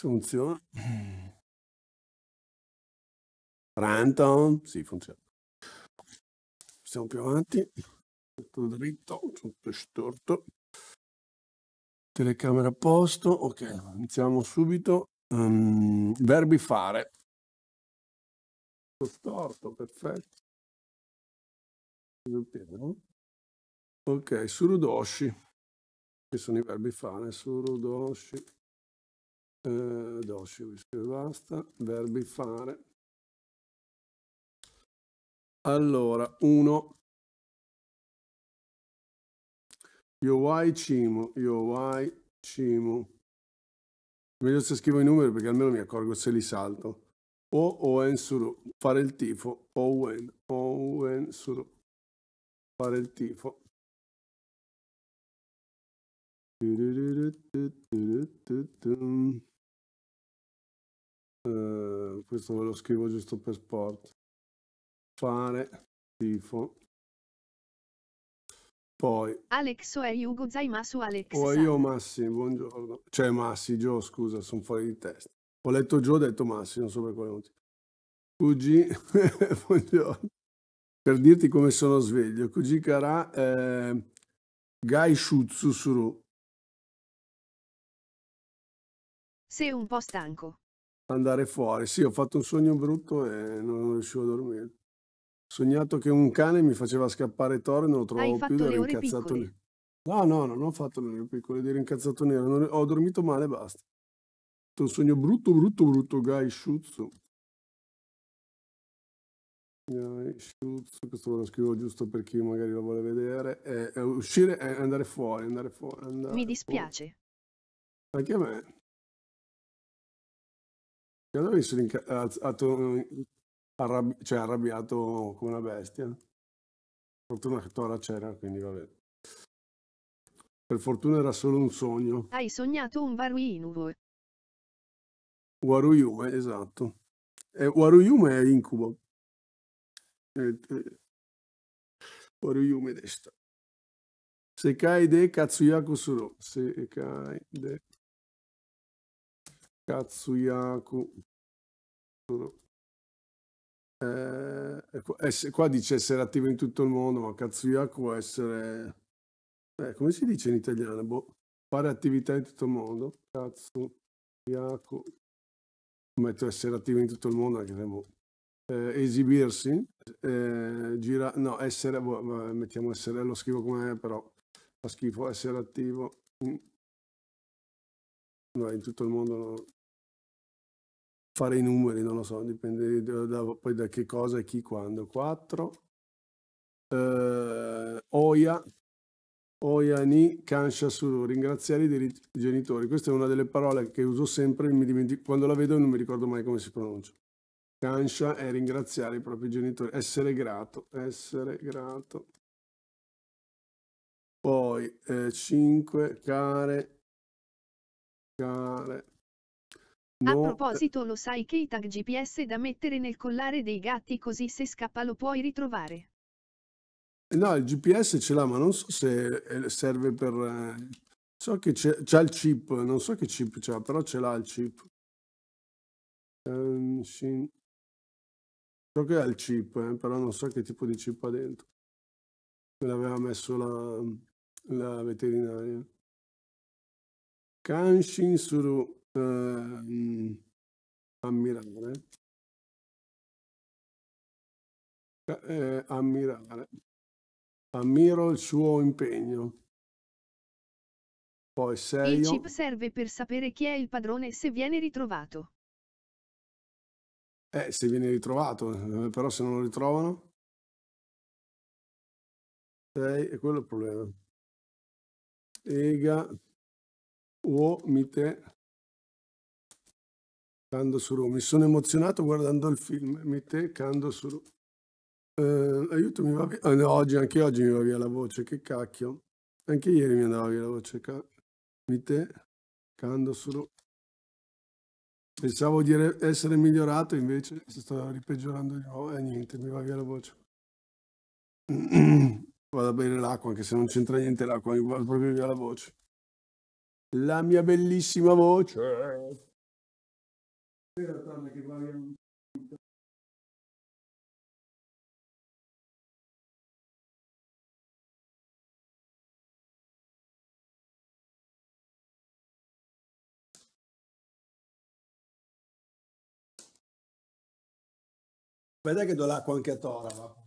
Funziona. Pronto? Sì, funziona. Siamo più avanti. Tutto dritto, tutto storto. Telecamera a posto. Ok, iniziamo subito. Um, verbi fare. Tutto storto, perfetto. Ok, surudoshi. Che sono i verbi fare. Surudoshi eh, basta, verbi fare. Allora, uno. 1. Yowai Cimo, vai Cimo. Meglio se scrivo i numeri perché almeno mi accorgo se li salto. O Owen Suru, fare il tifo. Owen, Owen Suru, fare il tifo. Du, du, du, eh, questo ve lo scrivo giusto per sport fare tifo poi Alex o Oei Ugo Zaimasu Alex o io Massi buongiorno cioè Massi Gio scusa sono fuori di testa ho letto Gio ho detto Massi non so per quale motivo QG buongiorno per dirti come sono sveglio QG Kara eh, Gai Shutsu Suru sei un po' stanco andare fuori. Sì, ho fatto un sogno brutto e non riuscivo a dormire. Ho sognato che un cane mi faceva scappare Toro e non lo ah, trovavo più ed ero incazzato piccole. No, no, non ho fatto le ore piccole, ero incazzato nero. Non... Ho dormito male e basta. Ho un sogno brutto, brutto, brutto, Guy Shutsu. questo lo scrivo giusto per chi magari lo vuole vedere. È, è uscire e andare fuori, andare fuori. Andare Mi dispiace. Fuori. Anche a me. Secondo me sono incazzato, eh, arrabbi- cioè arrabbiato come una bestia. Fortuna che Tora c'era, quindi vabbè. Per fortuna era solo un sogno. Hai sognato un Varuinuvo. Waruyume, esatto. E eh, Waruyume è incubo. E, eh, e... Waruyume desta. Sekai de Katsuyaku Suro. Sekai de Katsuyaku. Eh, essere, ecco, eh, qua dice essere attivo in tutto il mondo, ma Katsuyaku può essere... Eh, come si dice in italiano? Boh, fare attività in tutto il mondo. Katsuyaku. Metto essere attivo in tutto il mondo anche se... Boh. Eh, esibirsi, eh, gira, no, essere, boh, mettiamo essere, lo scrivo come è, però fa schifo essere attivo in, no, in tutto il mondo fare i numeri, non lo so, dipende da, da, poi da che cosa e chi quando. 4. Eh, oia, oia ni su, ringraziare i genitori. Questa è una delle parole che uso sempre, mi dimentico, quando la vedo non mi ricordo mai come si pronuncia. Kansha è ringraziare i propri genitori, essere grato, essere grato. Poi 5, eh, care, care, No. A proposito, lo sai che i tag GPS da mettere nel collare dei gatti così se scappa lo puoi ritrovare? No, il GPS ce l'ha, ma non so se eh, serve per... Eh, so che c'ha il chip, non so che chip c'ha, però ce l'ha il chip. Um, sì. So che ha il chip, eh, però non so che tipo di chip ha dentro. Me l'aveva messo la, la veterinaria. Kanshin Suru. Ehm, eh, ammirare eh, ammirare ammiro il suo impegno poi se il chip serve per sapere chi è il padrone se viene ritrovato eh se viene ritrovato eh, però se non lo ritrovano sei e quello è il problema ega uomite Kando Suru. Mi sono emozionato guardando il film Mite Kando Suru. Eh, aiuto, mi va via. Ah, no, oggi, anche oggi mi va via la voce, che cacchio. Anche ieri mi andava via la voce. Ca... te, Cando Suru. Pensavo di essere migliorato, invece si sta ripeggiorando di nuovo. E eh, niente, mi va via la voce. Vado a bere l'acqua, anche se non c'entra niente l'acqua, mi va proprio via la voce. La mia bellissima voce. Pero tarde que va bien. Vedete che do l'acqua anche a Tora, va?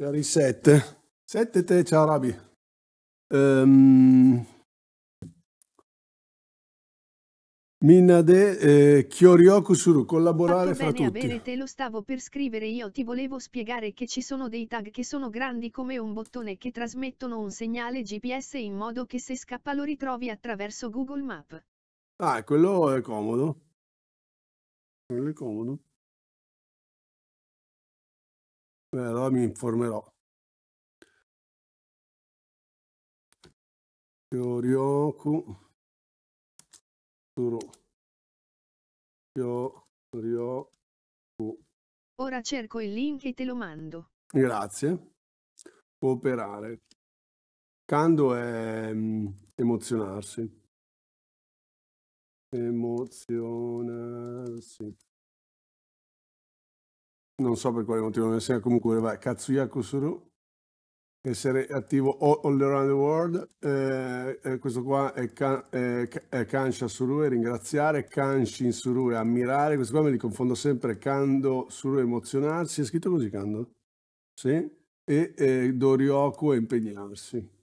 per i 7. 7 te, ciao Rabi. Um, ehm, Minade eh, Suru, collaborare fra fra bene tutti. Avere te lo stavo per scrivere io, ti volevo spiegare che ci sono dei tag che sono grandi come un bottone che trasmettono un segnale GPS in modo che se scappa lo ritrovi attraverso Google Map. Ah, quello è comodo. Quello è comodo. Beh, allora mi informerò. Yoryoku Suro Yoryoku Ora cerco il link e te lo mando. Grazie. Cooperare. Kando è mm, emozionarsi. Emozionarsi non so per quale motivo non sia comunque vai, Katsuya Kusuru essere attivo all, around the world eh, eh questo qua è, kan, eh, è Kansha Surue ringraziare Kanshin Surue ammirare questo qua me li confondo sempre Kando Surue emozionarsi è scritto così Kando? sì e eh, Dorioku impegnarsi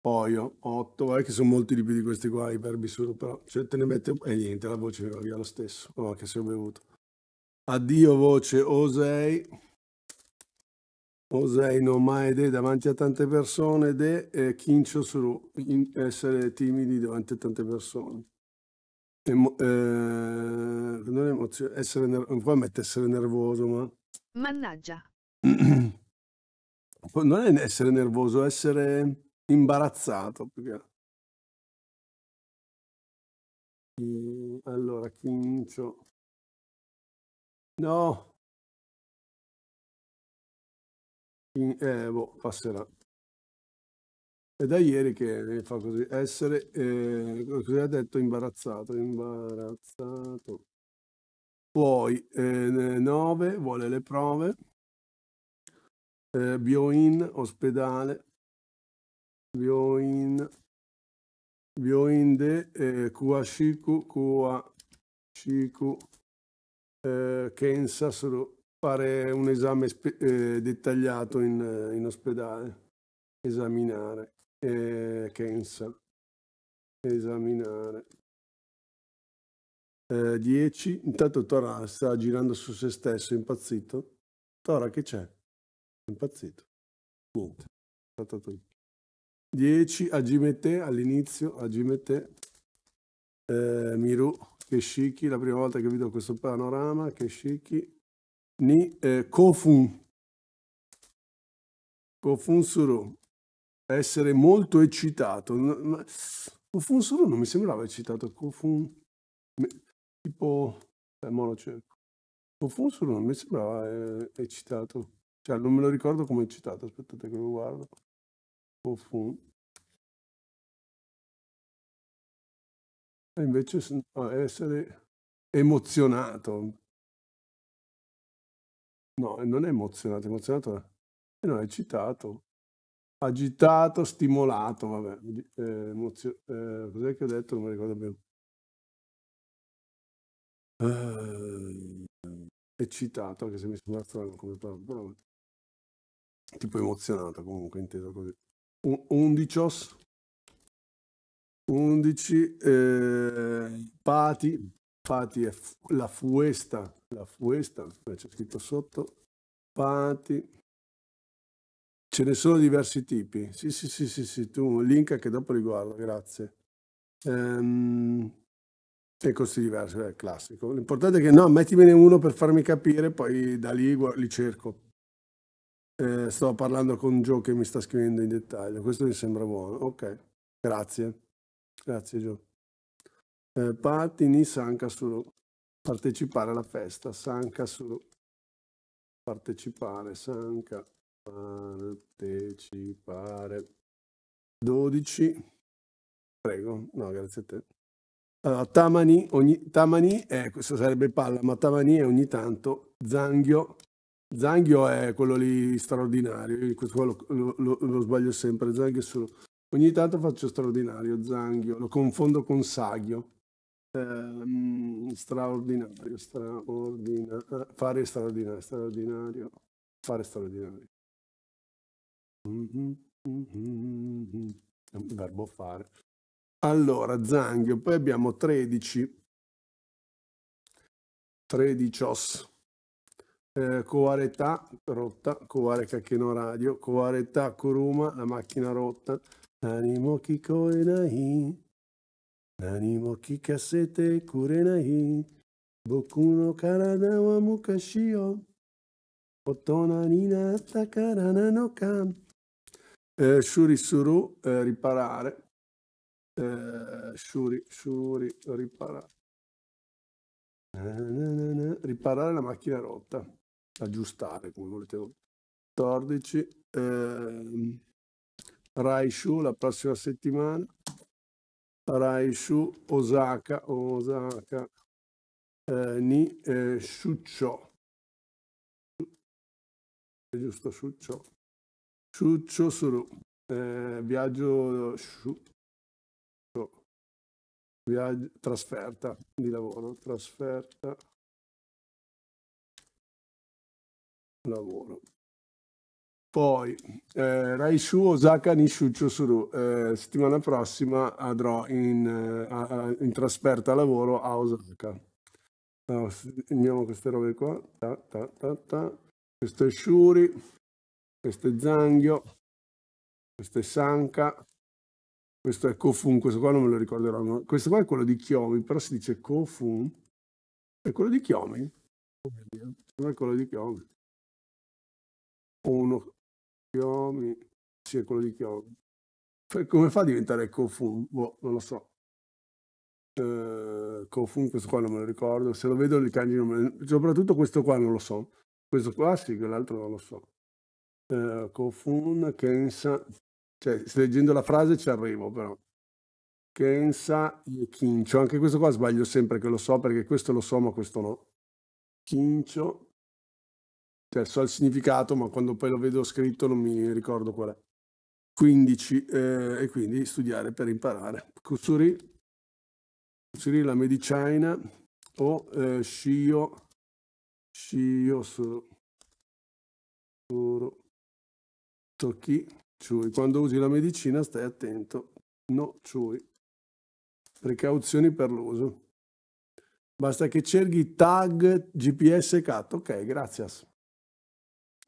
poi 8, vai che sono molti di più di questi qua, i verbi solo, però se cioè, te ne mette e eh, niente, la voce mi va via lo stesso, oh, che se ho bevuto. Addio voce Osei. Osei non mai de davanti a tante persone de eh, kincio su essere timidi davanti a tante persone. Emo, eh, non emozio, essere non puoi mettere essere nervoso, ma... Mannaggia. non è essere nervoso, essere imbarazzato. Perché... Mm, allora, kincio No. In, eh, boh, passerà. È da ieri che mi fa così. Essere, eh, così ha detto, imbarazzato. Imbarazzato. Poi, 9, eh, vuole le prove. Eh, Bioin, ospedale. Bioin. Bioin de eh, Kuashiku, Kuashiku eh, Kensassero fare un esame eh, dettagliato in, eh, in, ospedale, esaminare eh, Kensa, esaminare. 10. Eh, Intanto Tora sta girando su se stesso, impazzito. Tora che c'è? Impazzito. Niente. 10. Agimete all'inizio, agimete. Eh, Miru che shiki, la prima volta che vedo questo panorama, che shiki, ni eh, kofun, kofun suru, essere molto eccitato. Kofun suru non mi sembrava eccitato, kofun, tipo, eh, mo lo cerco. Kofun suru non mi sembrava eh, eccitato, cioè non me lo ricordo come eccitato, aspettate che lo guardo. Kofun. e invece essere emozionato. No, non è emozionato, emozionato è, no, è eccitato, agitato, stimolato, vabbè, eh, emozio, eh, cos'è che ho detto? Non mi ricordo bene. Eh, eccitato, anche se mi sembra strano come parola, però tipo emozionato comunque, inteso così. Un, undicios, 11 eh, Pati, Pati è la Fuesta, la Fuesta, c'è scritto sotto, Pati, ce ne sono diversi tipi, sì sì sì sì, sì tu link che dopo li guardo, grazie. Ehm, e costi diversi, è classico. L'importante è che no, mettimene uno per farmi capire, poi da lì li cerco. Eh, sto parlando con Joe che mi sta scrivendo in dettaglio, questo mi sembra buono, ok, grazie. Grazie Gio. Eh, Patini Sankasuru, partecipare alla festa, Sankasuru, partecipare, Sanka, partecipare. 12, prego, no grazie a te. Allora, Tamani, ogni, Tamani è, questo sarebbe palla, ma Tamani è ogni tanto Zanghio. Zanghio è quello lì straordinario, questo qua lo, lo, lo, lo sbaglio sempre, Zanghio è solo Ogni tanto faccio straordinario Zanghio, lo confondo con Saghio. Ehm, eh, straordinario, straordinario, fare straordinario, straordinario, fare straordinario. Mm-hmm, Verbo fare. Allora, Zanghio, poi abbiamo 13. 13 os. Eh, coaretà rotta, coare cacchino radio, coaretà curuma, la macchina rotta, 何も聞こえない何も聞かせてくれない僕の体は昔よ大人になったからなのか eh, Shuri Suru eh, riparare eh, Shuri Shuri riparare na, na, na, riparare la macchina rotta aggiustare come volete 14 eh, Rai Shu la prossima settimana, Rai Shu Osaka, Osaka eh, ni eh, Shucho. È giusto Shucho. Shucho Suru. Eh, viaggio shu, viaggio, trasferta di lavoro, trasferta lavoro. Poi, eh, Raishu Osaka Nishucho Suru, eh, settimana prossima andrò in, eh, in, trasferta a lavoro a Osaka. No, andiamo queste robe qua, ta, ta, ta, ta. questo è Shuri, questo è Zanghio, questo è Sanka, questo è Kofun, questo qua non me lo ricorderò, questo qua è quello di Chiomi, però si dice Kofun, è quello di Chiomi, non oh è quello di Chiomi. Uno, Chiomi, sì, è quello di Chiomi. Come fa a diventare Kofun? Boh, non lo so. Uh, eh, Kofun, questo qua non me lo ricordo. Se lo vedo il kanji non me lo... Soprattutto questo qua non lo so. Questo qua sì, quell'altro non lo so. Uh, eh, Kofun, Kensa... Cioè, leggendo la frase ci arrivo però. Kensa e Kincho. Anche questo qua sbaglio sempre che lo so perché questo lo so ma questo no. Kincho cioè so il significato, ma quando poi lo vedo scritto non mi ricordo qual è. 15 eh, e quindi studiare per imparare. Kusuri, Kusuri la medicina o eh, Shio, Shio solo, solo, Toki, Chui. Quando usi la medicina stai attento, no Chui. Precauzioni per l'uso. Basta che cerchi tag GPS cat. Ok, grazie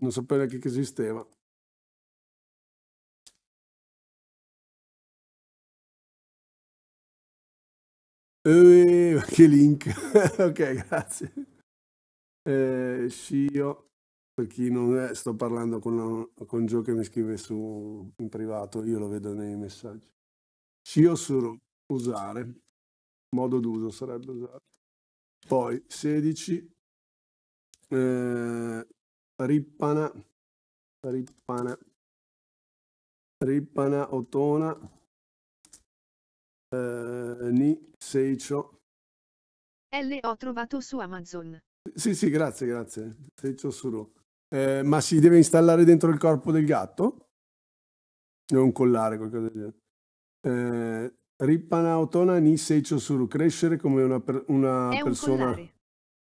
non sapevo neanche che esisteva. Eh, che link. ok, grazie. Eh, Shio, per chi non è, sto parlando con, con Gio che mi scrive su, in privato, io lo vedo nei messaggi. Shio su usare, modo d'uso sarebbe usato. Poi 16, eh, Rippana, Rippana, Rippana Otona, eh, Ni Seicho. L ho trovato su Amazon. Sì, sì, grazie, grazie. Seicho Suru. Eh, ma si deve installare dentro il corpo del gatto? È un collare, qualcosa del genere. Eh, Rippana Otona Ni Seicho Suru. Crescere come una, per, una persona. Un collare.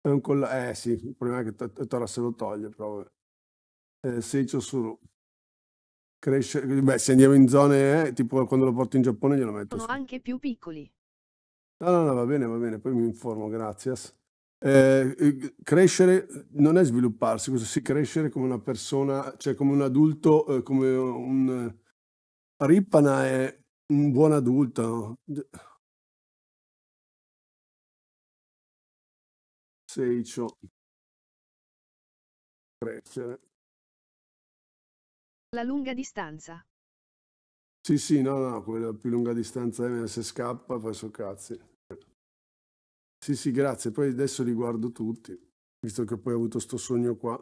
È un collo- eh sì, il problema è che T- Tora se lo toglie proprio. Eh, eh Seicho Suru. Cresce, beh, se andiamo in zone, eh, tipo quando lo porto in Giappone glielo metto. Sono su. anche più piccoli. No, no, no, va bene, va bene, poi mi informo, grazie. Eh, crescere non è svilupparsi, questo sì, crescere come una persona, cioè come un adulto, eh, come un... Eh, Rippana è un buon adulto. No? Seicho crescere. La lunga distanza. Sì, sì, no, no, quella più lunga distanza è se scappa, fa so cazzi. Sì, sì, grazie. Poi adesso riguardo tutti, visto che poi ho avuto sto sogno qua.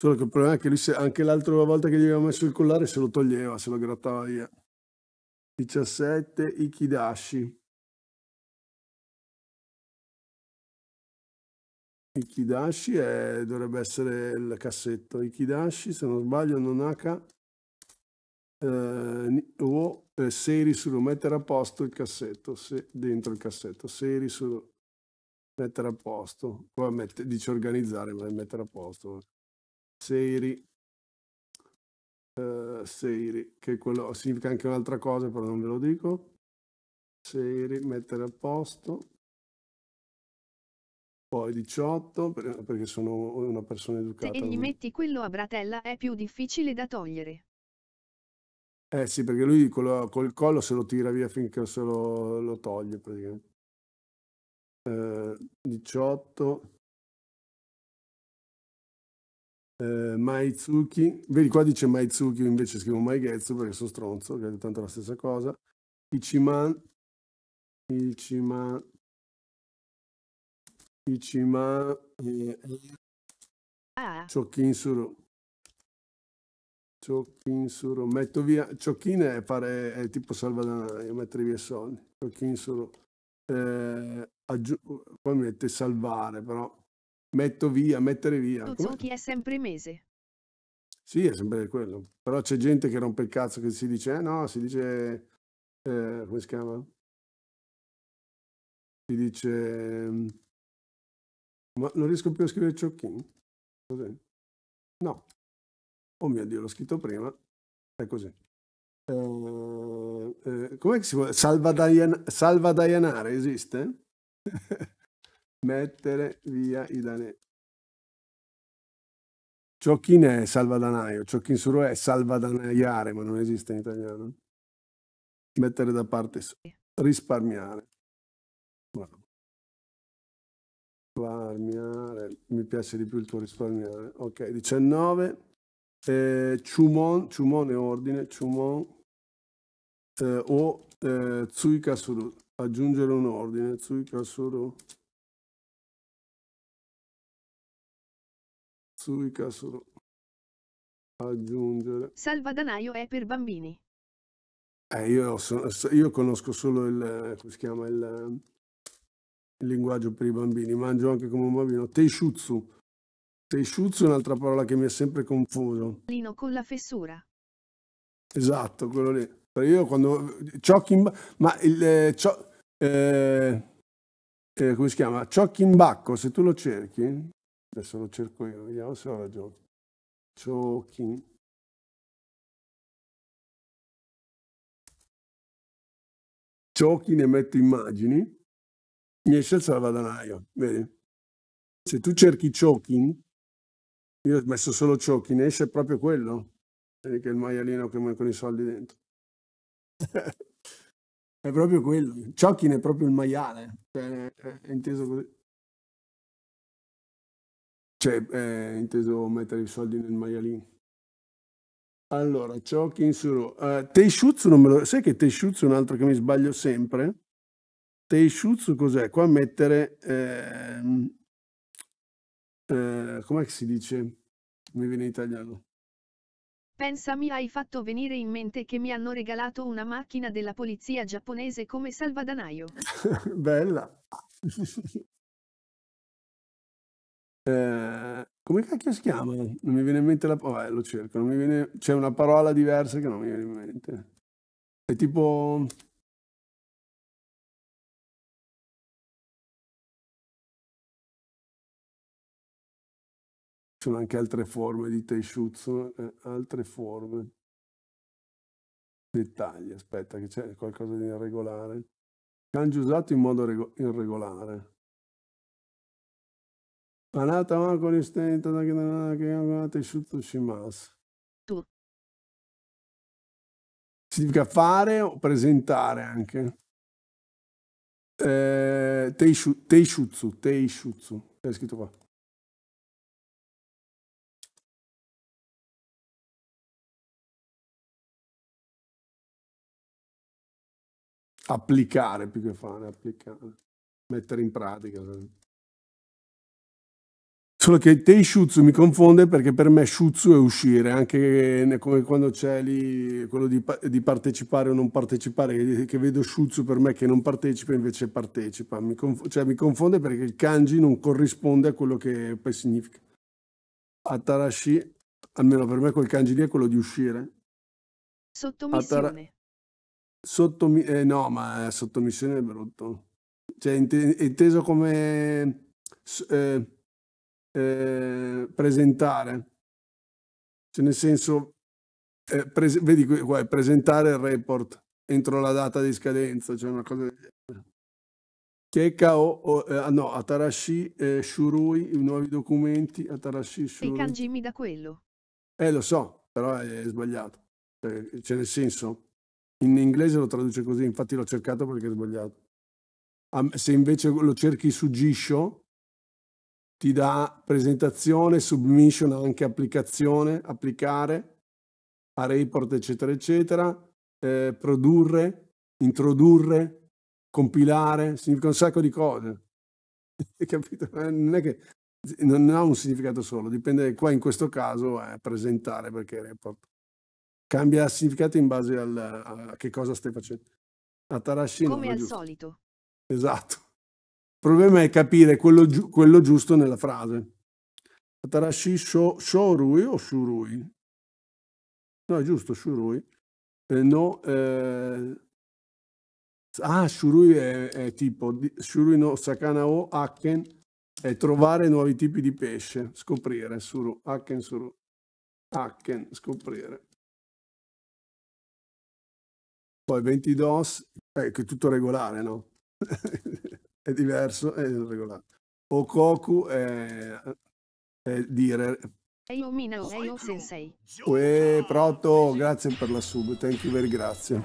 Solo che il problema è che lui se, anche l'altra volta che gli aveva messo il collare se lo toglieva, se lo grattava via. 17 Ikidashi. Ikidashi è, dovrebbe essere il cassetto. Ikidashi, se non sbaglio, non ha eh, o eh, seri sullo mettere a posto il cassetto, se, dentro il cassetto, seri sullo mettere a posto, qua mette, dice organizzare, ma è mettere a posto. Seiri, eh, seiri, che quello significa anche un'altra cosa, però non ve lo dico. Seiri, mettere a posto. Poi 18 perché sono una persona educata. Se gli metti quello a bratella è più difficile da togliere. Eh sì, perché lui col, col collo se lo tira via finché se lo, lo toglie Eh, 18. Eh, Maizuki, vedi qua dice Maizuki, invece scrivo Maigetsu perché sono stronzo, che è tanto la stessa cosa. Ichiman, Ichiman, 一万、えー、貯金する。Ciocchinsuro, eh, ah. metto via, ciocchine è, fare, è tipo salvadanaio, mettere via soldi, ciocchinsuro, eh, poi mette salvare però, metto via, mettere via. Tuzzuki è sempre mese. Sì, è sempre quello, però c'è gente che rompe il cazzo che si dice, eh no, si dice, eh, come si chiama? Si dice... Ma non riesco più a scrivere ciocchini. Cos'è? No. Oh mio Dio, l'ho scritto prima. È così. Eh, eh, Come si può? Salvadaian- salvadaianare esiste? Mettere via i danesi. Ciocchin è salvadanaio, ciochin suro è salvadanaiare, ma non esiste in italiano. Mettere da parte, risparmiare. risparmiare, mi piace di più il tuo risparmiare. Ok, 19. Eh, Chumon, Chumon è ordine, Chumon eh, o eh, Tsuikasuru. Aggiungere un ordine, Tsuikasuru. Tsuikasuru. Aggiungere. Salvadanaio è per bambini. Eh, io, io conosco solo il, come si chiama, il, il linguaggio per i bambini, mangio anche come un bambino, teishutsu. Teishutsu è un'altra parola che mi ha sempre confuso. Lino con la fessura. Esatto, quello lì. Però io quando... Chokin... Ma il... Eh, ciò, eh, eh, come si chiama? Chokinbacco, se tu lo cerchi... Adesso lo cerco io, vediamo se ho ragione. Chokin... Chokin e metto immagini mi Miesel sarà vadanaio, vedi? Se tu cerchi Chokin, io ho messo solo Chokin, esce proprio quello, vedi che è il maialino che con i soldi dentro. è proprio quello, Chokin è proprio il maiale, cioè, è inteso così. Cioè, è inteso mettere i soldi nel maialino. Allora, Chokin su... Uh, eh, Teishutsu non me lo... Sai che Teishutsu è un altro che mi sbaglio sempre? Teishutsu cos'è? Qua mettere, ehm, eh, com'è che si dice? Mi viene in italiano. Pensa mi hai fatto venire in mente che mi hanno regalato una macchina della polizia giapponese come salvadanaio. Bella. eh, come cacchio si chiama? Non mi viene in mente la... parola, oh, lo cerco. Viene... C'è una parola diversa che non mi viene in mente. È tipo... sono anche altre forme di Taishutsu, eh, altre forme. Dettagli, aspetta che c'è qualcosa di irregolare. Kanji usato in modo rego- irregolare. Anata ma con istinto da che non ha che ah, Taishutsu Shimasu. Significa fare o presentare anche. Eh, teishu, teishutsu, teishutsu, è scritto qua. applicare più che fare, applicare, mettere in pratica. Solo che Tei Shutsu mi confonde perché per me Shutsu è uscire, anche come quando c'è lì quello di, di partecipare o non partecipare, che, vedo Shutsu per me che non partecipa invece partecipa, mi conf- cioè mi confonde perché il kanji non corrisponde a quello che poi significa. Atarashi, almeno per me quel kanji lì è quello di uscire. Sottomissione. Atara- Sottomi- eh, no, ma eh, sottomissione è brutto. Cioè, inteso come eh, eh, presentare. Cioè, nel senso, eh, pres- vedi qua, presentare il report entro la data di scadenza, cioè una cosa del genere. Checca o, eh, no, Atarashi eh, Shurui, i nuovi documenti, Atarashi Shurui. E cangimi da quello. Eh, lo so, però è, è sbagliato. Cioè, cioè, nel senso, in inglese lo traduce così, infatti l'ho cercato perché è sbagliato. Se invece lo cerchi su Gisho, ti dà presentazione, submission, anche applicazione, applicare, a report, eccetera, eccetera, eh, produrre, introdurre, compilare, significa un sacco di cose. Capito? Eh, non è che non ha un significato solo, dipende, qua in questo caso è presentare perché report cambia significato in base al, a che cosa stai facendo. A Tarascino. Come al giusto. solito. Esatto. Il problema è capire quello, giu quello giusto nella frase. Atarashi Shorui o Shurui? No, è giusto, Shurui. Eh, no, eh... ah, Shurui è, è tipo, Shurui no, Sakana o Haken è trovare nuovi tipi di pesce, scoprire, suru, Haken, suru, Haken, scoprire. Poi 20 DOS, eh, è tutto regolare, no? è diverso, è regolare. O Koku è, è dire... Eio Mino, Eio Sensei. Uè, Proto, grazie per la sub, thank you very grazie.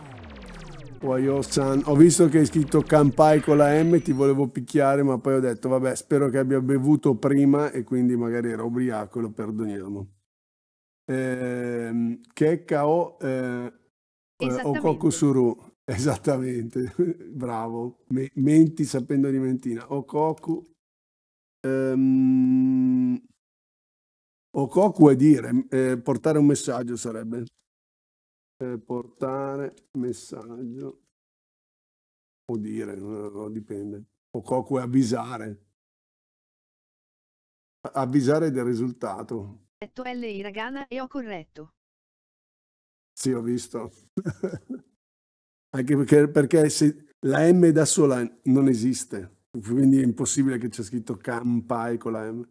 Wayo-san, ho visto che hai scritto Campai con la M, ti volevo picchiare, ma poi ho detto, vabbè, spero che abbia bevuto prima e quindi magari era ubriaco, lo perdoniamo. Ehm, eh, che KO eh, o Okoku esattamente, bravo, Me menti sapendo di mentina, O Koku, Um, ehm, Koku è dire, eh, portare un messaggio sarebbe. Eh, portare messaggio o dire, no, eh, no, dipende. Koku è avvisare. Avvisare del risultato. Detto L. Iragana e ho corretto. Sì, ho visto. Anche perché, perché se la M da sola non esiste, quindi è impossibile che c'è scritto Kanpai con la M.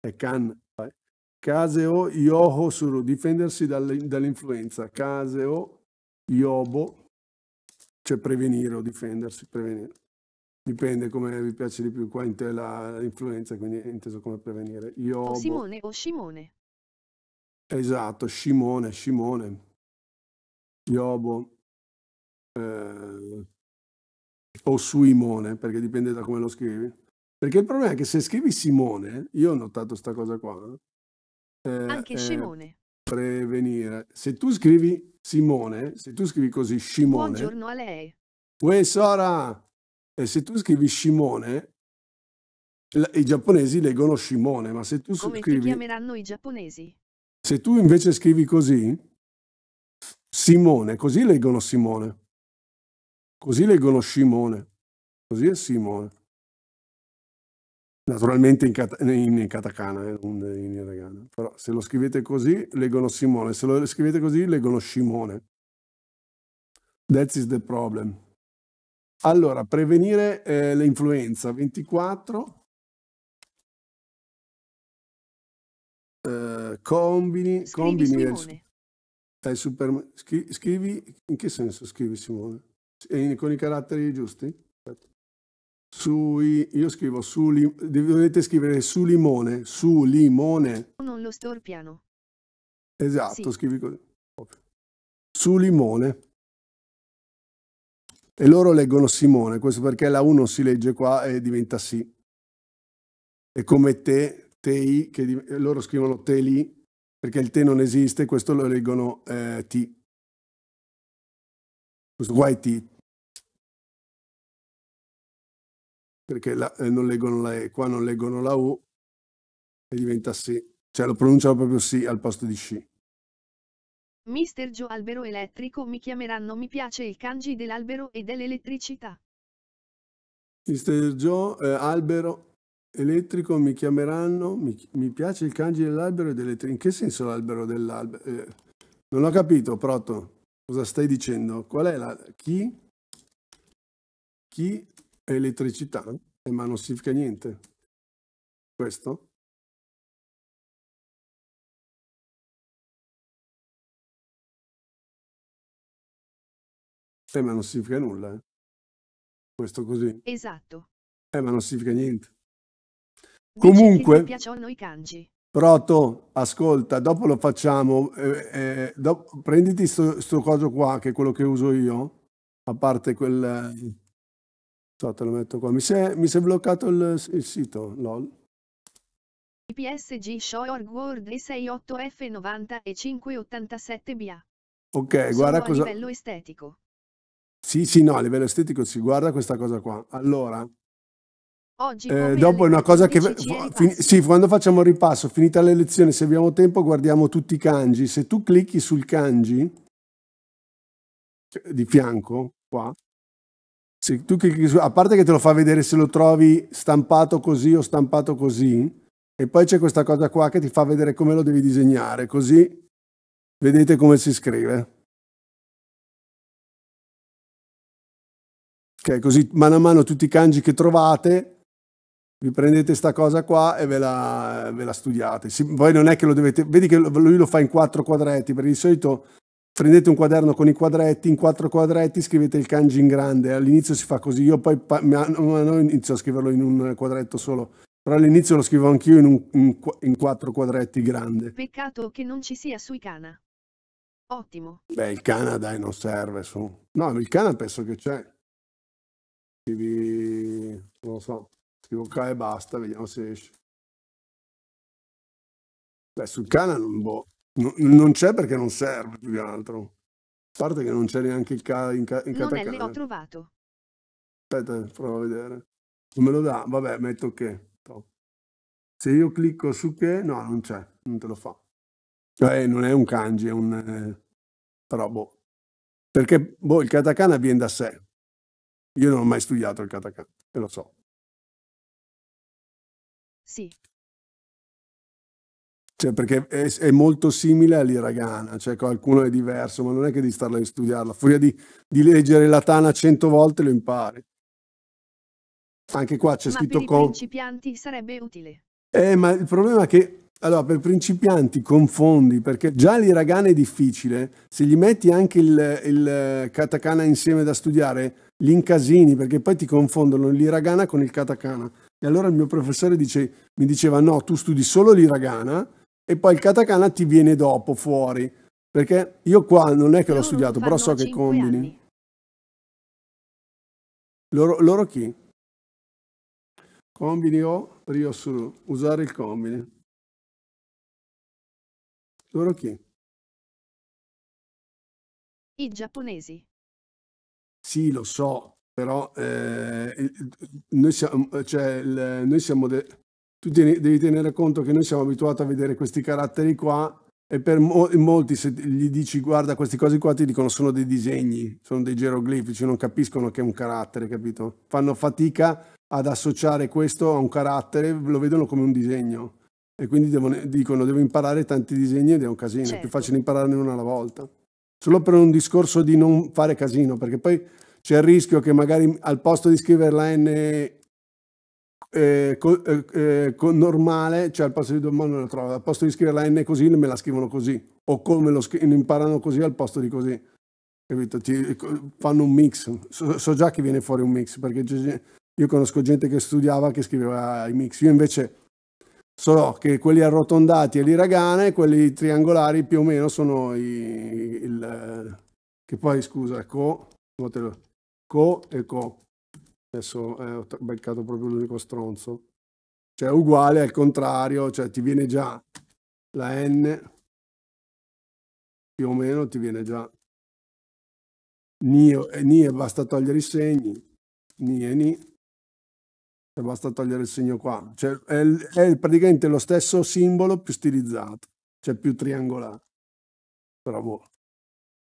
È Kanpai. Kaseo Yoho Suru, difendersi dall'influenza. Kaseo Yobo, cioè prevenire o difendersi, prevenire. Dipende come vi piace di più, qua in te l'influenza, quindi è inteso come prevenire. Yobo. Simone o Simone. Esatto, Simone, Simone. Iobo eh, o Suimone, perché dipende da come lo scrivi. Perché il problema è che se scrivi Simone, io ho notato questa cosa qua. Eh, Anche eh, Simone. Prevenire. Se tu scrivi Simone, se tu scrivi così Simone. Buongiorno a lei. Uè Sora! E se tu scrivi Simone, i giapponesi leggono Simone, ma se tu Come scrivi... Come ti chiameranno i giapponesi? Se tu invece scrivi così, Simone, così leggono Simone. Così leggono Simone. Così è Simone. Naturalmente in, cat- in, katakana, eh, non in hiragana. Però se lo scrivete così, leggono Simone. Se lo scrivete così, leggono Simone. That is the problem. Allora, prevenire eh, l'influenza. 24. Eh, combini, Scrivi combini, Stai super... Scri... Scrivi... In che senso scrivi Simone? In... Eh, con i caratteri giusti? Certo. Sui... Io scrivo su... Li... Dovete scrivere su limone. Su limone. Non lo storpiano. Esatto, sì. scrivi così. Su limone. E loro leggono Simone, questo perché la U non si legge qua e diventa sì. E come te, tei, che loro scrivono te lì, perché il T non esiste, questo lo leggono eh, T. Questo qua è T. Perché la, eh, non leggono la E, qua non leggono la U e diventa sì. Cioè lo pronunciano proprio sì al posto di sci. Mister Gio albero elettrico mi chiameranno mi piace il kanji dell'albero e dell'elettricità. Mister Gio eh, albero elettrico mi chiameranno, mi, mi piace il kanji dell'albero e delle tre. In che senso l'albero dell'albero? Eh, non ho capito, Proto, cosa stai dicendo? Qual è la... Chi? Chi è elettricità? Eh, ma non significa niente. Questo? Eh, ma non significa nulla. Eh. Questo così. Esatto. Eh, ma non significa niente. Comunque, Proto, ascolta, dopo lo facciamo, eh, eh, dopo, prenditi questo coso qua, che è quello che uso io, a parte quel... Eh, so, te lo metto qua, mi si è, mi si è bloccato il, il sito, lol. PSG Shore World E68F90 e 587BA. Ok, Sono guarda cosa... a livello estetico. Sì, sì, no, a livello estetico si guarda questa cosa qua. Allora, Oggi, eh, dopo è una cosa che... Fin... sì, quando facciamo il ripasso, finita le lezioni, se abbiamo tempo guardiamo tutti i kanji. Se tu clicchi sul kanji cioè, di fianco, qua, se tu clicchi su, a parte che te lo fa vedere se lo trovi stampato così o stampato così, e poi c'è questa cosa qua che ti fa vedere come lo devi disegnare, così vedete come si scrive. Ok, così mano a mano tutti i kanji che trovate vi prendete questa cosa qua e ve la, ve la studiate. Si, poi non è che lo dovete, vedi che lui lo fa in quattro quadretti, perché di solito prendete un quaderno con i quadretti, in quattro quadretti scrivete il kanji in grande, all'inizio si fa così, io poi no, inizio a scriverlo in un quadretto solo, però all'inizio lo scrivo anch'io in, in, in quattro quadretti grande. Peccato che non ci sia sui cana. Ottimo. Beh, il cana dai non serve su. No, il cana penso che c'è. Non lo so. Scrivo K e basta, vediamo se esce. Beh, sul cane non, boh, non c'è perché non serve più che altro. A parte che non c'è neanche il K in, ca- in non katakana. Non l'ho trovato. Aspetta, eh, provo a vedere. Non me lo dà, vabbè, metto che. Top. Se io clicco su che, no, non c'è, non te lo fa. Eh, non è un kanji, è un... Eh, però, boh. Perché, boh, il katakana viene da sé. Io non ho mai studiato il katakana, e lo so. Sì. Cioè, perché è, è molto simile all'iragana, cioè qualcuno è diverso, ma non è che di starla a studiarla, furia di, di leggere la Tana cento volte lo impari. Anche qua c'è scritto... Ma per con... i principianti sarebbe utile. Eh, ma il problema è che allora, per principianti confondi, perché già l'iragana è difficile, se gli metti anche il, il katakana insieme da studiare, li incasini, perché poi ti confondono l'iragana con il katakana. E allora il mio professore dice, mi diceva no, tu studi solo l'iragana e poi il katakana ti viene dopo fuori. Perché io qua non è che l'ho studiato, però so che combini. Loro, loro chi? Combini o Ryosuru, usare il combine. Loro chi? I giapponesi. Sì, lo so, però eh, noi siamo, cioè, il, noi siamo de- tu tieni, devi tenere conto che noi siamo abituati a vedere questi caratteri qua e per mo- molti se gli dici guarda queste cose qua ti dicono sono dei disegni, sono dei geroglifici, non capiscono che è un carattere, capito? Fanno fatica ad associare questo a un carattere, lo vedono come un disegno e quindi devono, dicono devo imparare tanti disegni ed è un casino, certo. è più certo. facile impararne uno alla volta. Solo per un discorso di non fare casino, perché poi c'è il rischio che magari al posto di scrivere la N eh, co, eh, eh co, normale, cioè al posto di domani la trovo, al posto di scrivere la N così me la scrivono così, o come lo scri- imparano così al posto di così, capito? Ti, fanno un mix, so, so, già che viene fuori un mix, perché io conosco gente che studiava che scriveva i mix, io invece so che quelli arrotondati e l'iragana e quelli triangolari più o meno sono i, il... Eh, che poi scusa, ecco, co e co. Adesso eh, ho beccato proprio l'unico stronzo. Cioè uguale al contrario, cioè ti viene già la n, più o meno ti viene già ni, eh, ni basta togliere i segni, ni e ni, e basta togliere il segno qua. Cioè, è, è, praticamente lo stesso simbolo più stilizzato, cioè più triangolare. Però boh.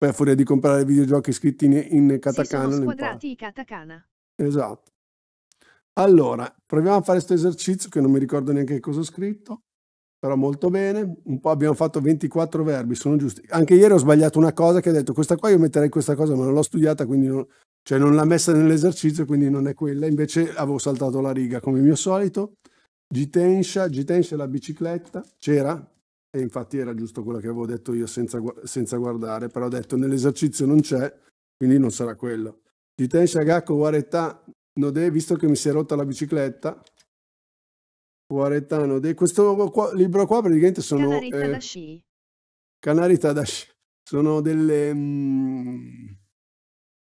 Beh, fuori di comprare videogiochi scritti in, in katakana. Si squadrati i katakana. Esatto. Allora, proviamo a fare questo esercizio che non mi ricordo neanche cosa ho scritto, però molto bene. Un po' abbiamo fatto 24 verbi, sono giusti. Anche ieri ho sbagliato una cosa che ho detto, questa qua io metterei questa cosa, ma non l'ho studiata, quindi non, cioè non l'ha messa nell'esercizio, quindi non è quella. Invece avevo saltato la riga come mio solito. Gitensha, Gitensha è la bicicletta, c'era? e infatti era giusto quello che avevo detto io senza, senza guardare, però ho detto nell'esercizio non c'è, quindi non sarà quello. Jiten Shagako Wareta Node, visto che mi si è rotta la bicicletta, Wareta Node, questo qua, libro qua praticamente sono... Canarita eh, da sci. Canarita da sci. Sono delle... Mh, mm,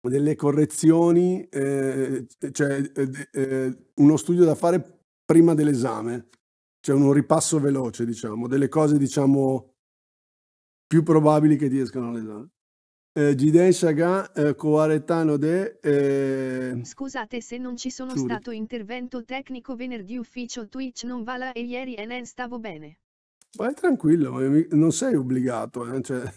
delle correzioni, eh, cioè eh, eh, uno studio da fare prima dell'esame c'è cioè, un ripasso veloce, diciamo, delle cose, diciamo, più probabili che ti escano alle Giden eh, Shagan, Coaretano eh, De... Eh, Scusate se non ci sono Suri. stato intervento tecnico venerdì ufficio Twitch non va là e ieri Enen stavo bene. Vai tranquillo, non sei obbligato, eh? cioè,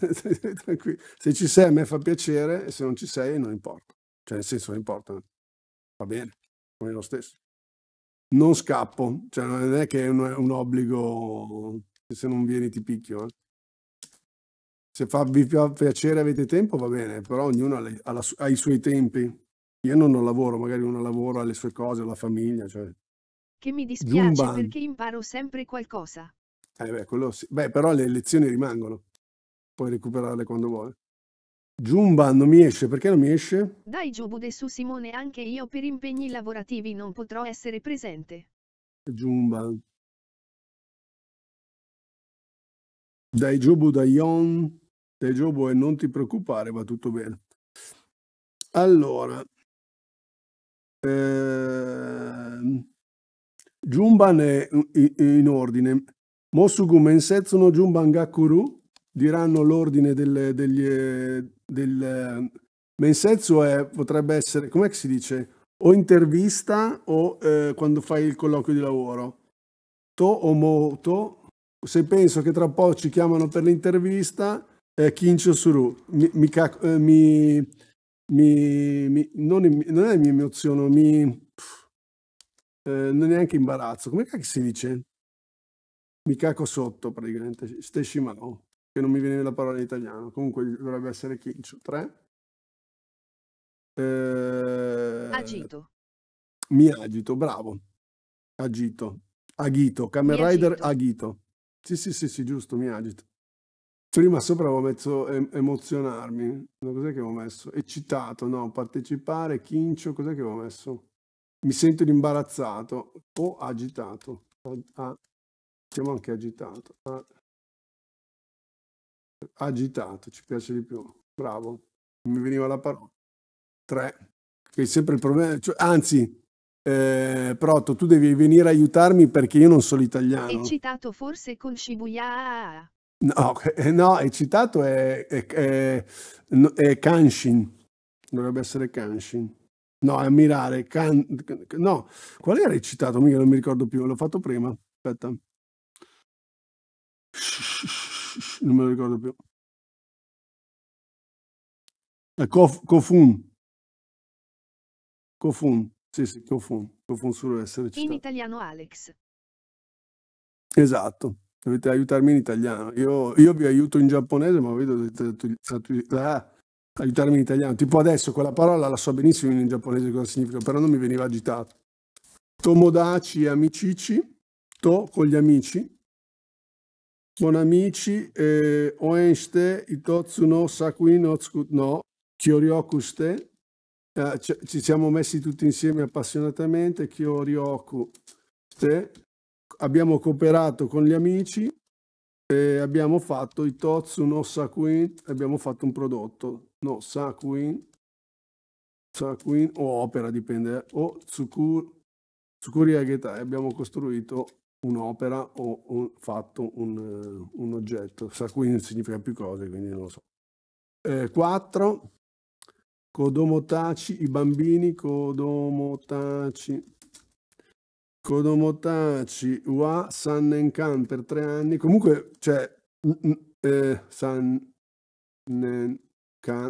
se ci sei a me fa piacere se non ci sei non importa, cioè nel senso non importa, va bene, come lo stesso non scappo, cioè non è che è un, è un obbligo se non vieni ti picchio. Eh. Se fa, vi fa piacere avete tempo va bene, però ognuno ha, le, ha, la, ha i suoi tempi. Io non, ho lavoro, magari uno lavora, ha le sue cose, la famiglia. Cioè. Che mi dispiace Zumba. perché imparo sempre qualcosa. Eh beh, quello sì. beh, però le lezioni rimangono, puoi recuperarle quando vuoi. Giumba non mi esce, perché non mi esce? Dai Giobude su Simone, anche io per impegni lavorativi non potrò essere presente. Giumba. Dai Giubu da Ion, dai Giubu e non ti preoccupare, va tutto bene. Allora, eh, Jumban è in, ordine. Mosugu mensetsuno Jumban Gakuru diranno l'ordine delle, degli, del mensetsu è, potrebbe essere, com'è che si dice, o intervista o eh, quando fai il colloquio di lavoro. To o moto, se penso che tra poco ci chiamano per l'intervista, eh, kincho suru, mi, mi, eh, mi, mi non, non, è mi emoziono, mi... Pff, eh, non è neanche imbarazzo, come si dice? Mi caco sotto praticamente, stessi steshimao che non mi viene la parola in italiano, comunque dovrebbe essere Kinchu. 3. Eh, agito. Mi agito, bravo. Agito. Agito, Kamen Rider agito. agito. Sì, sì, sì, sì, giusto, mi agito. Prima sopra avevo messo emozionarmi, no, cos'è che avevo messo? Eccitato, no, partecipare, kincio, cos'è che avevo messo? Mi sento imbarazzato o agitato. A, a, siamo anche agitato. A, agitato, ci piace di più. Bravo, mi veniva la parola. Tre, che è sempre il problema, cioè, anzi, eh, Proto, tu devi venire a aiutarmi perché io non sono italiano. È citato forse con Shibuya. No, eh, no, è citato è, è, è, è Kanshin, dovrebbe essere Kanshin. No, è ammirare. Can... No, qual era il citato? Mica non mi ricordo più, l'ho fatto prima. Aspetta. Shh, non me lo ricordo più. Eh, Kof, Kofun. Kofun, sì, sì, Kofun. Kofun sulle essere In italiano Alex. Esatto. Dovete aiutarmi in italiano. Io, io vi aiuto in giapponese, ma vedo dovete ah, aiutarmi in italiano. Tipo adesso quella parola la so benissimo in giapponese cosa significa, però non mi veniva agitato. Tomodachi amicici, to con gli amici, Buon amici, eh, Oenste, Itotsu no Sakui no no Kyoryokuste, eh, ci siamo messi tutti insieme appassionatamente, Kyoryokuste, abbiamo cooperato con gli amici e abbiamo fatto Itotsu no Sakui, abbiamo fatto un prodotto, no Sakui, Sakui o opera dipende, o Tsukuri Ageta, abbiamo costruito un'opera o un fatto, un, eh, un oggetto, non significa più cose, quindi non lo so. 4. Eh, Kodomotachi, i bambini, Kodomotachi. Kodomotachi wa Sannenkan per tre anni. Comunque, cioè, eh, Sannenkan.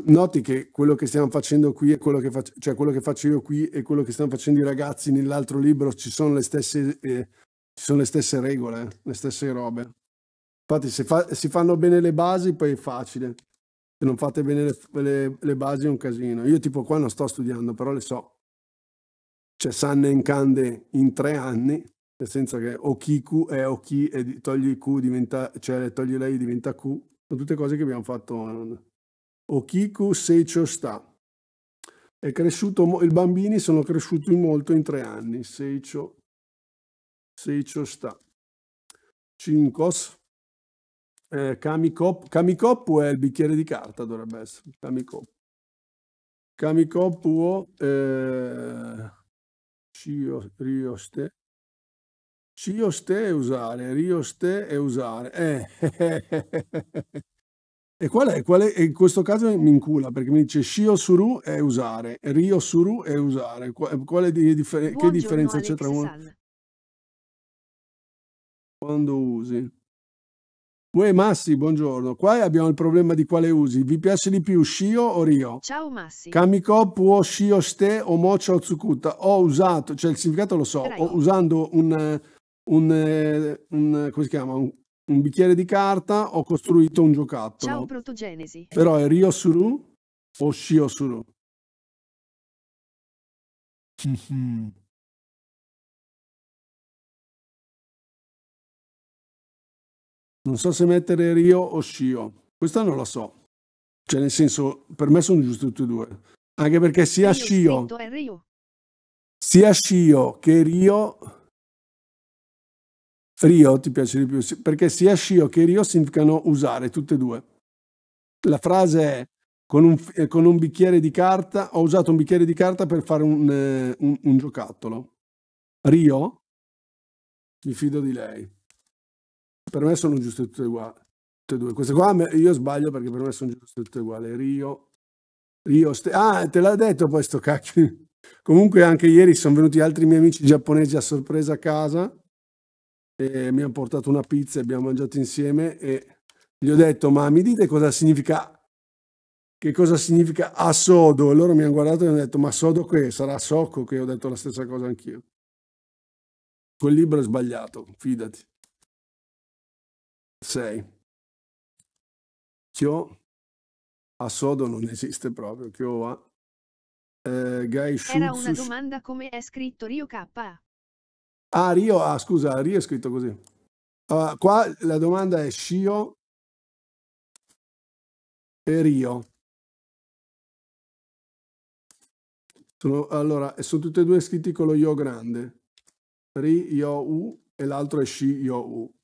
Noti che quello che stiamo facendo qui e quello che, faccio, cioè, quello che faccio io qui e quello che stanno facendo i ragazzi nell'altro libro ci sono le stesse eh, ci sono le stesse regole, le stesse robe. Infatti se fa, si fanno bene le basi poi è facile, se non fate bene le, le, le, basi è un casino. Io tipo qua non sto studiando, però le so. C'è cioè, Sanne in Kande in tre anni, nel senso che Okiku è Oki e togli Q diventa, cioè togli lei diventa Q. Sono tutte cose che abbiamo fatto. Okiku Seicho sta. È cresciuto, i bambini sono cresciuti molto in tre anni. Seicho se Seichosta. Cincos. Eh, Kamikop. è il bicchiere di carta, dovrebbe essere. Kamikoppu. Kamikoppu eh, Rioste. Cioste è usare, Rioste è usare. Eh. E qual è? Qual è? In questo caso mi incula perché mi dice Shio Suru è usare, Rio Suru è usare. Quale, quale differ Buongiorno, che differenza c'è tra uno? Quando usi. Uè Massi, buongiorno. Qua abbiamo il problema di quale usi. Vi piace di più Shio o Rio? Ciao Massi. Kamiko o Shio ste o Mocha o Tsukuta. Ho usato, cioè il significato lo so, ho, usando un, un, un, come si chiama? Un, un, bicchiere di carta ho costruito un giocattolo. Ciao Protogenesi. Però è Rio Suru o Shio Suru? Mm-hmm. Non so se mettere Rio o Shio. Questa non la so. Cioè, nel senso, per me sono giusti tutti e due. Anche perché sia Shio. Rio. sia Shio che Rio. Rio ti piace di più perché sia Shio che Rio significano usare tutte e due. La frase è con un, con un, bicchiere di carta, ho usato un bicchiere di carta per fare un, eh, un, un giocattolo. Rio, mi fido di lei per me sono giuste tutte uguali. Tutte e due. Queste qua io sbaglio perché per me sono giuste tutte uguali. Rio, Rio, Ste ah, te l'ha detto poi sto cacchio. Comunque anche ieri sono venuti altri miei amici giapponesi a sorpresa a casa e mi hanno portato una pizza e abbiamo mangiato insieme e gli ho detto ma mi dite cosa significa che cosa significa asodo e loro mi hanno guardato e hanno detto ma sodo che sarà socco che ho detto la stessa cosa anch'io. Quel libro è sbagliato, fidati. 6. Kyo a Sodo non esiste proprio, Kyo a eh, Gaishu. Era una domanda come è scritto Rio K. Ah, Rio, ah, scusa, Rio è scritto così. Allora, ah, qua la domanda è Shio e Rio. Sono, allora, sono tutti e due scritti con lo Yo grande. Ri, Yo, U e l'altro è Shi, Yo, U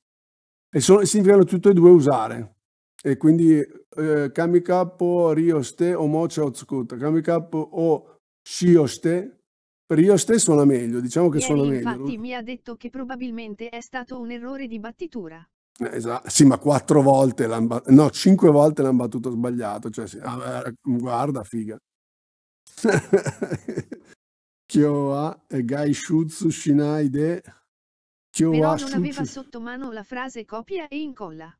e sono, significano tutte e due usare. E quindi eh, kamikapo rioste o mocha otsukuta, kamikapo o shioste, per rioste suona meglio, diciamo che Ieri suona infatti meglio. Infatti mi ha detto che probabilmente è stato un errore di battitura. esatto, sì, ma quattro volte l'hanno battuto, no, cinque volte l'hanno battuto sbagliato, cioè, sì, ah, guarda, figa. Kyoa, Gai Shutsu Shinai de Occhio Però non aveva sotto mano la frase copia e incolla.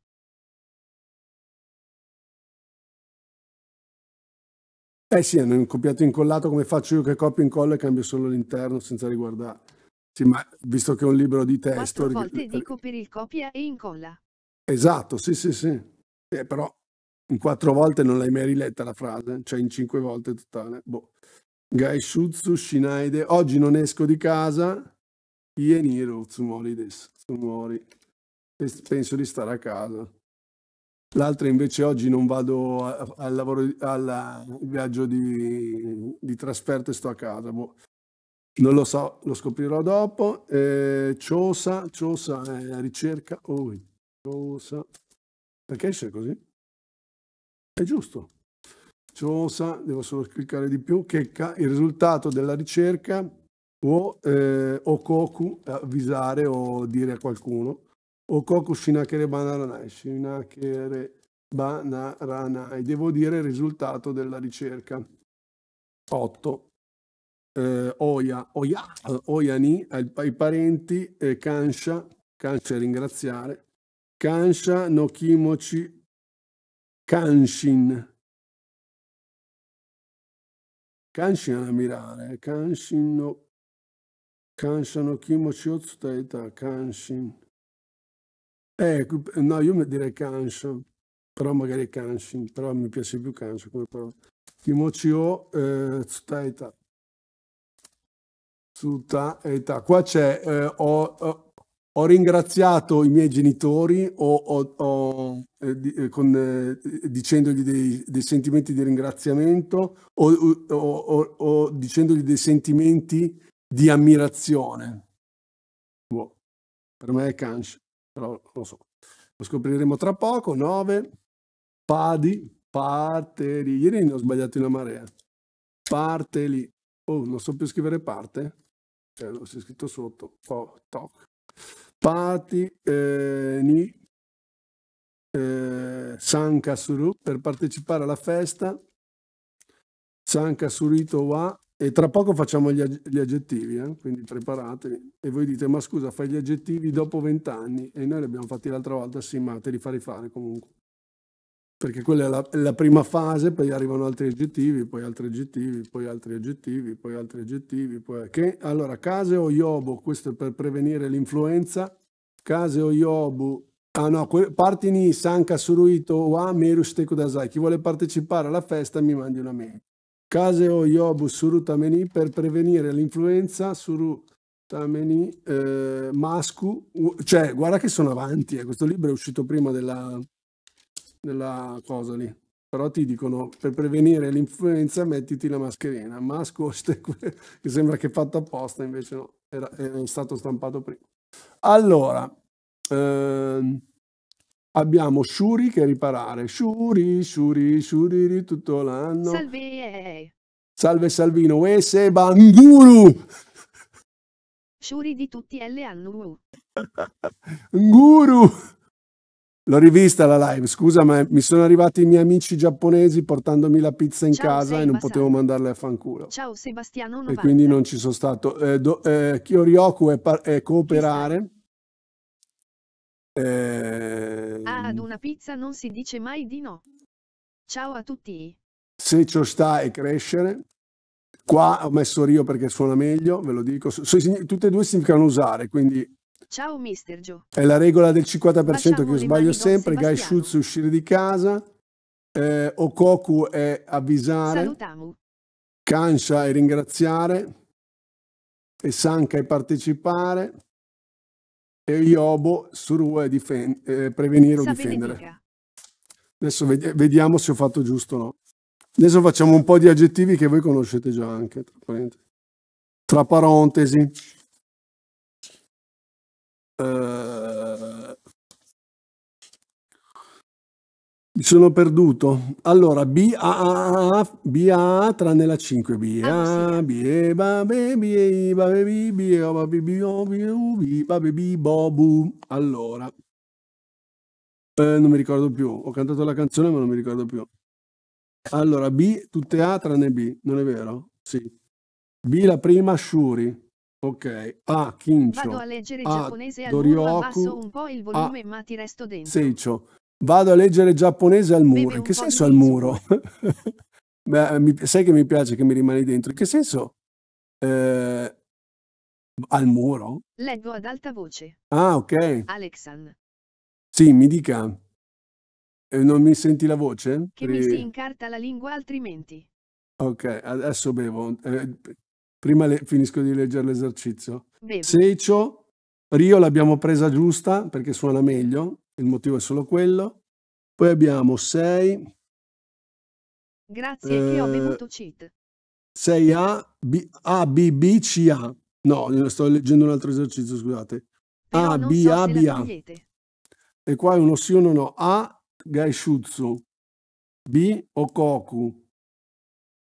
Eh sì, hanno copiato e incollato come faccio io che copio, e incollo e cambio solo l'interno senza riguardare. Sì, ma visto che è un libro di testo... Quattro volte dico per il copia e incolla. Esatto, sì, sì, sì. Eh, però in quattro volte non l'hai mai riletta la frase, cioè in cinque volte totale. Boh. Shutsu, Shinaide. Oggi non esco di casa. Ieniro Tsumori des. Tsumori. Penso di stare a casa. L'altra invece oggi non vado al lavoro, al viaggio di, di trasferta e sto a casa. Boh. Non lo so, lo scoprirò dopo. Eh, Ciosa, Ciosa eh, ricerca. Oh, Ciosa. Perché esce così? È giusto. Ciosa, devo solo cliccare di più. Che il risultato della ricerca o, eh, Okoku, avvisare o dire a qualcuno, Okoku shinakere banaranai, shinakere banaranai, devo dire il risultato della ricerca. 8. Eh, oya, Oya, Oyani, ai, ai parenti, eh, Kansha, Kansha ringraziare, Kansha no Kimochi Kanshin. Kanshin ammirare, Kanshin no 感謝の気持ちを伝えた関心。Eh, no, io direi Kanshan, però magari Kanshin, però mi piace più Kanshan come parola. Kimochio eh, Tsutaita. Tsutaita. Qua c'è, eh, ho, ho, ho, ringraziato i miei genitori ho, ho eh, eh, con, eh, dicendogli dei, dei, sentimenti di ringraziamento o, dicendogli dei sentimenti di ammirazione. Boh, per me è Kanch, però lo so. Lo scopriremo tra poco. 9. Padi, parteri. Ieri ne ho sbagliato una marea. Parteli. Oh, non so più scrivere parte. Cioè, lo si è scritto sotto. Oh, toc. Pati, eh, ni, eh, Sankasuru per partecipare alla festa. Sankasurito wa e tra poco facciamo gli, ag- gli aggettivi, eh? quindi preparatevi. E voi dite, ma scusa, fai gli aggettivi dopo vent'anni? E noi li abbiamo fatti l'altra volta, sì, ma te li fa rifare comunque. Perché quella è la, è la prima fase, poi arrivano altri aggettivi, poi altri aggettivi, poi altri aggettivi, poi altri aggettivi. Poi... Che? Allora, case o yobu, questo è per prevenire l'influenza. Case o yobu. ah no, que- partini sanka suruito wa meru steku dasai. Chi vuole partecipare alla festa mi mandi una mail. Kaseo Yobu Surutameni per prevenire l'influenza Surutameni eh, Mascu. Cioè, guarda che sono avanti, eh. questo libro è uscito prima della, della cosa lì. Però ti dicono, per prevenire l'influenza mettiti la mascherina. Masku, che sembra che è fatto apposta, invece no, era, è stato stampato prima. Allora, ehm, Abbiamo Shuri che riparare. Shuri, Shuri, Shuri tutto l'anno. Salve. Salve Salvino. Uè Seba Nguru. Shuri di tutti L Annuru. Nguru. L'ho rivista la live, scusa, ma mi sono arrivati i miei amici giapponesi portandomi la pizza in Ciao, casa e non potevo mandarle a fanculo. Ciao Sebastiano 90. E quindi non ci sono stato. Eh, do, eh, Kiorioku è, è cooperare. Eh, ah, ad ehm una pizza non si dice mai di no. Ciao a tutti. Se ciò sta e crescere. Qua ho messo Rio perché suona meglio, ve lo dico. tutte e due significano usare, quindi... Ciao mister Gio. È la regola del 50% Facciamo che io sbaglio sempre. Guy Schutz uscire di casa. Eh, Okoku è avvisare. Salutamo. Kansha è ringraziare. E Sanka è partecipare. Eriobo, Surua e difen- eh, prevenire o difendere. Adesso ved vediamo se ho fatto giusto o no. Adesso facciamo un po' di aggettivi che voi conoscete già anche, tra parentesi. Uh, Mi sono perduto. Allora, B, A, A, B, A, tranne la 5. B, A, B, E, B, B, B, E, B, B, B, B, B, B, B, B, Bobu. Allora, eh, non mi ricordo più. Ho cantato la canzone, ma non mi ricordo più. Allora, B, tutte A tranne B, non è vero? Sì. B, la prima, Shuri. Ok, A, Kincho. Vado a leggere A, giapponese al Dorioku, basso un po' il volume, A, ma ti resto dentro. Seicho. Vado a leggere giapponese al muro. In Che senso al muro? Beh, mi, sai che mi piace che mi rimani dentro. In Che senso? Eh, al muro? Leggo ad alta voce. Ah, ok. Alexan. Sì, mi dica. Eh, non mi senti la voce? Che Ri... mi si incarta la lingua altrimenti. Ok, adesso bevo. Eh, prima le... finisco di leggere l'esercizio. Bevo. Seicho, Rio l'abbiamo presa giusta perché suona meglio il motivo è solo quello. Poi abbiamo 6. Grazie eh, che ho bevuto cheat. 6A, B, A, B, B, C, A. No, sto leggendo un altro esercizio, scusate. Però A, B, so A, B, A. E qua è uno sì o no no. A, Gaishutsu. B, Okoku.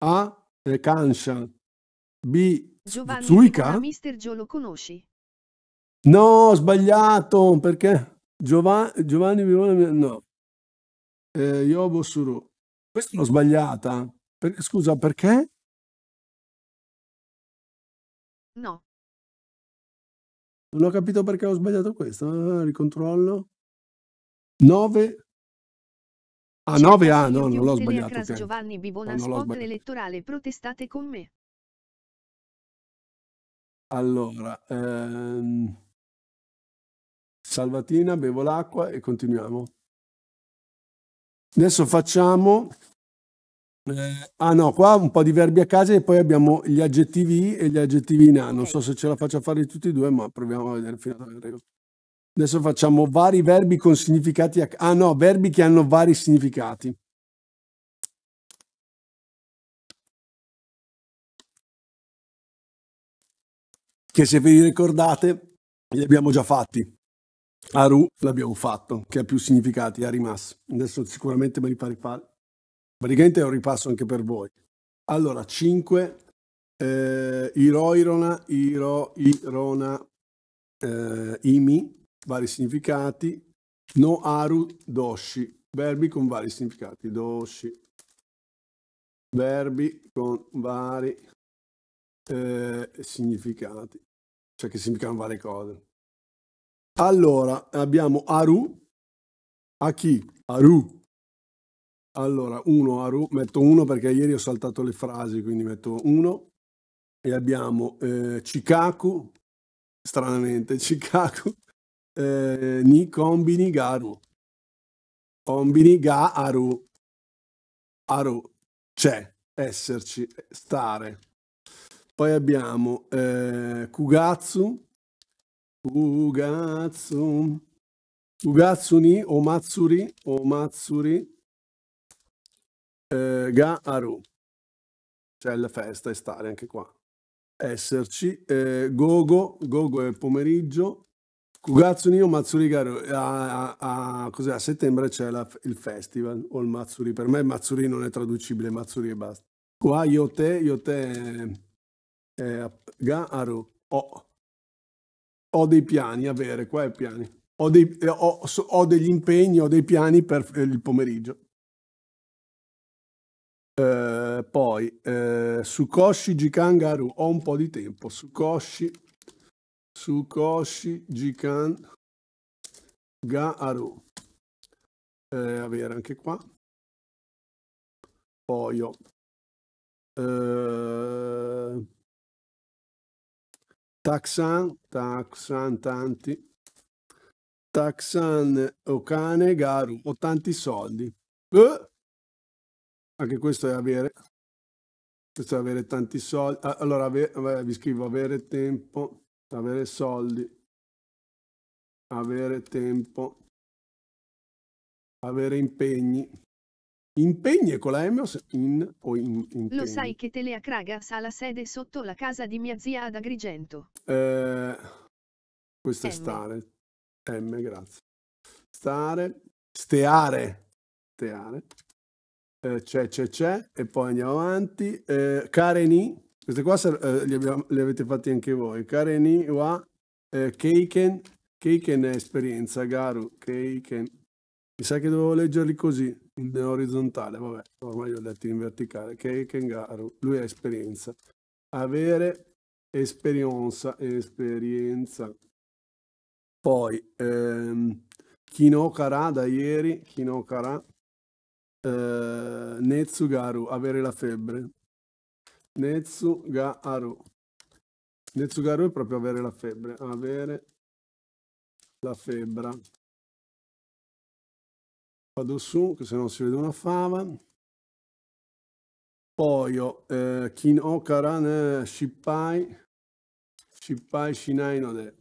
A, Kansha. B, Giovanni, Suica? Mister Gio lo conosci? No, sbagliato, perché? Giovanni Vivone, no. Eh, Yobo Suru. Questa l'ho sbagliata. Per, scusa, perché? No. Non ho capito perché ho sbagliato questo. Ah, ricontrollo. 9. a 9 a no, non l'ho sbagliato. Okay. Giovanni Vivona, no, spot elettorale, protestate con me. Allora, ehm salvatina, bevo l'acqua e continuiamo. Adesso facciamo... Eh, ah no, qua un po' di verbi a casa e poi abbiamo gli aggettivi e gli aggettivi in A. Non so se ce la faccio a fare tutti e due, ma proviamo a vedere fino a dove arrivo. Adesso facciamo vari verbi con significati a... Ah no, verbi che hanno vari significati. Che se vi ricordate li abbiamo già fatti. Aru l'abbiamo fatto, che ha più significati, Arimas. Adesso sicuramente me li fa rifare. Praticamente è un ripasso anche per voi. Allora, 5. Eh, Iroirona, Iro, Irona, eh, Imi, vari significati. No, Aru, Doshi. Verbi con vari significati. Doshi. Verbi con vari eh, significati. Cioè che significano varie cose. Allora, abbiamo Aru. A chi? Aru. Allora, uno Aru. Metto uno perché ieri ho saltato le frasi, quindi metto uno. E abbiamo eh, Chikaku. Stranamente, Chikaku. Eh, ni Kombini Garu. Kombini Ga Aru. Aru. C'è. Esserci. Stare. Poi abbiamo eh, Kugatsu. Ugatsu. Ugatsuni o Matsuri o Matsuri eh, Ga Aru. C'è la festa e stare anche qua. Esserci. Eh, gogo, Gogo è pomeriggio. Kugatsuni o Matsuri Ga Aru. A, a, a, a settembre c'è la, il festival o il Matsuri. Per me Matsuri non è traducibile, Matsuri e basta. Qua Yote, Yote eh, Ga Aru. Oh ho dei piani, avere qua i piani. Ho, dei, ho, ho, degli impegni, ho dei piani per eh, il pomeriggio. Eh, poi, eh, Sukoshi Jikangaru, ho un po' di tempo. su Koshi Sukoshi, Sukoshi Jikangaru. Eh, avere anche qua. Poi ho... Eh, Taxan, Taxan tanti. Taxan Okane Garu, ho tanti soldi. Eh? Anche questo è avere. Questo è avere tanti soldi. Allora vi scrivo avere tempo, avere soldi, avere tempo, avere impegni impegni con la Emos in, o in, in Lo sai che Telea Kragas ha la sede sotto la casa di mia zia ad Agrigento. Eh, questo M. è stare. M, grazie. Stare, steare, steare. Eh, c'è, c'è, c'è, e poi andiamo avanti. Eh, Kareni, queste qua eh, li, abbiamo, li, avete fatte anche voi. Kareni, wa, eh, Keiken, Keiken è esperienza, Garu, Keiken. Mi sa che dovevo leggerli così in orizzontale, vabbè, ormai li ho detti in verticale, che è Kengaru, lui ha esperienza. Avere esperienza, esperienza. Poi, ehm, Kinokara da ieri, Kinokara, eh, Netsugaru, avere la febbre. Netsugaru. Netsugaru è proprio avere la febbre, avere la febbre vado su che se no si vede una fava poi ho eh, Kin Okaran Shippai Shippai Shinai no de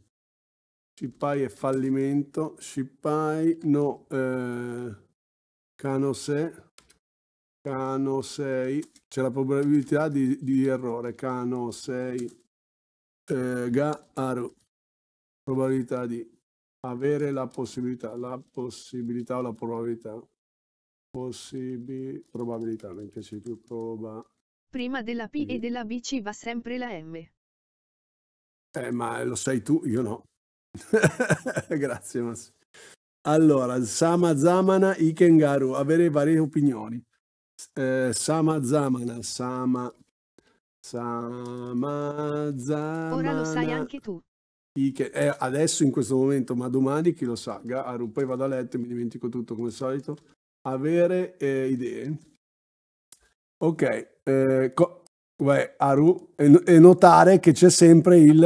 Shippai è fallimento Shippai no eh, Kanose Cano 6 c'è la probabilità di, di errore Cano 6 eh, Gaaru probabilità di avere la possibilità, la possibilità o la probabilità. Possibi, probabilità, mi piace più proba. Prima della P e della B ci va sempre la M. Eh, ma lo sai tu, io no. Grazie Massimo. Allora, Sama Zamana Ikengaru, avere varie opinioni. Eh, sama Zamana, Sama Sama Zamana. Ora lo sai anche tu che è adesso in questo momento, ma domani chi lo sa, garo, poi vado a letto e mi dimentico tutto come al solito, avere eh, idee. Ok, eh, co- beh, Aru, e, notare che c'è sempre il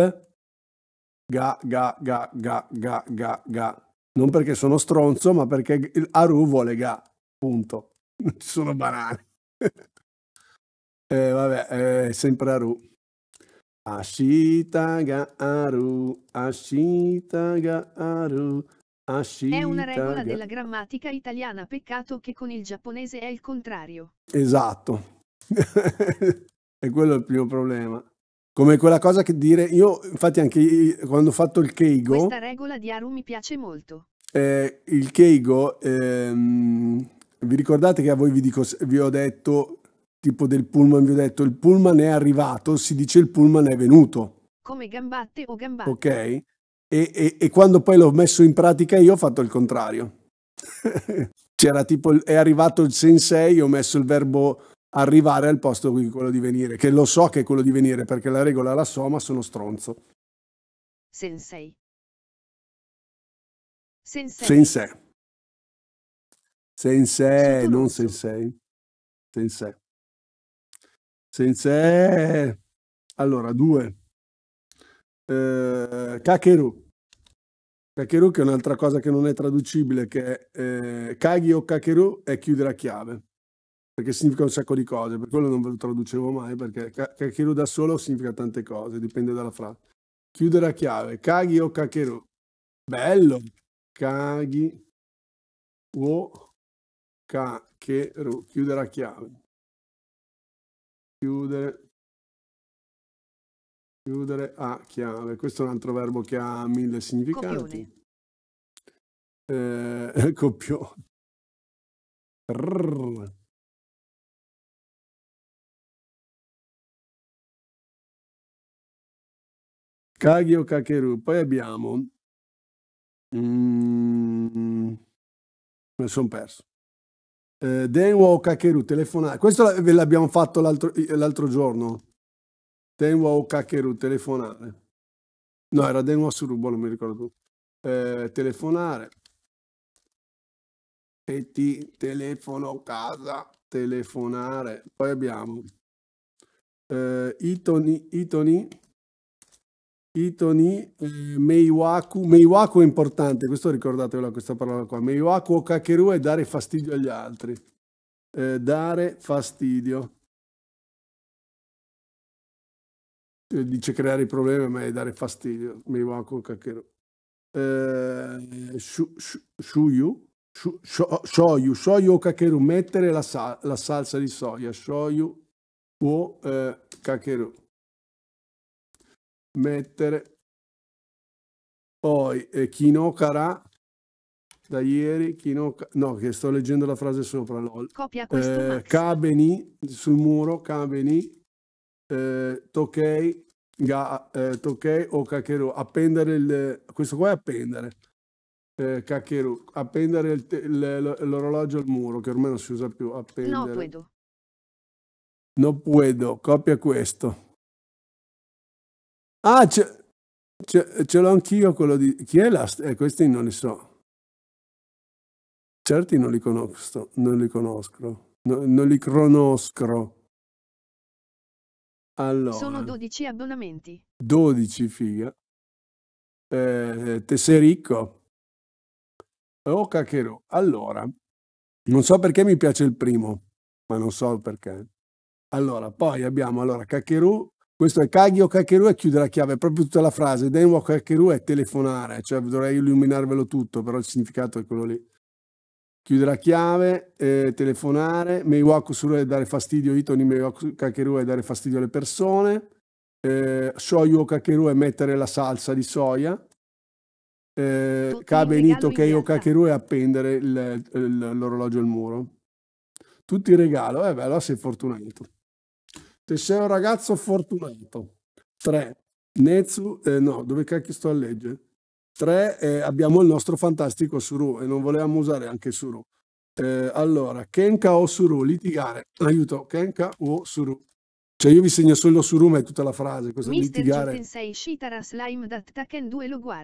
ga, ga, ga, ga, ga, ga, ga. Non perché sono stronzo, ma perché Aru vuole ga, punto. Non ci sono banane. eh, vabbè, eh, sempre Aru. Ashita Garu, Ashita Garu, Ashita È una regola della grammatica italiana, peccato che con il giapponese è il contrario. Esatto. e quello è il primo problema. Come quella cosa che dire, io infatti anche io, quando ho fatto il Keigo... Questa regola di Aru mi piace molto. Eh, il Keigo, ehm, vi ricordate che a voi vi, dico, vi ho detto tipo del pullman vi ho detto, il pullman è arrivato, si dice il pullman è venuto. Come gambatte o gambatte. Ok? E, e, e quando poi l'ho messo in pratica io ho fatto il contrario. C'era tipo, è arrivato il sensei, ho messo il verbo arrivare al posto di quello di venire, che lo so che è quello di venire perché la regola la so, ma sono stronzo. Sensei. Sensei. Sensei. Sensei, non sensei. Sensei. Senza E. Eh. Allora, due. Eh, Kakeru. Kakeru che è un'altra cosa che non è traducibile, che è eh, Kagi o Kakeru è chiudere a chiave, perché significa un sacco di cose, per quello non ve lo traducevo mai, perché Kakeru da solo significa tante cose, dipende dalla frase. Chiudere a chiave, Kagi o Kakeru. Bello! Kagi o Kakeru, chiudere a chiave chiudere chiudere a ah, chiave questo è un altro verbo che ha mille significati copione, eh, copione. Rrr. Kagi o Kakeru. Poi abbiamo... Mm, me sono perso. Eh, Denwa Kakeru, telefonare. Questo ve l'abbiamo fatto l'altro, l'altro giorno. Denwa Kakeru, telefonare. No, era su Surubo, non mi ricordo più. Eh, telefonare. E ti telefono casa, telefonare. Poi abbiamo eh, Itoni, Itoni Itoni, eh, Meiwaku. Meiwaku è importante, questo ricordatevela questa parola qua. Meiwaku o Kakeru è dare fastidio agli altri. Eh, dare fastidio. Eh, dice creare i problemi, ma è dare fastidio. Meiwaku o Kakeru. Eh, shu, shu, shuyu, shu, shoyu, shoyu o Kakeru, mettere la, sal, la salsa di soia. Shoyu o eh, Kakeru mettere poi eh, Kinokara da ieri Kino, no che sto leggendo la frase sopra lol copia eh, questo eh, Kabeni sul muro Kabeni eh, Tokei ga, eh, Tokei o Kakeru appendere il questo qua è appendere eh, Kakeru appendere il, il, l'orologio al muro che ormai non si usa più appendere no puedo no puedo copia questo Ah, ce, ce, ce l'ho anch'io quello di... Chi è la... Eh, questi non li so. Certi non li conosco, non li conosco, no, non li conosco. Allora, Sono 12 abbonamenti. 12, figa. Eh, te sei ricco? Oh, cacchero. Allora, non so perché mi piace il primo, ma non so perché. Allora, poi abbiamo allora Caccherù questo è Kaghi o Kakeru e chiudere la chiave, è proprio tutta la frase. Denwa Kakeru è telefonare, cioè dovrei illuminarvelo tutto, però il significato è quello lì. Chiudere la chiave, eh, telefonare, Meiwaku Suru è dare fastidio, Itoni Meiwaku Kakeru è dare fastidio alle persone, eh, Shoyu Kakeru è mettere la salsa di soia, eh, Kabe Nito Keio Kakeru è appendere l'orologio al muro. Tutti in regalo, eh bello, sei fortunato. Se sei un ragazzo fortunato. 3. Nezu, eh, no, dove cacchio sto a leggere? 3. Eh, abbiamo il nostro fantastico Suru e non volevamo usare anche Suru. Eh, allora, Kenka o Suru, litigare. Aiuto, Kenka o Suru. Cioè io vi segno solo Suru ma è tutta la frase, cosa Mister litigare. Sei Shitara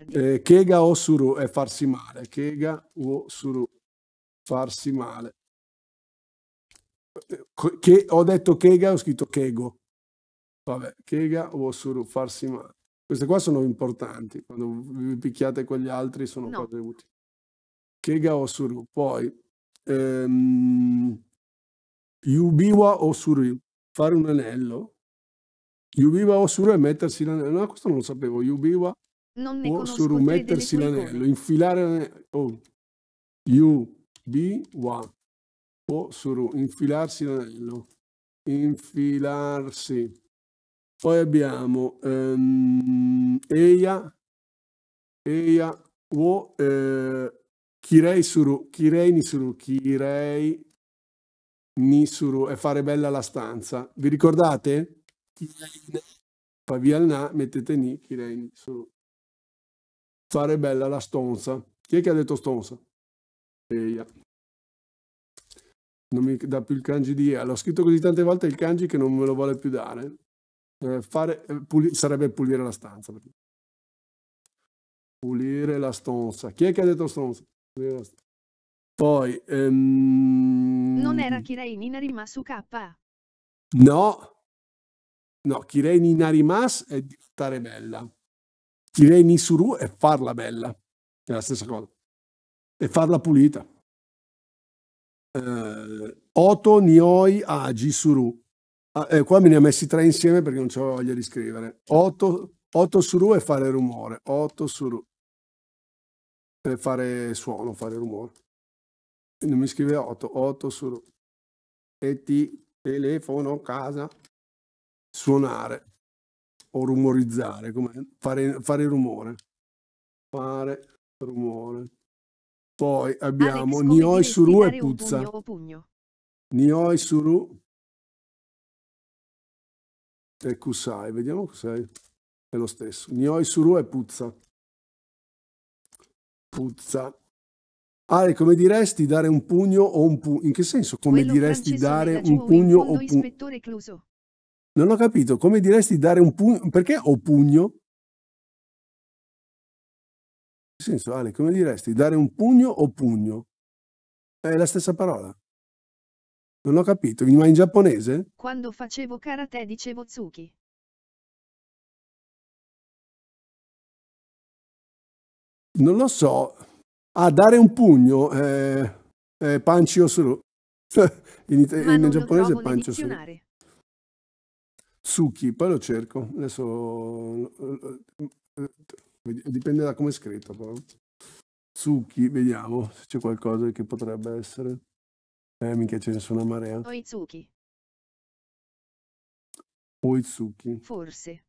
Eh, kega o Suru è farsi male, Kega o Suru farsi male. Eh, che, ho detto Kega, ho scritto Kego. Vabbè, Kega o Osuru, farsi male. Queste qua sono importanti, quando vi picchiate con gli altri sono no. cose utili. Kega Osuru, poi ehm, Yubiwa Suru, fare un anello. Yubiwa o Suru è mettersi l'anello. No, questo non lo sapevo. Yubiwa o Suru, mettersi l'anello, infilare l'anello. Oh. Yubiwa o suru, infilarsi l'anello, eh, infilarsi. Poi abbiamo um, eia, eia o eh, kirei suru, kirei nisuru, kirei nisuru e fare bella la stanza. Vi ricordate? Fa via il na, mettete ni, kirei nisuru. Fare bella la stonza. Chi è che ha detto stonza? Eia non mi dà più il kanji di L'ho scritto così tante volte il kanji che non me lo vuole più dare. Eh, fare, eh, puli, sarebbe pulire la stanza. Pulire la stanza Chi è che ha detto stonza? stonza. Poi... Ehm... Non era Kirei Ninarimasu K. No. No, Kirei Ninarimasu è stare bella. Kirei Nisuru è farla bella. È la stessa cosa. E farla pulita eh, Oto, Nioi, Agi, Suru. Ah, eh, qua me ne ha messi tre insieme perché non c'avevo voglia di scrivere. Oto, Oto Suru e fare rumore. Oto Suru. Per fare suono, fare rumore. Non mi scrive Oto, Oto Suru. E ti telefono a casa. Suonare o rumorizzare, fare, fare rumore. Fare rumore. Poi abbiamo Alex, Nioi Suru e Puzza. Pugno, Nioi Suru e Kusai. Vediamo Kusai. È lo stesso. Nioi Suru e Puzza. Puzza. Ale, come diresti dare un pugno o un pugno? In che senso? Come Quello diresti dare un pugno o un pugno? Non ho capito, come diresti dare un pugno? Perché o pugno? senso, Ale, come diresti? Dare un pugno o pugno? È la stessa parola. Non ho capito, ma in giapponese? Quando facevo karate dicevo Tsuki. Non lo so. A ah, dare un pugno è, è pancio solo. in, in giapponese è pancio solo. Tsuki, poi lo cerco. Adesso Dipende da come è scritto. Però. Tsuki, vediamo se c'è qualcosa che potrebbe essere. Eh, minchia, ce ne sono una marea. Oizuki. Oizuki. Forse.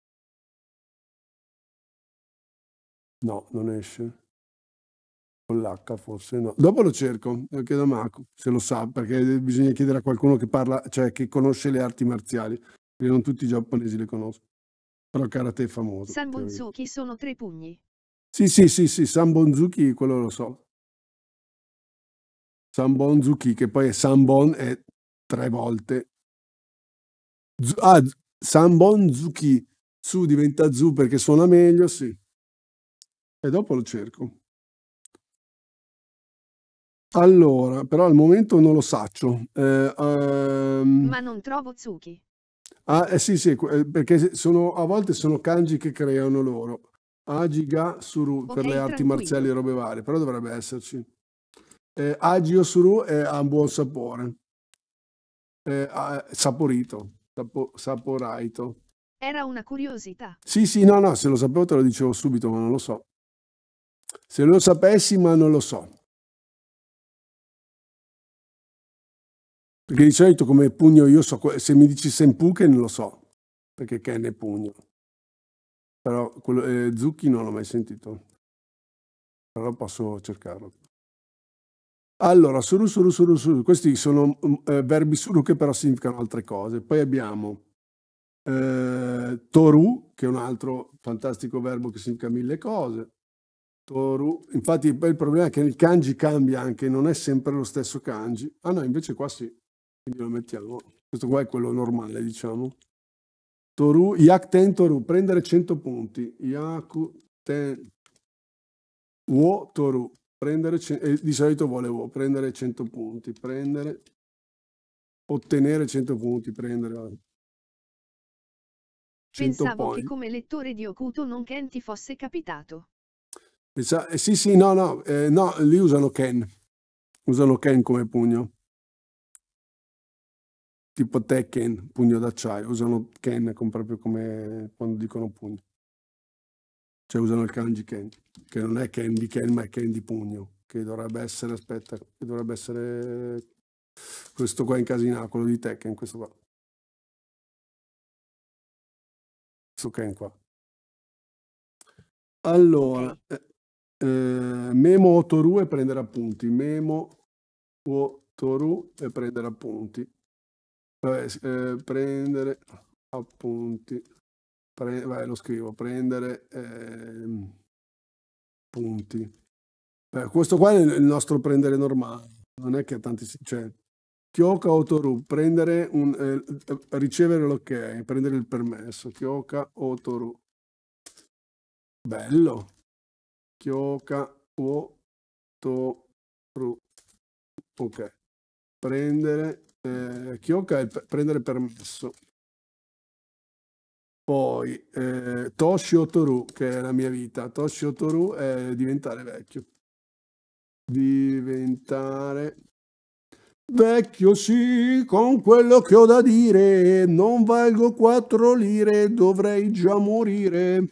No, non esce. Con l'H forse no. Dopo lo cerco, lo chiedo a Marco se lo sa, perché bisogna chiedere a qualcuno che parla, cioè che conosce le arti marziali, perché non tutti i giapponesi le conoscono. Però karate è famoso. San Bonzuki sono tre pugni. Sì, sì, sì, sì, San Bonzuki, quello lo so. San Bonzuki, che poi è San Bon, è tre volte. Ah, z- ah, San Bonzuki, su diventa Zu perché suona meglio, sì. E dopo lo cerco. Allora, però al momento non lo saccio. Eh, um... Ma non trovo Zuki. Ah, eh, sì, sì, eh, perché sono, a volte sono kanji che creano loro. Agi ga Suru okay, per le arti tranquillo. marziali e robe varie, però dovrebbe esserci. Eh, o Suru è, ha un buon sapore. Eh, saporito, sapo, saporaito. Era una curiosità. Sì, sì, no, no, se lo sapevo te lo dicevo subito, ma non lo so. Se lo sapessi, ma non lo so. Perché di solito come pugno io so, se mi dici Senpuken lo so, perché Ken è pugno. Però quello, eh, Zucchi non l'ho mai sentito. Però posso cercarlo. Allora, suru, suru, suru, suru. Questi sono mm, eh, verbi suru che però significano altre cose. Poi abbiamo eh, toru, che è un altro fantastico verbo che significa mille cose. Toru. Infatti il problema è che il kanji cambia anche, non è sempre lo stesso kanji. Ah no, invece qua sì. Quindi lo mettiamo. Questo qua è quello normale, diciamo. Toru, ten Toru, prendere 100 punti. ten uo Toru, prendere, eh, di solito volevo prendere 100 punti, prendere, ottenere 100 punti, prendere. 100 Pensavo poi. che come lettore di Okuto non Ken ti fosse capitato. Pensa, eh, sì, sì, no, no, eh, no, lì usano Ken, usano Ken come pugno tipo te Ken, pugno d'acciaio, usano Ken proprio come quando dicono pugno. Cioè usano il kanji Ken, che non è Ken di Ken ma è Ken di pugno, che dovrebbe essere, aspetta, che dovrebbe essere questo qua incasinato, quello di Tekken, questo qua. Questo Ken qua. Allora, eh, eh Memo Otoru e prendere appunti. Memo Otoru e prendere appunti. Vabbè, eh, prendere appunti. Pre, vabbè, lo scrivo. Prendere eh, punti. Beh, questo qua è il nostro prendere normale. Non è che tanti... Cioè, Chioca Otoru, prendere un, eh, eh, ricevere l'ok, prendere il permesso. Chioca Otoru. Bello. Chioca Otoru. Ok. Prendere Chioca eh, è prendere permesso. Poi eh, Toshi Otoru, che è la mia vita. Toshi Otoru è diventare vecchio. Diventare Vecchio sì, con quello che ho da dire, non valgo quattro lire, dovrei già morire.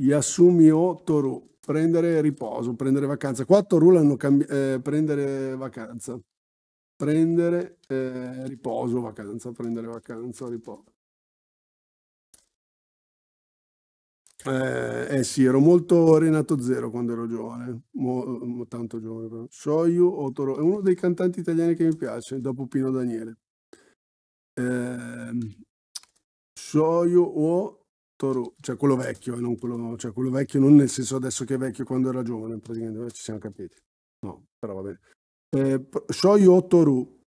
Yasumi Toru, prendere riposo, prendere vacanza. Quattro Toru hanno cambiato, eh, prendere vacanza prendere eh, riposo, vacanza, prendere vacanza, riposo. Eh, eh, sì, ero molto Renato Zero quando ero giovane, mo, mo, tanto giovane. Però. Shoyu Otoro è uno dei cantanti italiani che mi piace, dopo Pino Daniele. Eh, Shoyu Otoro, cioè quello vecchio, eh, non quello, cioè quello vecchio non nel senso adesso che è vecchio quando era giovane, praticamente ci siamo capiti. No, però va bene. Eh, Shoyo Toru.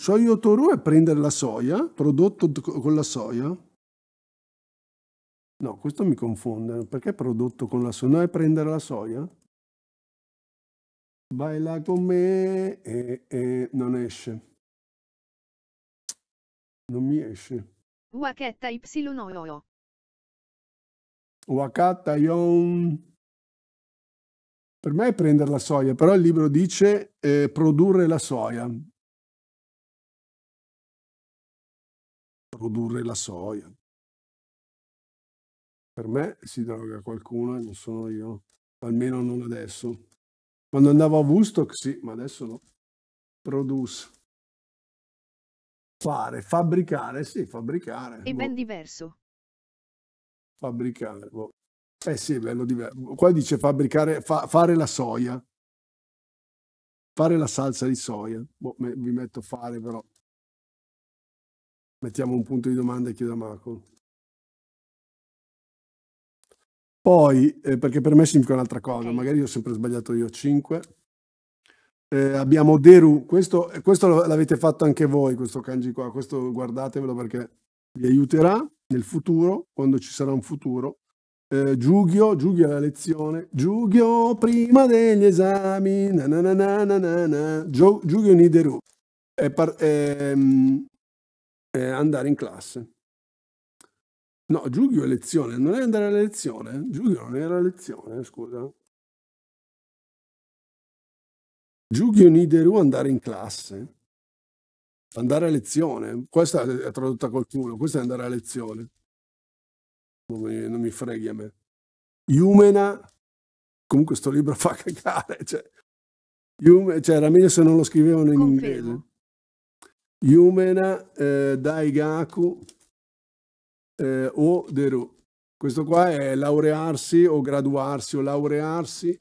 Shoyo Toru è prendere la soia, prodotto con la soia. No, questo mi confonde. Perché prodotto con la soia? No, è prendere la soia? Vai là con me e, e non esce. Non mi esce. Waketta YOYO. Wakata Yon. Per me è prendere la soia, però il libro dice eh, produrre la soia. Produrre la soia. Per me si droga qualcuno, non sono io, almeno non adesso. Quando andavo a Woodstock sì, ma adesso no. Produce. Fare, fabbricare, sì, fabbricare. È ben boh. diverso. Fabbricare, boh. Eh sì, bello diverso. Qua dice fabbricare, fa, fare la soia. Fare la salsa di soia. Boh, me, vi metto fare però. Mettiamo un punto di domanda e chiedo a Marco. Poi, eh, perché per me significa un'altra cosa, magari ho sempre sbagliato io, 5. Eh, abbiamo Deru, questo, eh, questo l'avete fatto anche voi, questo kanji qua, questo guardatevelo perché vi aiuterà nel futuro, quando ci sarà un futuro, eh, Giugio, Giugio alla lezione, Giugio prima degli esami, na na na na na na, Giugio Nideru, è, par- è, mm, è andare in classe. No, Giugio è lezione, non è andare alla lezione, Giugio non era lezione, eh, scusa. Giugio Nideru andare in classe, andare a lezione, questa è tradotta qualcuno, questa è andare a lezione non mi freghi a me. Iumena, comunque sto libro fa cagare, cioè, Iume, cioè era meglio se non lo scrivevano in Confermo. inglese. Iumena, eh, Daigaku eh, o Deru. Questo qua è laurearsi o graduarsi o laurearsi,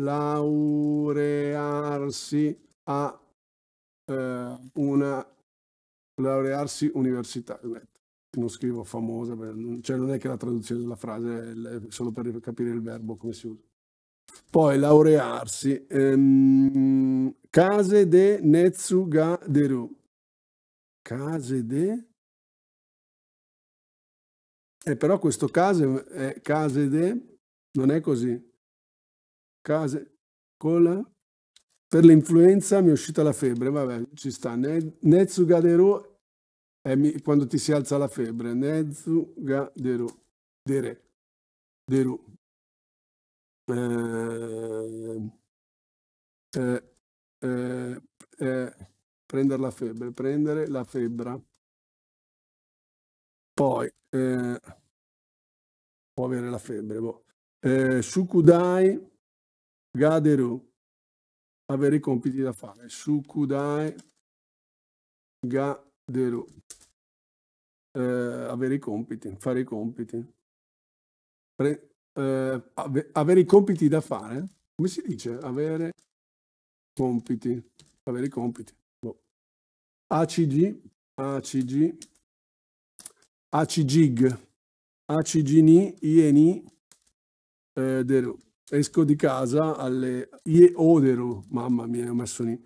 laurearsi a eh, una laurearsi università non scrivo famosa, cioè non è che la traduzione della frase è solo per capire il verbo come si usa. Poi laurearsi, ehm, case de Netsuga deru. Case de... Eh, però questo case è case de, non è così. Case, cola, per l'influenza mi è uscita la febbre, vabbè, ci sta. Netsuga deru mi, quando ti si alza la febbre. Nezu ga deru. Dere. Deru. Eh, eh, eh, eh, prendere la febbre. Prendere la febbra. Poi eh, può avere la febbre. Boh. Eh, shukudai Gaderu. Avere i compiti da fare. Shukudai Gaderu devo eh, avere i compiti, fare i compiti, Pre, eh, ave, avere i compiti da fare, come si dice? Avere compiti, avere i compiti. Boh. ACG, ACG, ACGIG, ACGNI, IENI, eh, esco di casa alle IE mamma mia, ho messo lì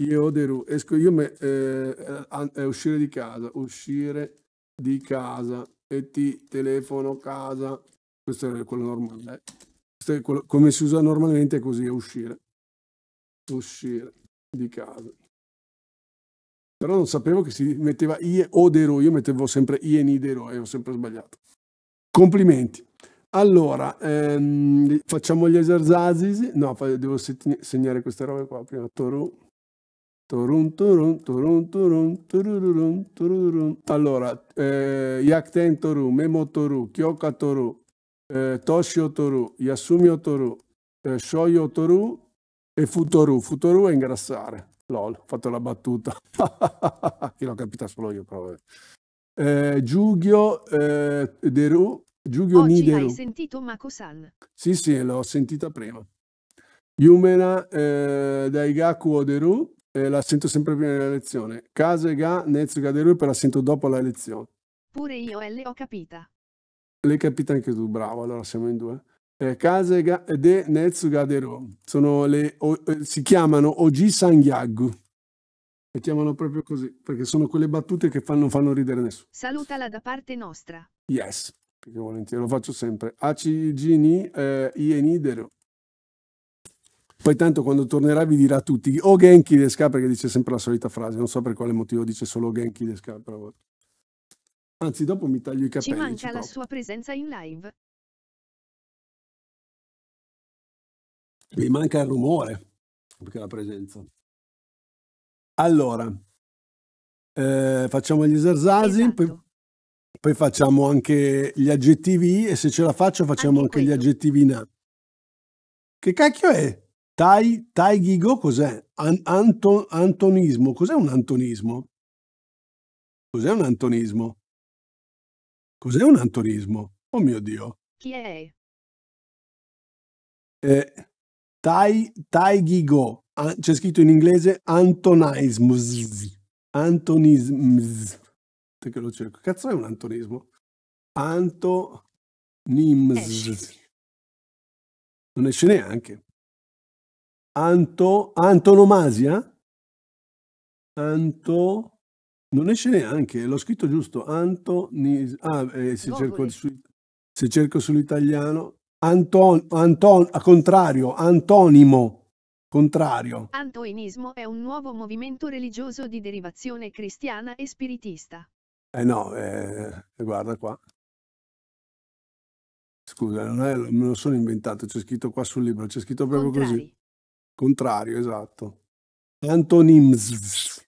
io Deru, esco io me, eh, a, eh, a eh, uscire di casa, uscire di casa e ti telefono casa. Questo è quello normale. Eh. Questo è quello, come si usa normalmente è così, è uscire. Uscire di casa. Però non sapevo che si metteva IE o Deru, io mettevo sempre IE ni Deru e ho sempre sbagliato. Complimenti. Allora, ehm, facciamo gli esercizi. No, devo segnare queste robe qua prima. Toru. Allora, eh, Yakten Toru, Memo Toru, Kyoka Toru, eh, Toshio Toru, Yasumio Toru, eh, Shoyo Toru e Futoru. Futoru è ingrassare. Lol, ho fatto la battuta. Chi l'ho capita solo io, però. Eh, Giugio eh, Deru, Giugio Oggi Nideru. hai sentito Mako-san? Sì, sì, l'ho sentita prima. Yumena eh, Daigaku Oderu, eh, la sento sempre prima lezione. Case ga Nezio Gaderu per la sento dopo la lezione. Pure io e eh, le ho capita. L'hai capita anche tu, bravo, allora siamo in due. Eh, case ga eh, de Nezio Gaderu. Sono le, o, eh, si chiamano Oji Sangyaggu. Le chiamano proprio così, perché sono quelle battute che fanno, non fanno ridere nessuno. Salutala da parte nostra. Yes, perché volentieri lo faccio sempre. Acigini eh, Ienidero. Poi tanto quando tornerà vi dirà a tutti o oh, Genki Deska perché dice sempre la solita frase, non so per quale motivo dice solo Genki Deska per Anzi, dopo mi taglio i capelli. Ci manca ci la sua presenza in live. Mi manca il rumore, perché la presenza. Allora, eh, facciamo gli esercisi, esatto. poi, poi, facciamo anche gli aggettivi e se ce la faccio facciamo anche, anche gli aggettivi in A. Che cacchio è? Tai, tai Gigo cos'è? An, anton, antonismo, cos'è un antonismo? Cos'è un antonismo? Cos'è un antonismo? Oh mio Dio. Chi è? Eh, tai, tai Gigo, c'è scritto in inglese antonisms. Antonisms. che lo cerco. Cazzo è un antonismo? Antonims. Eh, non esce neanche. Anto, antonomasia? Anto, non esce neanche, l'ho scritto giusto, Antonis, ah, eh, se, ecco, cerco su, se, cerco sull'italiano, Anton, Anton, a contrario, antonimo, contrario. Antoinismo è un nuovo movimento religioso di derivazione cristiana e spiritista. Eh no, eh, eh, guarda qua. Scusa, non è, me lo sono inventato, c'è scritto qua sul libro, c'è scritto proprio Contrari. così. Contrario, esatto. Antonims.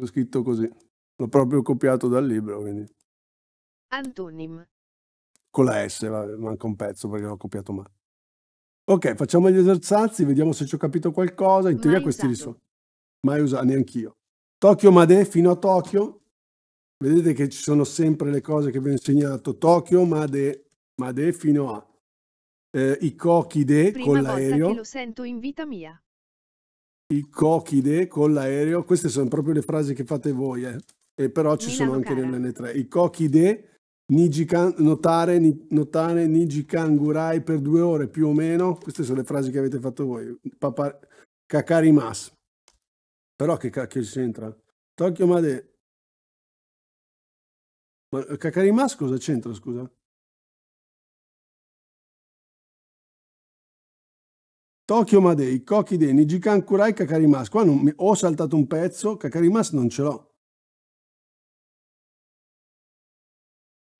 Ho scritto così. L'ho proprio copiato dal libro, quindi. Antonim. Con la S, manca un pezzo perché l'ho copiato male. Ok, facciamo gli esercizi, vediamo se ci ho capito qualcosa. In teoria Mai questi li so. Mai usati, neanch'io. Tokyo Made fino a Tokyo. Vedete che ci sono sempre le cose che vi ho insegnato. Tokyo Made, Made fino a eh, i cochide Prima con l'aereo. Che lo sento in vita mia. I cochide con l'aereo, queste sono proprio le frasi che fate voi, eh. e però ci Milano sono anche cara. N3. I cochide, Nijikan, notare, ni, notare Nijikangurai per due ore più o meno, queste sono le frasi che avete fatto voi. Papà, kakarimas. Però che cacchio c'entra? Tokyo Made. Ma Kakarimas cosa c'entra, scusa? Tokyo Madei, Koki Dei, Nijikan Kurai, Kakarimas. Qua mi... ho saltato un pezzo, Kakarimas non ce l'ho.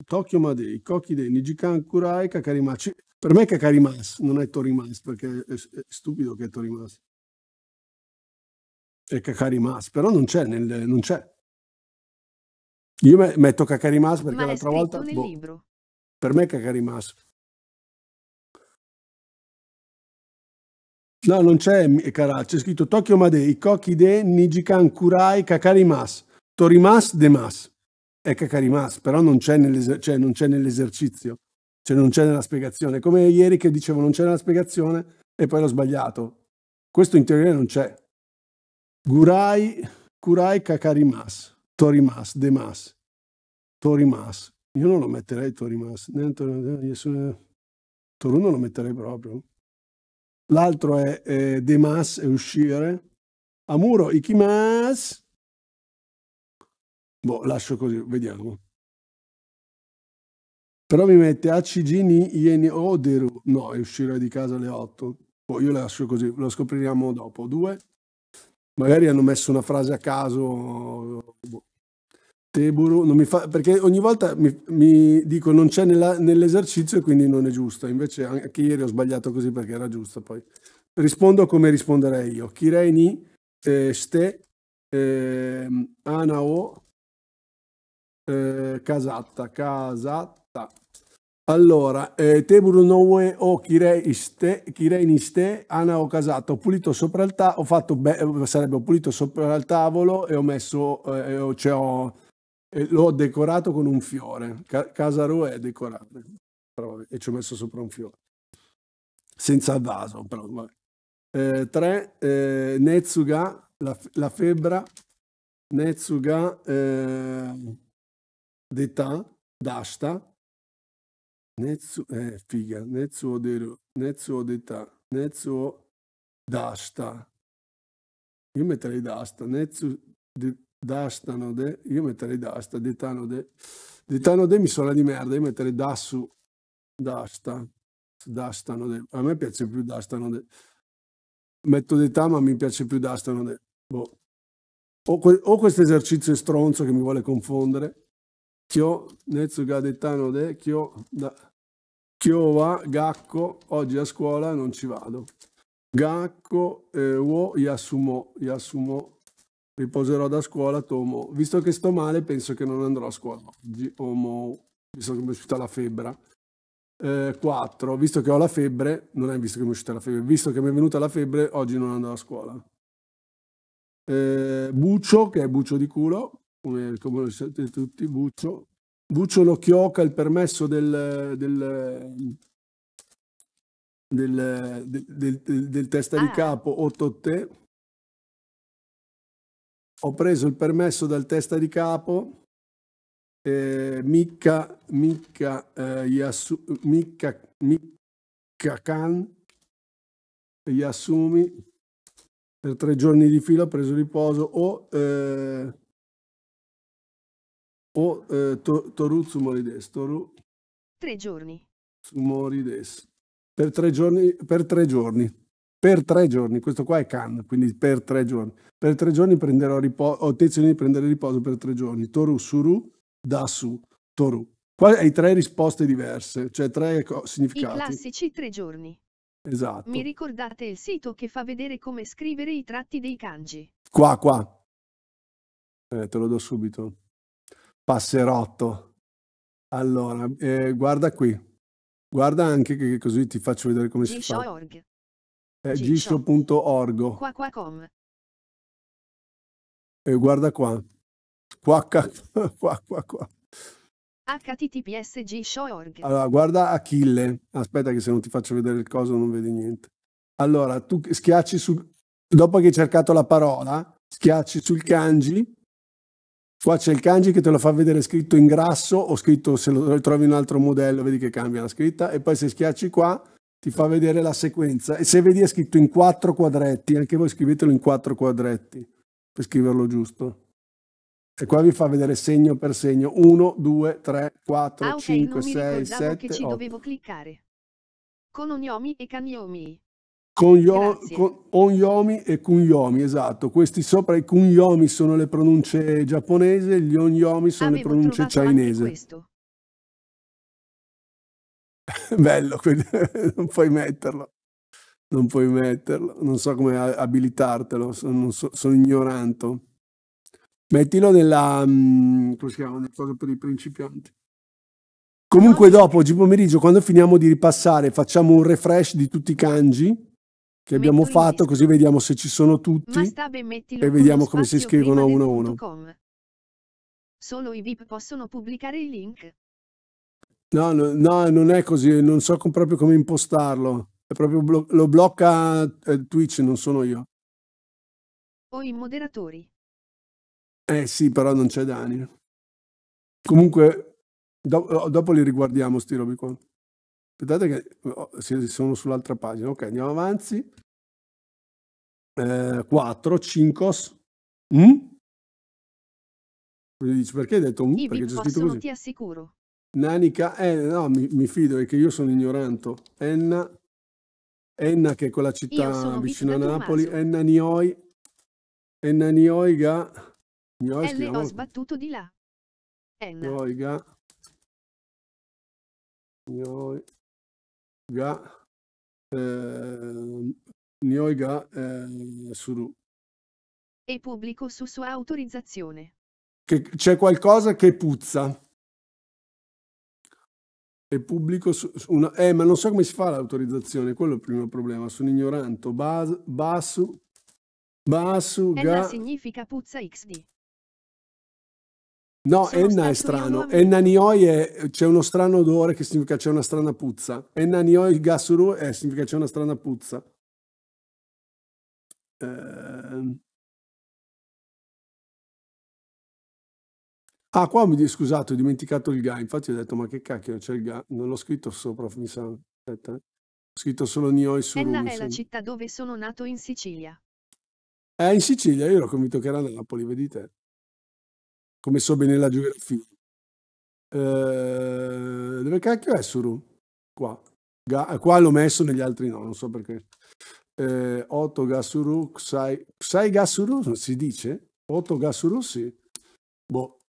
Tokyo Madei, Koki Dei, Nijikan Kurai, Kakarimas. Per me è Kakarimas, non è Torimas, perché è, stupido che è Torimas. È Kakarimas, però non c'è, nel... non c'è. Io metto Kakarimas perché l'altra volta... Boh, per me è Kakarimas. No, non c'è Kara, c'è scritto Tokyo Madei, Koki de Nijikan Kurai Kakarimas, Torimas de Mas. È Kakarimas, però non c'è, nell'eser- cioè non c'è nell'esercizio, cioè non c'è nella spiegazione. Come ieri che dicevo non c'è nella spiegazione e poi l'ho sbagliato. Questo in teoria non c'è. Gurai, Kurai Kakarimas, Torimas, de Mas, Torimas. Io non lo metterei Torimas, né Torimas, Toruno lo metterei proprio l'altro è eh, Demas e uscire. Amuro Ikimas. Boh, lascio così, vediamo. Però mi mette ACG ni Ieni Oderu. No, è uscire di casa alle 8. Boh, io lascio così, lo scopriremo dopo. Due. Magari hanno messo una frase a caso. Boh. Teburu, non mi fa, perché ogni volta mi, mi dico non c'è nella, nell'esercizio e quindi non è giusto, invece anche ieri ho sbagliato così perché era giusto poi. Rispondo come risponderei io. Kireni, eh, ste, ehm, eh, anao, eh, casatta, Allora, eh, teburu noe o kirei ste, kirei ni ste, anao casatta. Ho pulito sopra il tavolo, ho fatto, be- sarebbe ho pulito sopra il tavolo e ho messo, eh, cioè ho e l'ho decorato con un fiore. Ca- casa Rua è decorata e ci ho messo sopra un fiore. Senza il vaso, però. Vabbè. Eh, tre, eh, Netsuga, la, la febbra, Netsuga eh, d'età, d'asta, Netsu, eh, figa, Netsu odero, Netsu d'età, Netsu d'asta. Io metterei d'asta, Netsu de, Dastanode, io metterei Dasta, Detanode. Detanode mi suona di merda, io metterei Dassu, Dasta, Dastanode. A me piace più Dastanode. Metto Detà ma mi piace più Dastanode. Boh. O, que o questo esercizio è stronzo che mi vuole confondere. Chio, Netsuga Detanode, Chio, da, Chiova, Gacco, oggi a scuola non ci vado. Gacco, eh, Wo, Yasumo, Yasumo, riposerò da scuola, tomo. Visto che sto male, penso che non andrò a scuola oggi, omo, visto che mi è uscita la febbre. Eh, 4. visto che ho la febbre, non è visto che mi è uscita la febbre, visto che mi è venuta la febbre, oggi non andrò a scuola. Eh, buccio, che è buccio di culo, come, come lo sapete tutti, buccio. Buccio lo chioca il permesso del, del del, del, del, del, testa ah. di capo o totte ho preso il permesso dal testa di capo eh, Micca Micca eh, Yasu, Micca Micca Khan Yasumi per tre giorni di fila ho preso riposo o eh, o eh, to, Toru Tsumorides Toru tre giorni Tsumorides per tre giorni per tre giorni per tre giorni, questo qua è Cannes, quindi per tre giorni. Per tre giorni prenderò riposo, ho intenzione di prendere riposo per tre giorni. Toru suru, da su, toru. Qua hai tre risposte diverse, cioè tre co- significati. I classici tre giorni. Esatto. Mi ricordate il sito che fa vedere come scrivere i tratti dei kanji? Qua, qua. Eh, te lo do subito. Passerotto. Allora, eh, guarda qui. Guarda anche che così ti faccio vedere come G-Shorg. si fa. Eh, Giscio.org. E eh, guarda qua. Qua, qua, qua, qua. HTTPS Giscio.org. Allora, guarda Achille. Aspetta che se non ti faccio vedere il coso non vedi niente. Allora, tu schiacci su... Dopo che hai cercato la parola, schiacci sul kanji. Qua c'è il kanji che te lo fa vedere scritto in grasso o scritto se lo trovi in un altro modello, vedi che cambia la scritta. E poi se schiacci qua ti fa vedere la sequenza e se vedi è scritto in quattro quadretti, anche voi scrivetelo in quattro quadretti per scriverlo giusto. E qua vi fa vedere segno per segno 1, 2, 3, 4, 5, 6, 7, che ci 8. dovevo cliccare. Con ognomi e cagnomi. Con, yo, con onyomi e kunyomi, esatto. Questi sopra i kunyomi sono le pronunce giapponese, gli onyomi sono Avevo le pronunce cinese. Questo. Bello, non puoi metterlo. Non puoi metterlo. Non so come abilitartelo, sono, so, sono ignorante. Mettilo nella... Mm, come si chiama? Nel cosa per i principianti. Comunque dopo, oggi pomeriggio, quando finiamo di ripassare, facciamo un refresh di tutti i kanji che abbiamo Metto fatto, così vediamo se ci sono tutti e vediamo come si scrivono uno a uno. Solo i VIP possono pubblicare il link. No, no, no, non è così, non so com proprio come impostarlo. È proprio blo lo blocca eh, Twitch, non sono io. O i moderatori. Eh sì, però non c'è Dani. Comunque, do oh, dopo li riguardiamo sti robi qua. Aspettate che oh, sono sull'altra pagina. Ok, andiamo avanti. Eh, 4, 5. Mm? perché hai detto un? Mm? Perché c'è scritto così. ti assicuro. Nanica, eh, no, mi, mi fido che io sono ignoranto. Enna, Enna che è quella città vicino a Napoli, Enna Nioi, Enna Nioiga. Nioi, L ho sbattuto di là. Enna. Nioiga. Nioiga. Eh, Nioiga eh, Suru. E pubblico su sua autorizzazione. Che c'è qualcosa che puzza e pubblico su, su una, eh, ma non so come si fa l'autorizzazione, quello è il primo problema, sono ignorante. Bas, basu, basu, Enna significa puzza XD. No, sono Enna è strano. Enna nioi è, c'è uno strano odore che significa c'è una strana puzza. Enna nioi gasuru è, significa c'è una strana puzza. Ehm... Ah, qua mi scusate, ho dimenticato il ga, infatti ho detto ma che cacchio c'è il ga, non l'ho scritto sopra, mi sa, aspetta, eh. ho scritto solo Nioi su Enna Rumi, è la città dove sono nato in Sicilia. Eh, in Sicilia, io ero convinto che era Napoli, vedete, come so bene la geografia. Eh, dove cacchio è Suru? Qua. Ga, eh, qua l'ho messo, negli altri no, non so perché. Eh, Otto Gasuru, Sai, Sai Gasuru si dice? Otto Gasuru sì. Boh,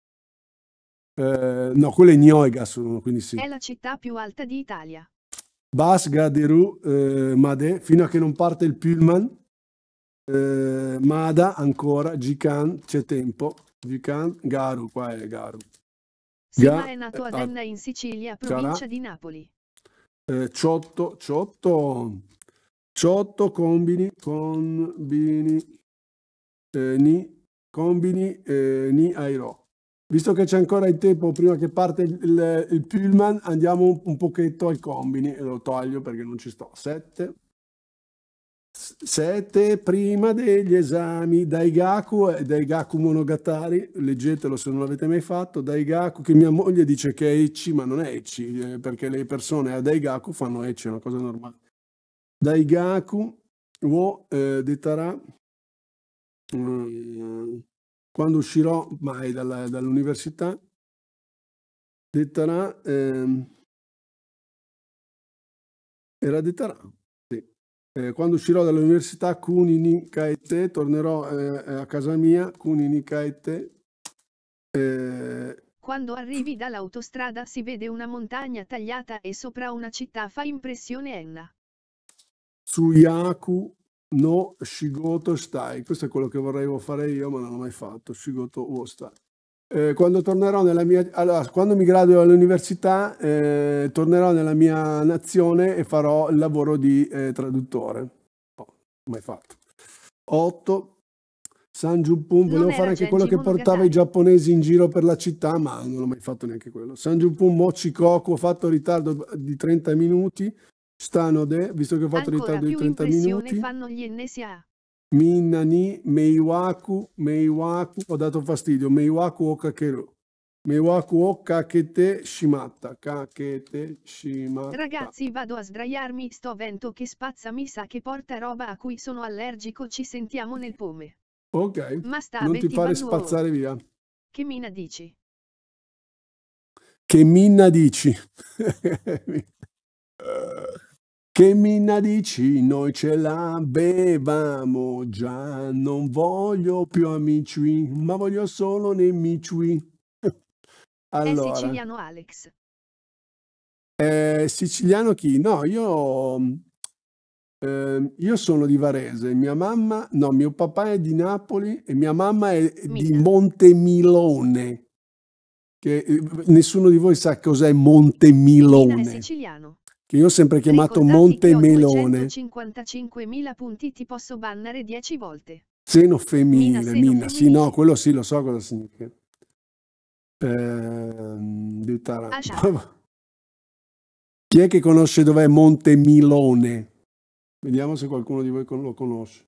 eh, no, quella è Nioega, sono, quindi sì. È la città più alta d'Italia. Bas, Gaderu, eh, Made, fino a che non parte il Pullman. Eh, Mada ancora, Gikan, c'è tempo. Gikan, Garu, qua è Garu. Sima Ga- è nato a Denna eh, in Sicilia, provincia Cara. di Napoli. Eh, Ciotto, Ciotto, Ciotto, Combini, Combini, eh, Ni, Combini, eh, Ni, Airo. Visto che c'è ancora il tempo prima che parte il, il pullman, andiamo un pochetto al combini e lo toglio perché non ci sto. 7. 7 prima degli esami Daigaku e eh, Daigaku Monogatari, leggetelo se non l'avete mai fatto, Dai Gaku, che mia moglie dice che è Ecci ma non è Ecci eh, perché le persone a dai Gaku fanno Ecci, è una cosa normale. Dai Gaku, wo eh, detara mm, quando uscirò mai dalla, dall'università, dettarà, ehm, era dettarà, sì. Eh, quando uscirò dall'università, Kunini Kaete, tornerò eh, eh, a casa mia, Kunini Kaete. Eh, quando arrivi dall'autostrada si vede una montagna tagliata e sopra una città fa impressione Enna. Tsuyaku No Shigoto Stai. Questo è quello che vorrei fare io, ma non l'ho mai fatto. Shigoto Ostai. Eh, quando tornerò nella mia allora, quando mi graduo all'università eh, tornerò nella mia nazione e farò il lavoro di eh, traduttore oh, mai fatto 8 San Giuppun volevo fare anche quello che portava i giapponesi in giro per la città ma non l'ho mai fatto neanche quello San Giuppun Mochikoku ho fatto ritardo di 30 minuti Stanode, visto che ho fatto ritardo di 30 minuti. fanno gli ennesi A. Meiwaku, Meiwaku, ho dato fastidio, Meiwaku Okakeru. Meiwaku o kakete shimatta, kakete shimatta. Ragazzi vado a sdraiarmi, sto vento che spazza mi sa che porta roba a cui sono allergico, ci sentiamo nel pome. Ok, Ma sta non ti fare spazzare via. Che mina dici? Che mina dici? uh. Che minna dici, noi ce l'avevamo già, non voglio più amici, ma voglio solo nemici. allora, è siciliano Alex. Eh, siciliano chi? No, io, eh, io sono di Varese, mia mamma, no, mio papà è di Napoli e mia mamma è Mille. di Montemilone. Che, eh, nessuno di voi sa cos'è Montemilone. Mina è siciliano che io ho sempre chiamato Monte Melone. 55.000 punti ti posso bannare 10 volte. Seno femminile, mina, sì, no, quello sì, lo so cosa significa. Eh, Chi è che conosce dov'è Monte Milone? Vediamo se qualcuno di voi lo conosce.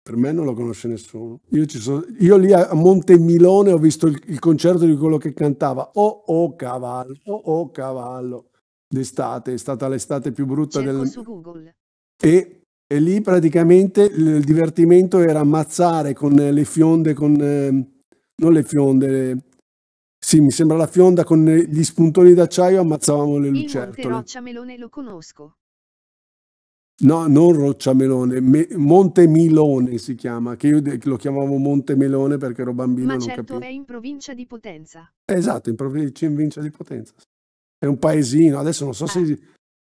Per me non lo conosce nessuno. Io, so, io lì a Monte Milone ho visto il, il, concerto di quello che cantava. Oh, oh, cavallo, oh, oh, cavallo d'estate, è stata l'estate più brutta Cerco del... su Google. E, e, lì praticamente il divertimento era ammazzare con le fionde, con... Eh, non le fionde, sì, mi sembra la fionda con gli spuntoni d'acciaio ammazzavamo le lucertole. Il Monte Melone lo conosco. No, non Rocciamelone, Me- Monte Milone si chiama, che io lo chiamavo Monte Melone perché ero bambino. Ma certo, non è in provincia di Potenza. Esatto, in provincia, in provincia di Potenza è un paesino, adesso non so se, eh.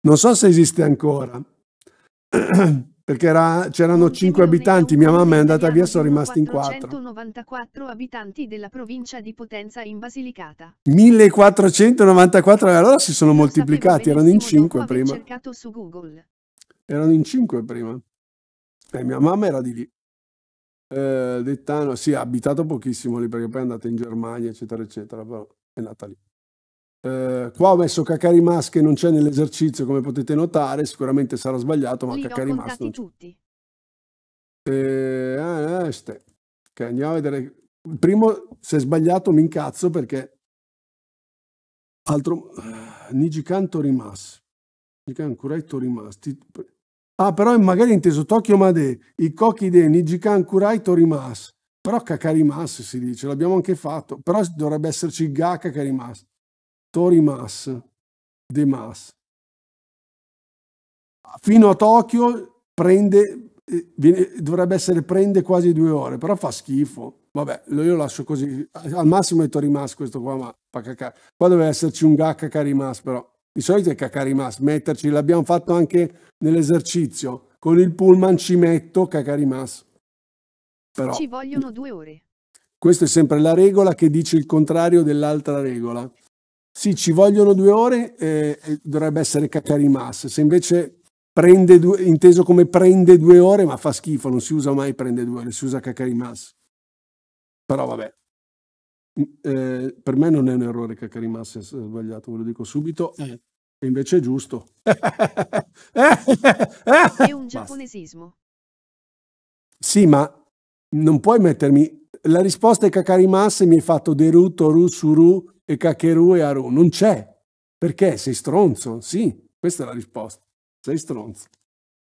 non so se esiste ancora, perché c'erano 5 abitanti, mia mamma è andata via, sono rimasti in 4. 1494 abitanti della provincia di Potenza in Basilicata. 1494, allora si sono moltiplicati, erano in 5 prima. cercato su Google. Erano in 5 prima. E eh, mia mamma era di lì. Eh, Dettano, sì, ha abitato pochissimo lì perché poi è andata in Germania, eccetera, eccetera, però è nata lì. Eh, qua ho messo Kakarimas che non c'è nell'esercizio, come potete notare, sicuramente sarà sbagliato, ma Li Kakarimas non tutti. Eh, ah, este. Eh, ok, andiamo a vedere. Il primo, se è sbagliato mi incazzo perché... Altro... Eh, Nijikan Torimas. Nijikan Kurai Torimas. Ah, però magari inteso Tokyo Made, i Koki de Nijikan Kurai Torimas. Però Kakarimas si dice, l'abbiamo anche fatto. Però dovrebbe esserci Ga Kakarimas. De Mas. Fino a Tokyo prende, eh, viene, dovrebbe essere prende quasi due ore, però fa schifo. Vabbè, io lascio così. Al massimo è Torimas questo qua, ma fa cacà. Qua deve esserci un gacca H però. Di solito è cacca Rimas, metterci, l'abbiamo fatto anche nell'esercizio. Con il pullman ci metto cacca Rimas. Però, ci vogliono due ore. Questa è sempre la regola che dice il contrario dell'altra regola sì, ci vogliono due ore, eh, dovrebbe essere Cacarimas. Se invece prende due, inteso come prende due ore, ma fa schifo, non si usa mai prende due ore, si usa Cacarimas. Però vabbè, mm, eh, per me non è un errore Cacarimas, è sbagliato, ve lo dico subito. Eh. E invece è giusto. è un giapponesismo. Sì, ma non puoi mettermi... La risposta è Cacarimas e mi hai fatto Deru, Toru, Suru e Kakeru e Haru. Non c'è. Perché? Sei stronzo? Sì, questa è la risposta. Sei stronzo.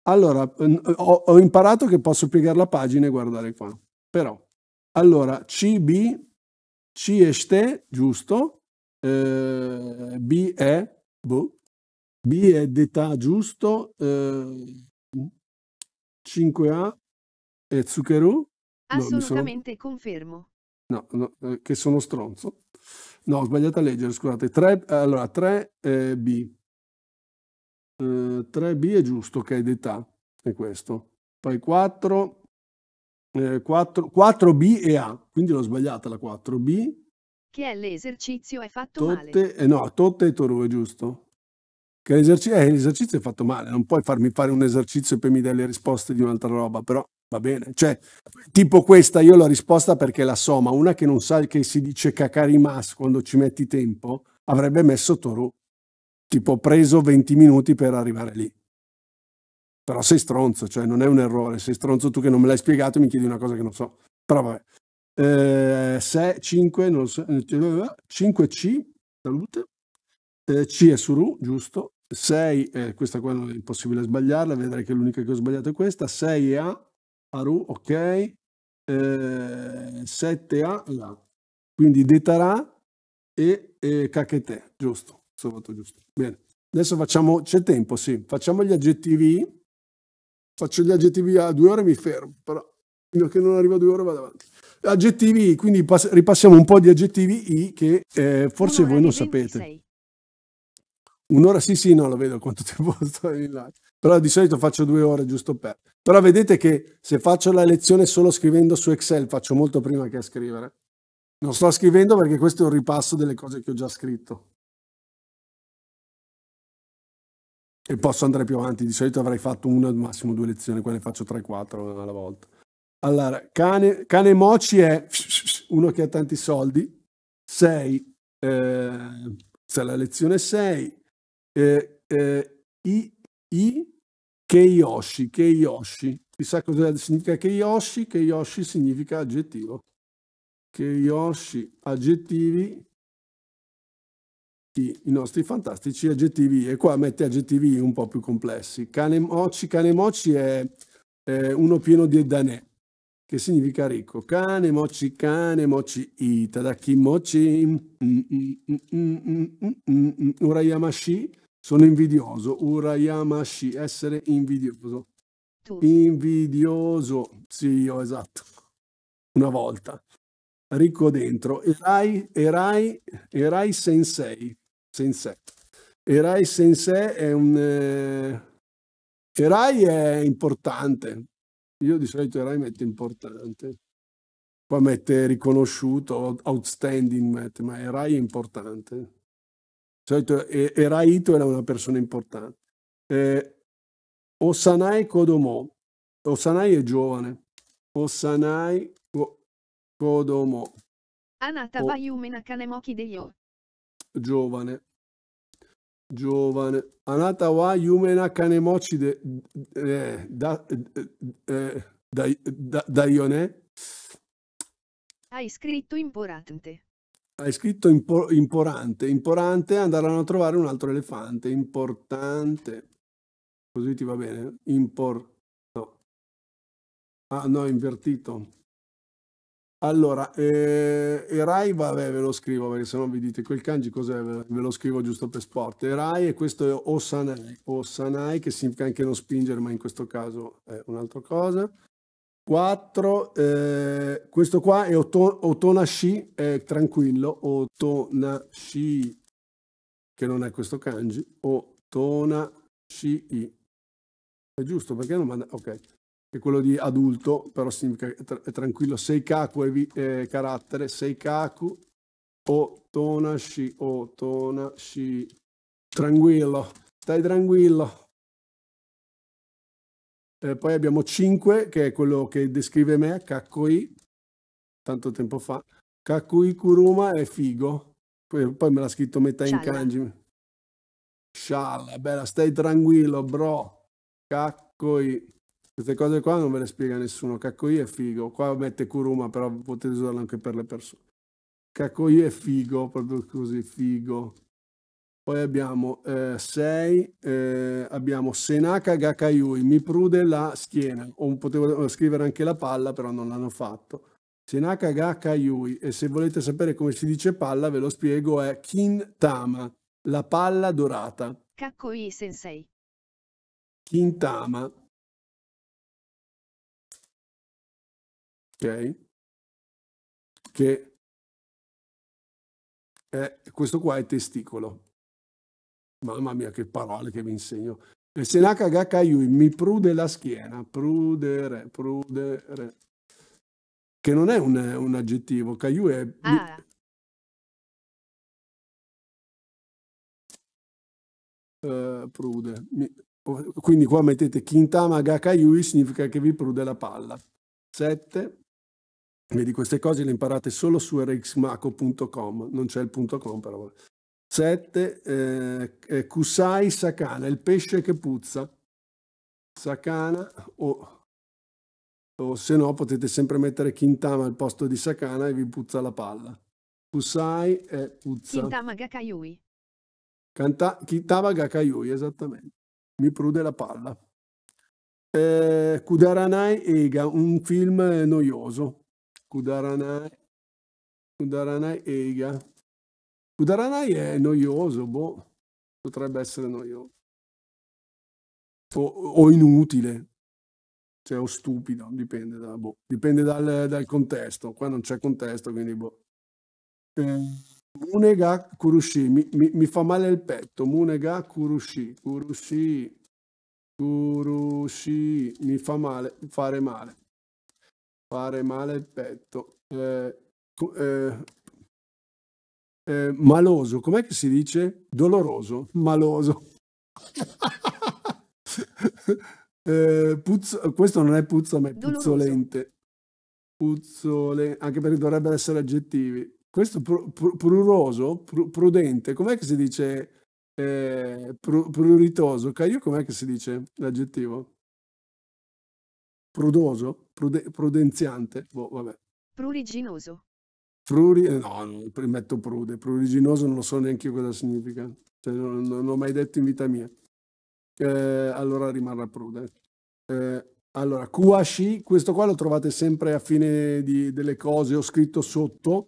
Allora, ho, ho imparato che posso piegare la pagina e guardare qua. Però, allora, CB, C e ste, giusto. Eh, B è, boh. B è d'età, giusto. Eh, 5A e Zuccheru. Assolutamente no, sono... confermo. No, no, eh, che sono stronzo. No, ho sbagliato a leggere, scusate. 3, allora, 3B. Eh, 3B eh, è giusto, che è d'età, è questo. Poi 4, eh, 4, 4B e A, quindi l'ho sbagliata la 4B. Che è l'esercizio è fatto totte, male. Eh, no, Totte e Torù è giusto. Che eh, l'esercizio, eh, è fatto male, non puoi farmi fare un esercizio e poi mi dai le risposte di un'altra roba, però Va bene, cioè, tipo questa, io la risposta perché la so, ma una che non sa che si dice cacarimas quando ci metti tempo, avrebbe messo Toru, tipo preso 20 minuti per arrivare lì. Però sei stronzo, cioè non è un errore, sei stronzo tu che non me l'hai spiegato e mi chiedi una cosa che non so. Però vabbè. Eh, 6, 5, non so, 5C, eh, cioè, eh, salute, eh, C è Suru, giusto, 6, eh, questa qua non è impossibile sbagliarla, vedrai che l'unica che ho sbagliato è questa, 6 e A, Aru, ok, eh, 7A, là. quindi Detarà e eh, Cachetè, giusto, soprattutto giusto. Bene, adesso facciamo, c'è tempo, sì, facciamo gli aggettivi, faccio gli aggettivi a due ore e mi fermo, però fino a che non arrivo a due ore vado avanti. Aggettivi, quindi ripassiamo un po' di aggettivi I che eh, forse voi non sapete. Un'ora sì, sì, no, lo vedo quanto tempo sto in là. Però di solito faccio due ore giusto per. Però vedete che se faccio la lezione solo scrivendo su Excel faccio molto prima che a scrivere. Non sto scrivendo perché questo è un ripasso delle cose che ho già scritto. E posso andare più avanti, di solito avrei fatto una, al massimo due lezioni, qua ne faccio 3-4 alla volta. Allora, cane, cane moci è uno che ha tanti soldi, 6, eh, se la lezione 6, eh, eh, i, i, Keiyoshi, Keiyoshi. Chissà cosa significa Keiyoshi. Keiyoshi significa aggettivo. Keiyoshi, aggettivi, i, i, nostri fantastici aggettivi. E qua mette aggettivi un po' più complessi. Kanemochi, Kanemochi è, è uno pieno di danè, che significa ricco. Kanemochi, Kanemochi, Itadakimochi, Urayamashi. Sono invidioso. Urayamashi, essere invidioso. Invidioso. Sì, io esatto. Una volta. Ricco dentro. Erai, erai, erai sensei. Sensei. Erai sensei è un... Eh... Erai è importante. Io di solito erai metto importante. Poi mette riconosciuto, outstanding mette, ma erai è importante solito era Ito era una persona importante. Eh, Osanai Kodomo, Osanai è giovane, Osanai Kodomo. Anata wa yume nakanemoki de yo. Giovane, giovane. Anata wa yume nakanemochi de... Eh, da, eh, eh da, da, da, da Ione. Hai scritto importante. Hai scritto impo- imporante, importante andranno a trovare un altro elefante, importante. Così ti va bene? Impor... No. Ah no, invertito. Allora, eh, Erai, vabbè ve lo scrivo perché se no vi dite quel kanji cos'è, ve lo scrivo giusto per sport. Erai e questo è Osanai, Osanai che significa anche non spingere ma in questo caso è un'altra cosa. 4, eh, questo qua è Otonashi, è eh, tranquillo, Otonashi, che non è questo kanji, Otonashi, è giusto perché non manda, ok, è quello di adulto, però significa è tranquillo, Seikaku è vi, eh, carattere, Seikaku, Otonashi, Otonashi, tranquillo, stai tranquillo, eh, poi abbiamo 5, che è quello che descrive me, Kakoi, tanto tempo fa. Kakui Kuruma è figo. Poi, poi me l'ha scritto metà in kanji. Scialla, bella, stai tranquillo, bro. Kakoi. Queste cose qua non ve le spiega nessuno. Kakoi è figo. Qua mette Kuruma, però potete usarlo anche per le persone. Kakoi è figo, proprio così, figo. Poi abbiamo 6, eh, eh, abbiamo Senaka Gakayui, mi prude la schiena, o potevo scrivere anche la palla, però non l'hanno fatto. Senaka Gakayui, e se volete sapere come si dice palla, ve lo spiego, è Kintama, la palla dorata. Kakui Sensei. Kintama. Ok. Che è, questo qua è testicolo. Mamma mia, che parole che vi insegno. Il Senaka Gakaiui mi prude la schiena, prudere, prudere, che non è un, un aggettivo, Kaiui è... Ah. Mi... Uh, eh, prude. Mi... Oh, quindi qua mettete Kintama Gakaiui significa che vi prude la palla. 7. Vedi, queste cose le imparate solo su rxmaco.com, non c'è il punto .com però. 7. Eh, eh, Kusai Sakana, il pesce che puzza. Sakana o, o se no potete sempre mettere Kintama al posto di Sakana e vi puzza la palla. Kusai è puzza. Kintama Gakayui. Canta, Kintama Gakayui, esattamente. Mi prude la palla. Eh, Kudaranai Ega, un film noioso. Kudaranai, Kudaranai Ega, Udaranai è noioso, boh, potrebbe essere noioso. O, o inutile, cioè, o stupido, dipende, da, boh, dipende dal, dal, contesto. Qua non c'è contesto, quindi boh. Eh. Munega Kurushi, mi, mi, mi, fa male il petto. Munega Kurushi, Kurushi, Kurushi, mi fa male, fare male. Fare male il petto. Eh, eh, eh, maloso, com'è che si dice? Doloroso, maloso. eh, puzzo, questo non è puzza, ma è Doloroso. puzzolente. Puzzole, anche perché dovrebbero essere aggettivi. Questo pr- pr- pruroso, pr- prudente, com'è che si dice eh, pr- pruritoso? Caio, com'è che si dice l'aggettivo? Prudoso, Prude- prudenziante, boh, vabbè. Pruriginoso. Pruri, eh, no, metto prude, pruriginoso non lo so neanche io cosa significa, cioè, non, non l'ho mai detto in vita mia. Eh, allora rimarrà prude. Eh, allora, Kuashi, questo qua lo trovate sempre a fine di, delle cose, ho scritto sotto,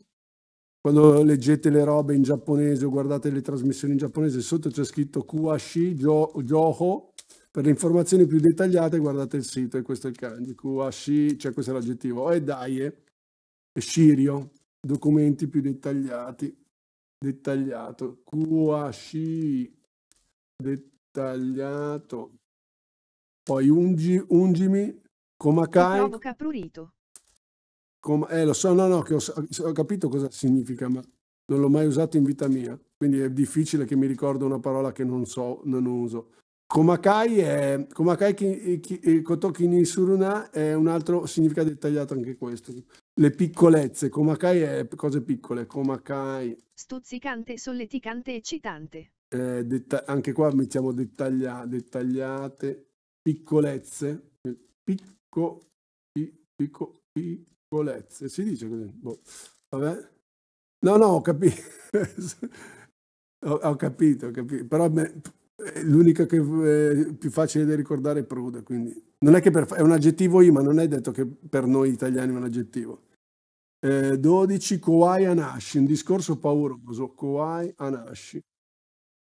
quando leggete le robe in giapponese o guardate le trasmissioni in giapponese, sotto c'è scritto Kuashi Joho, per le informazioni più dettagliate guardate il sito e questo è il kanji, Kuashi, cioè questo è l'aggettivo, e dai, eh, e Shirio, documenti più dettagliati. Dettagliato. Kuashi. Dettagliato. Poi ungi, ungimi. Komakai. prurito. Com- eh, lo so, no, no, che ho, ho capito cosa significa, ma non l'ho mai usato in vita mia. Quindi è difficile che mi ricordo una parola che non so, non uso. Komakai è Komakai Kotoki Nisuruna è un altro significato dettagliato anche questo le piccolezze, Comacai è cose piccole, Comacai. Stuzzicante, solleticante, eccitante. Eh, detta- anche qua mettiamo dettaglia- dettagliate, piccolezze, picco, picco, piccolezze, si dice così, boh. vabbè. No, no, ho capito, ho, ho, capito, ho capito, però me, eh, l'unica che è eh, più facile da ricordare è Pruda, quindi non è che per, è un aggettivo io, ma non è detto che per noi italiani è un aggettivo. Eh, 12 Kowai Anashi, un discorso pauroso. Kowai Anashi.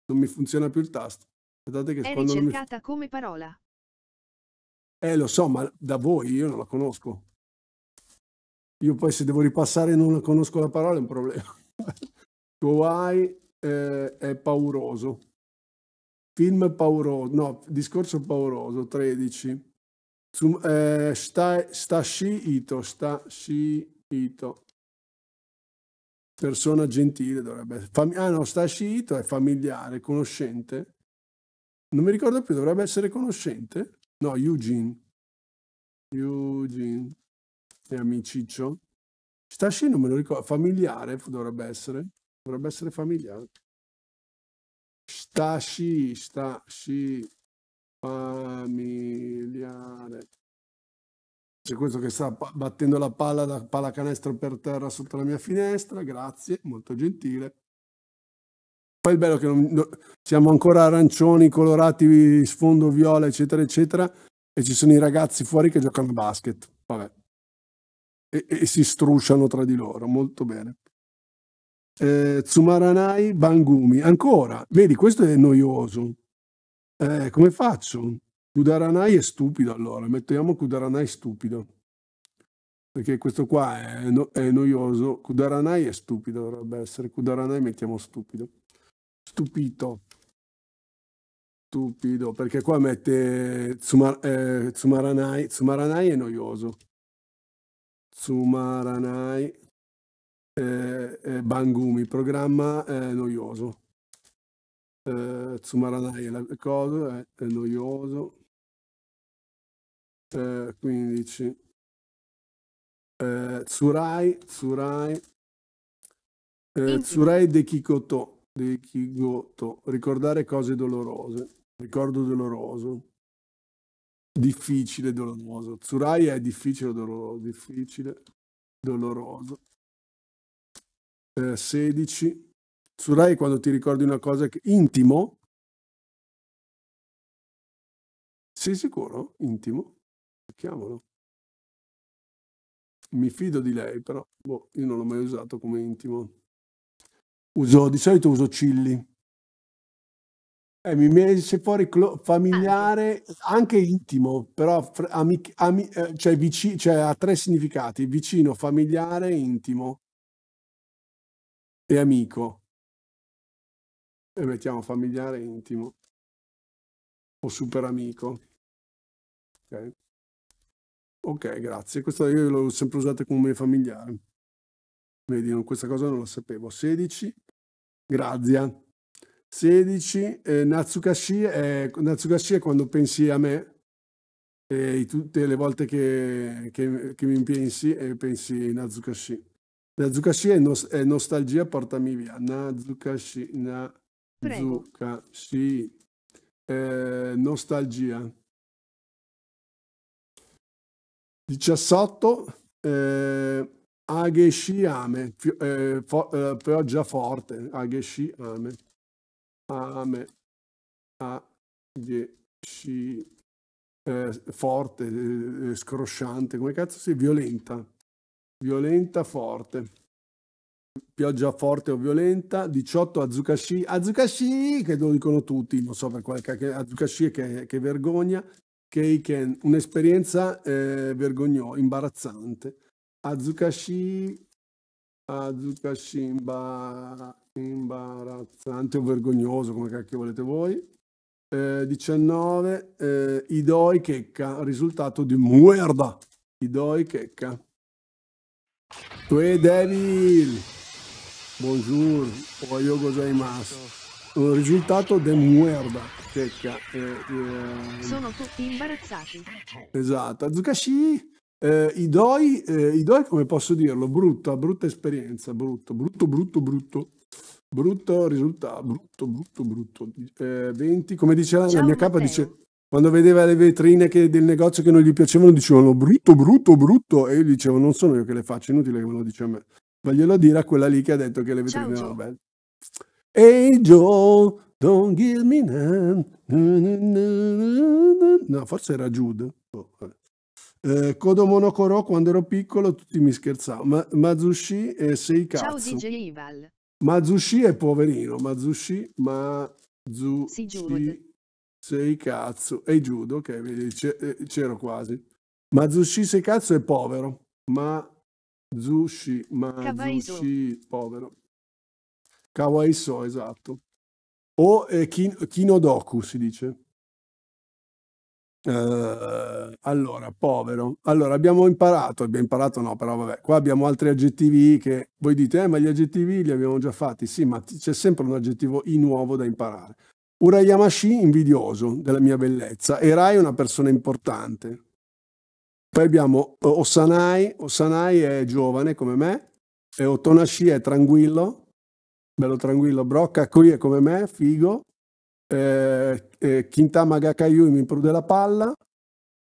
Non mi funziona più il tasto. Aspettate che è ricercata mi... come parola. Eh, lo so, ma da voi io non la conosco. Io poi se devo ripassare e non la conosco la parola è un problema. Kowai eh, è pauroso. Film pauroso, no, discorso pauroso, 13. Zum, eh, sta, sta sciito, sta sciito. Persona gentile dovrebbe essere. ah no, sta sciito è familiare, conoscente. Non mi ricordo più, dovrebbe essere conoscente? No, Eugene. Eugene. E amiciccio. Sta sci non me lo ricordo, familiare dovrebbe essere. Dovrebbe essere familiare. Sta sci, sta sci familiare. C'è questo che sta battendo la palla da pallacanestro per terra sotto la mia finestra, grazie, molto gentile. Poi il bello che non, no, siamo ancora arancioni, colorati, sfondo viola, eccetera, eccetera, e ci sono i ragazzi fuori che giocano a basket, vabbè, e, e si strusciano tra di loro, molto bene. Eh, Tsumaranai Bangumi, ancora, vedi, questo è noioso. Eh, come faccio? Kudaranai è stupido allora, mettiamo Kudaranai stupido. Perché questo qua è, no, è noioso. Kudaranai è stupido, dovrebbe essere. Kudaranai mettiamo stupido. Stupito. Stupido, perché qua mette Tsumar, eh, Tsumaranai. Tsumaranai è noioso. Tsumaranai. Eh, eh, Bangumi, programma eh, noioso eh, Tsumaranai è la cosa, è, è noioso. 3, eh, 15. Eh, Tsurai, Tsurai. Eh, Tsurai de Kikoto, de Kigoto. Ricordare cose dolorose. Ricordo doloroso. Difficile, doloroso. Tsurai è difficile, doloroso. Difficile, doloroso. Eh, 16 su Rai quando ti ricordi una cosa che, intimo? Sei sicuro? Intimo? Cerchiamolo. Mi fido di lei, però boh, io non l'ho mai usato come intimo. Uso, di solito uso Cilli. Eh, mi esce fuori familiare, anche intimo, però amic, amic, eh, cioè, vici, cioè, ha tre significati, vicino, familiare, intimo e amico e mettiamo familiare intimo o super amico. Ok, okay grazie. Questo io l'ho sempre usato come familiare. Vedi, questa cosa non la sapevo. 16, grazie 16, eh, Natsukashi, è, Natsukashi è quando pensi a me e tutte le volte che, che, che mi pensi e eh, pensi Natsukashi. Nazukashi è, no, è nostalgia, portami via. Nazukashi, na, Prego. Zucca, sì. Eh, nostalgia. 17. Eh, Aghe Shiame, eh, fo, eh, pioggia forte. Aghe Shiame. Ame. Aghe Shiame. Eh, forte, eh, scrosciante, come cazzo si violenta, violenta, forte pioggia forte o violenta, 18 Azukashi, Azukashi che lo dicono tutti, non so per qualche Azukashi che, che vergogna, Keiken, un'esperienza eh, vergognosa, imbarazzante, Azukashi, Azukashi imba, imbarazzante o vergognoso come cacchio volete voi, eh, 19 eh, Idoi Checca, risultato di muerda, Idoi Checca. Due Devil! Bonjour, io gozaimasu. Un risultato de muerda. Secca. Eh, eh, Sono tutti imbarazzati. Esatto. Azukashi, eh, Idoi, eh, Idoi come posso dirlo? Brutta, brutta esperienza, brutto, brutto, brutto, brutto. Brutto risultato, brutto, brutto, brutto. 20, eh, come diceva la mia capa, dice quando vedeva le vetrine che, del negozio che non gli piacevano, dicevano brutto, brutto, brutto. E io dicevo, non sono io che le faccio, è inutile che me lo dice a me. Voglielo dire a quella lì che ha detto che le vetrine erano belle. Ehi hey Joe, don't give me none. No, forse era Jude. Oh, eh, Kodomono Koro, quando ero piccolo tutti mi scherzavano. Ma, Mazushi e sei cazzo. Ciao DJ Ival. Mazushi è poverino. Mazushi, Mazushi, sei cazzo. E Jude, ok, vedi, eh, c'ero quasi. Mazushi sei cazzo è povero, ma Zushi, ma Zushi, povero. Kawaiso, esatto. O eh, Kinodoku si dice. Uh, allora, povero. Allora, abbiamo imparato, abbiamo imparato no, però vabbè, qua abbiamo altri aggettivi che voi dite, eh, ma gli aggettivi li abbiamo già fatti. Sì, ma c'è sempre un aggettivo i nuovo da imparare. Urayamashi, invidioso della mia bellezza, e Rai è una persona importante. Poi abbiamo eh, Osanai, Osanai è giovane come me, e Otonashi è tranquillo, bello tranquillo, Brocca qui è come me, figo, eh, eh, Kintama Gakayumi imprude la palla,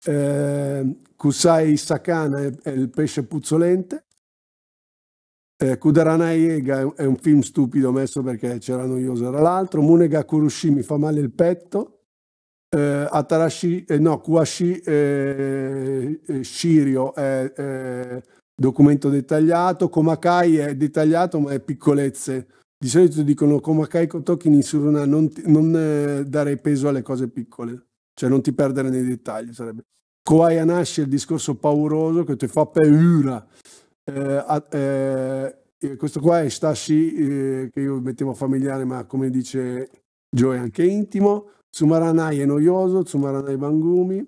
eh, Kusai Sakana è, è, il pesce puzzolente, eh, Kudarana Ega è un film stupido messo perché c'era noioso era l'altro, Munega Kurushi mi fa male il petto, eh, Atarashi, eh, no, Kuashi eh, eh Shirio è eh, documento dettagliato, Komakai è dettagliato ma è piccolezze. Di solito dicono Komakai Kotoki Nisuruna, non, ti, non eh, dare peso alle cose piccole, cioè non ti perdere nei dettagli. Sarebbe. Koai Anashi è il discorso pauroso che ti fa paura. Eh, questo qua è Stashi, che io mettevo familiare, ma come dice Joe è anche intimo. Tsumaranai è noioso, Tsumaranai Bangumi,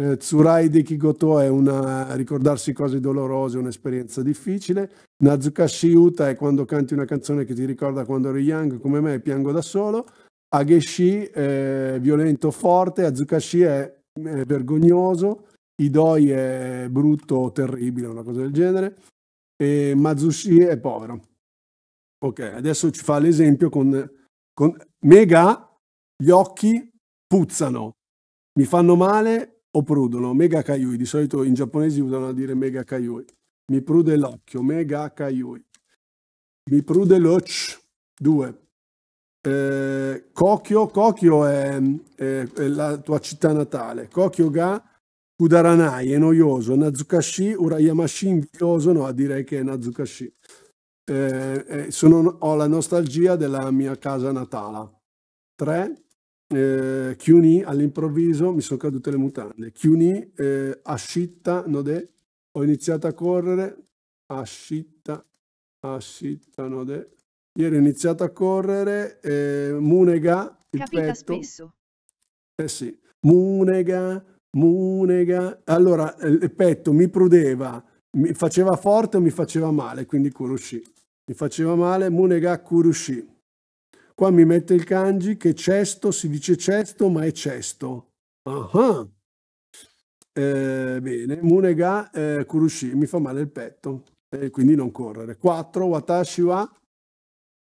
eh, Tsurai Kigoto è una ricordarsi cose dolorose, un'esperienza difficile, Nazukashi Uta è quando canti una canzone che ti ricorda quando eri young, come me, piango da solo, Ageshi è eh, violento forte, Azukashi è, è vergognoso, Idoi è brutto o terribile, una cosa del genere, e Mazushi è povero. Ok, adesso ci fa l'esempio con, con Mega gli occhi puzzano, mi fanno male o prudono? Mega kaiui, di solito in giapponese usano a dire mega kaiui. Mi prude l'occhio, mega kaiui. Mi prude l'occhio, due. Eh, Kokyo, Kokyo è, è, è, la tua città natale. Kokyo ga Kudaranai, è noioso. Nazukashi, Urayamashi, invidioso, no, direi che è Nazukashi. Eh, eh, sono, ho la nostalgia della mia casa natale. 3 eh, Chiuni all'improvviso mi sono cadute le mutande. Chiuni eh, ascitta, node, ho iniziato a correre, ascitta, ascitta, node. Ieri ho iniziato a correre, eh, Munega, il Capita petto. spesso. Eh sì, Munega, Munega. Allora, il petto mi prudeva, mi faceva forte o mi faceva male, quindi Kurushi. Mi faceva male, Munega, Kurushi. Qua mi mette il kanji che cesto si dice cesto, ma è cesto. Ah, uh-huh. eh, bene, Munega eh, Kurushi, mi fa male il petto, eh, quindi non correre. 4. Watashi wa,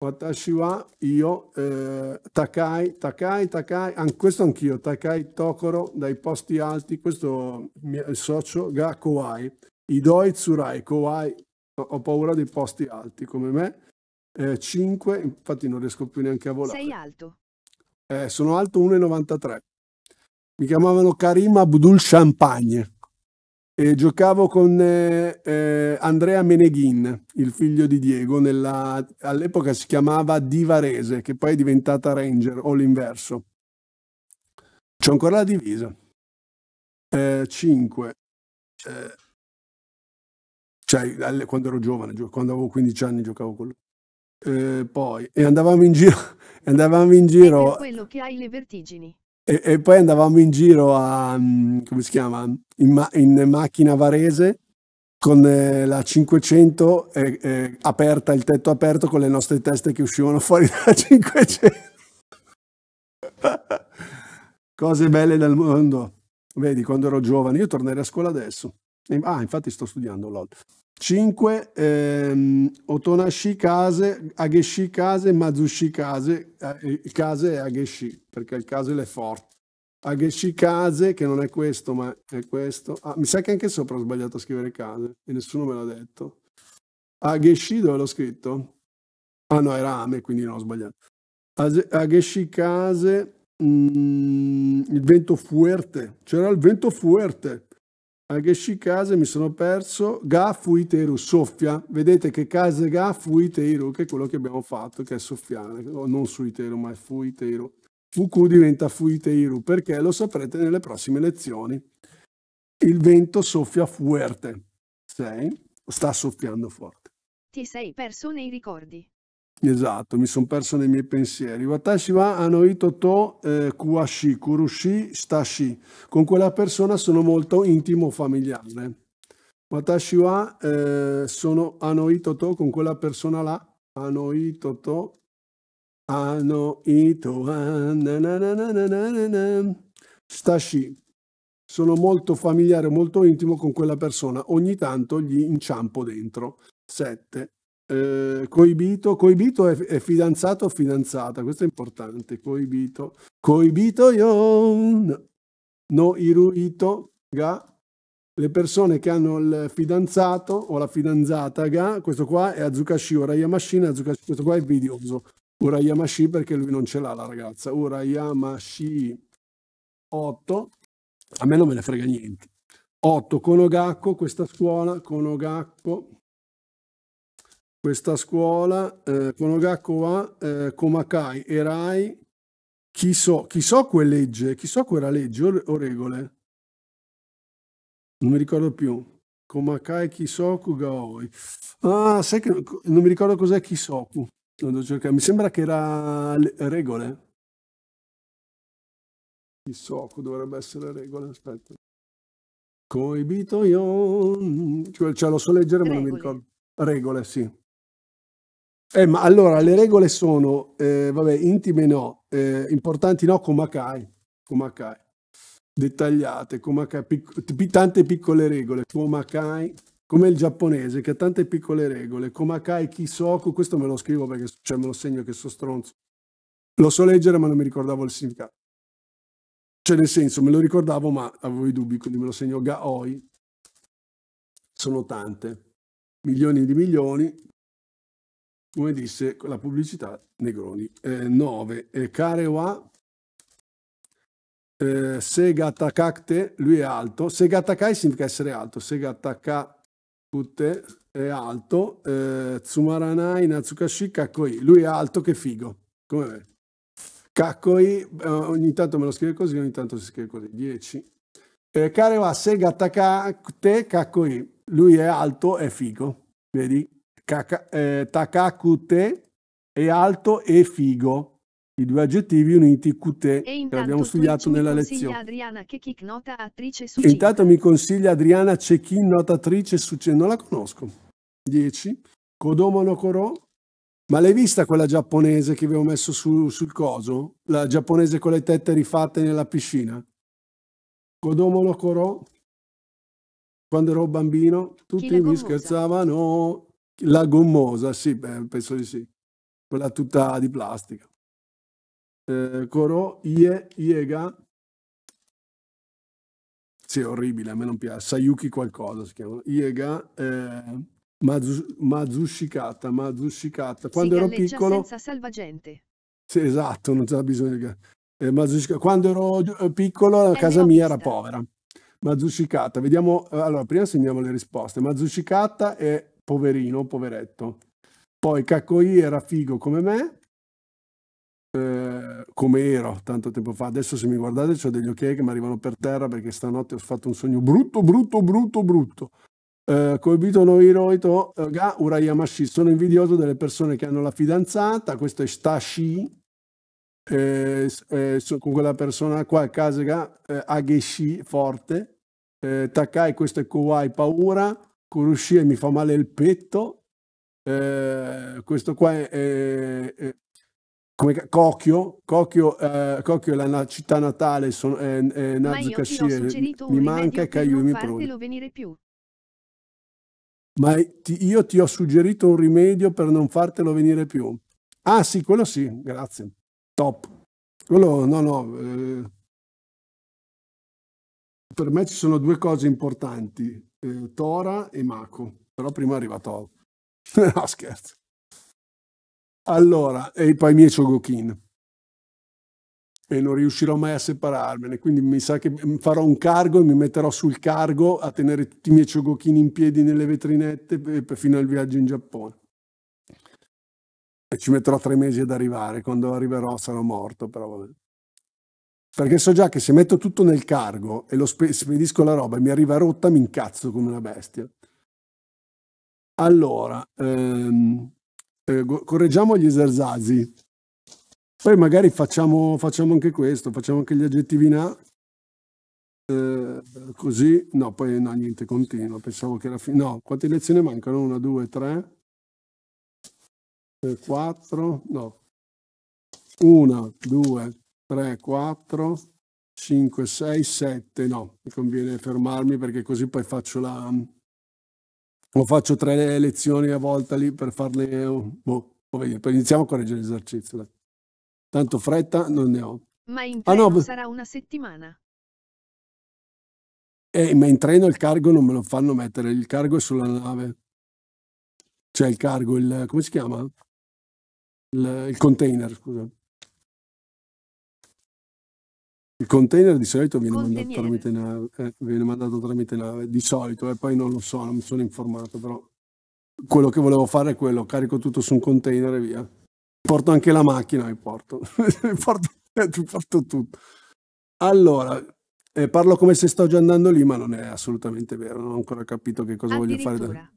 watashi wa io, eh, Takai, Takai, Takai, an, questo anch'io, Takai Tokoro, dai posti alti, questo mio, il socio, Ga Kowai, Idoi Tsurai, Kowai, ho paura dei posti alti come me eh, 5, infatti non riesco più neanche a volare. Sei alto? Eh, sono alto 1,93. Mi chiamavano Karim Abdul Champagne e giocavo con eh, eh Andrea Meneghin, il figlio di Diego, all'epoca si chiamava Divarese, che poi è diventata Ranger o l'inverso. C'ho ancora la divisa. 5. Eh, eh, cioè, quando ero giovane, quando avevo 15 anni giocavo con lui eh, poi, e andavamo in giro, andavamo in giro... È quello che hai le vertigini. E, e, poi andavamo in giro a, mm, come si chiama, in, ma, in macchina varese con eh, la 500 eh, eh, aperta, il tetto aperto con le nostre teste che uscivano fuori dalla 500. Cose belle del mondo. Vedi, quando ero giovane, io tornerei a scuola adesso. Ah, infatti sto studiando LOL. 5 ehm, Otonashi Kase, Ageshi Kase, Mazushi Kase, eh, il Kase è Ageshi perché il Kase è forte. Ageshi Kase che non è questo ma è questo. Ah, mi sa che anche sopra ho sbagliato a scrivere Kase e nessuno me l'ha detto. Ageshi dove l'ho scritto? Ah no, era Ame quindi non ho sbagliato. Ageshi Kase, mm, il vento fuerte, c'era il vento fuerte. Anche Shikaze mi sono perso. Ga Fuiteru soffia. Vedete che case Ga Fuiteru, che è quello che abbiamo fatto, che è soffiare. No, non Suiteru, ma Fuiteru. Fuku diventa Fuiteiru perché lo saprete nelle prossime lezioni. Il vento soffia fuerte. Sei, sta soffiando forte. Ti sei perso nei ricordi. Esatto, mi sono perso nei miei pensieri. Watashi wa anoito to eh, kuashi, kurushi, stashi. Con quella persona sono molto intimo familiare. Watashi wa eh, sono anoito to con quella persona là. Anoito to. Anoito wa stashi. Sono molto familiare, molto intimo con quella persona. Ogni tanto gli inciampo dentro. 7. Eh, coibito, coibito è, è, fidanzato o fidanzata, questo è importante, coibito, coibito yon, no iruito ga, le persone che hanno il fidanzato o la fidanzata ga, questo qua è Azukashi Urayamashi, Azukashi, questo qua è invidioso, Urayamashi perché lui non ce l'ha la ragazza, Urayamashi 8, a me non me ne frega niente, 8 con Ogakko, questa scuola con Ogakko, questa scuola, eh, Konogakuwa, eh, Komakai e Rai, chi so, chi so quelle legge, chi so quella legge o, o regole? Non mi ricordo più. Komakai Kisoku Gaoi. Ah, sai che non mi ricordo cos'è Kisoku. Lo devo cercare. Mi sembra che era regole. Kisoku dovrebbe essere regole, aspetta. Coibito io. Cioè, cioè, lo so leggere, regole. ma non mi ricordo. Regole, sì. Eh, ma allora le regole sono, eh, vabbè, intime no, eh, importanti no, Komakai, Komakai, dettagliate, Komakai, pic tante piccole regole, Komakai, come il giapponese che ha tante piccole regole, Komakai Kisoku, questo me lo scrivo perché cioè, me lo segno che sono stronzo, lo so leggere ma non mi ricordavo il significato, cioè nel senso me lo ricordavo ma avevo i dubbi, quindi me lo segno Gaoi, sono tante, milioni di milioni, come disse la pubblicità Negroni. 9. Eh, eh, Karewa eh, Segatakakte, lui è alto. Segatakai significa essere alto. Segatakakute è alto. Eh, Tsumaranai Natsukashi Kakoi, lui è alto che figo. Come me. Kakoi, eh, ogni tanto me lo scrive così, ogni tanto si scrive così. 10. Eh, Karewa Segatakakte Kakoi, lui è alto, è figo. Vedi? Kaka, eh, Takakute è alto e figo. I due aggettivi uniti QT che abbiamo studiato nella lezione. Adriana Cecchin, nota attrice su e Intanto mi consiglia Adriana Cecchin, nota attrice su 5. Non la conosco. 10. Kodomo no Koro. Ma l'hai vista quella giapponese che avevo messo su, sul coso? La giapponese con le tette rifatte nella piscina? Kodomo no Koro? Quando ero bambino tutti mi scherzavano la gommosa, sì, beh, penso di sì. Quella tutta di plastica. Eh, Coro, Ie, Iega. Sì, orribile, a me non piace. Sayuki qualcosa si chiama. Iega. Eh, Mazzushikata, Mazzushikata. Quando si ero piccolo... senza salvagente. Sì, esatto, non c'era bisogno di... Eh, Quando ero eh, piccolo la casa mia era povera. Mazzushikata. Vediamo... Eh, allora, prima segniamo le risposte. Mazzushikata è poverino, poveretto. Poi Kakoi era figo come me, eh, come ero tanto tempo fa. Adesso se mi guardate ho degli occhiali che mi arrivano per terra perché stanotte ho fatto un sogno brutto, brutto, brutto, brutto. Eh, Colbito no Hiroito eh, ga urayamashi. Sono invidioso delle persone che hanno la fidanzata, questo è Stashi, eh, eh, con quella persona qua, Kasega, eh, Ageshi, forte. Eh, Takai, questo è Kowai, paura. Kurushie mi fa male il petto, eh, questo qua è, è, è come Cocchio, Cocchio, eh, Cocchio, è la città natale, son, è, è Nazu mi manca Caio mi provo. Ma ti, io ti ho suggerito un rimedio per non fartelo venire più. Ah sì, quello sì, grazie. Top. Quello no, no. Eh, per me ci sono due cose importanti eh, Tora e Mako. Però prima arriva Thor. no, scherzo. Allora, e poi mi è Shogokin. E non riuscirò mai a separarmene, quindi mi sa che farò un cargo e mi metterò sul cargo a tenere tutti i miei ciogochini in piedi nelle vetrinette fino al viaggio in Giappone. E ci metterò tre mesi ad arrivare, quando arriverò sarò morto, però vabbè perché so già che se metto tutto nel cargo e lo spedisco la roba e mi arriva rotta, mi incazzo come una bestia. Allora, ehm, eh, correggiamo gli esercizi. Poi magari facciamo, facciamo, anche questo, facciamo anche gli aggettivi in A. Eh, così, no, poi no, niente, continua. Pensavo che era finito. No, quante lezioni mancano? Una, due, tre, eh, quattro, no. Una, due, 3, 4, 5, 6, 7. No, mi conviene fermarmi perché così poi faccio la... O faccio tre lezioni a volta lì per farle... Boh, poi iniziamo a correggere l'esercizio. Tanto fretta non ne ho. Ma in treno ah, no. sarà una settimana. Eh, ma in treno il cargo non me lo fanno mettere, il cargo è sulla nave. Cioè il cargo, il... come si chiama? Il, il container, scusa. Il container di solito viene mandato tramite nave, eh, viene mandato tramite nave, di solito, e eh, poi non lo so, non mi sono informato, però quello che volevo fare è quello, carico tutto su un container e via. Porto anche la macchina, e porto, porto, porto tutto. Allora, eh, parlo come se sto già andando lì, ma non è assolutamente vero, non ho ancora capito che cosa voglio fare. Da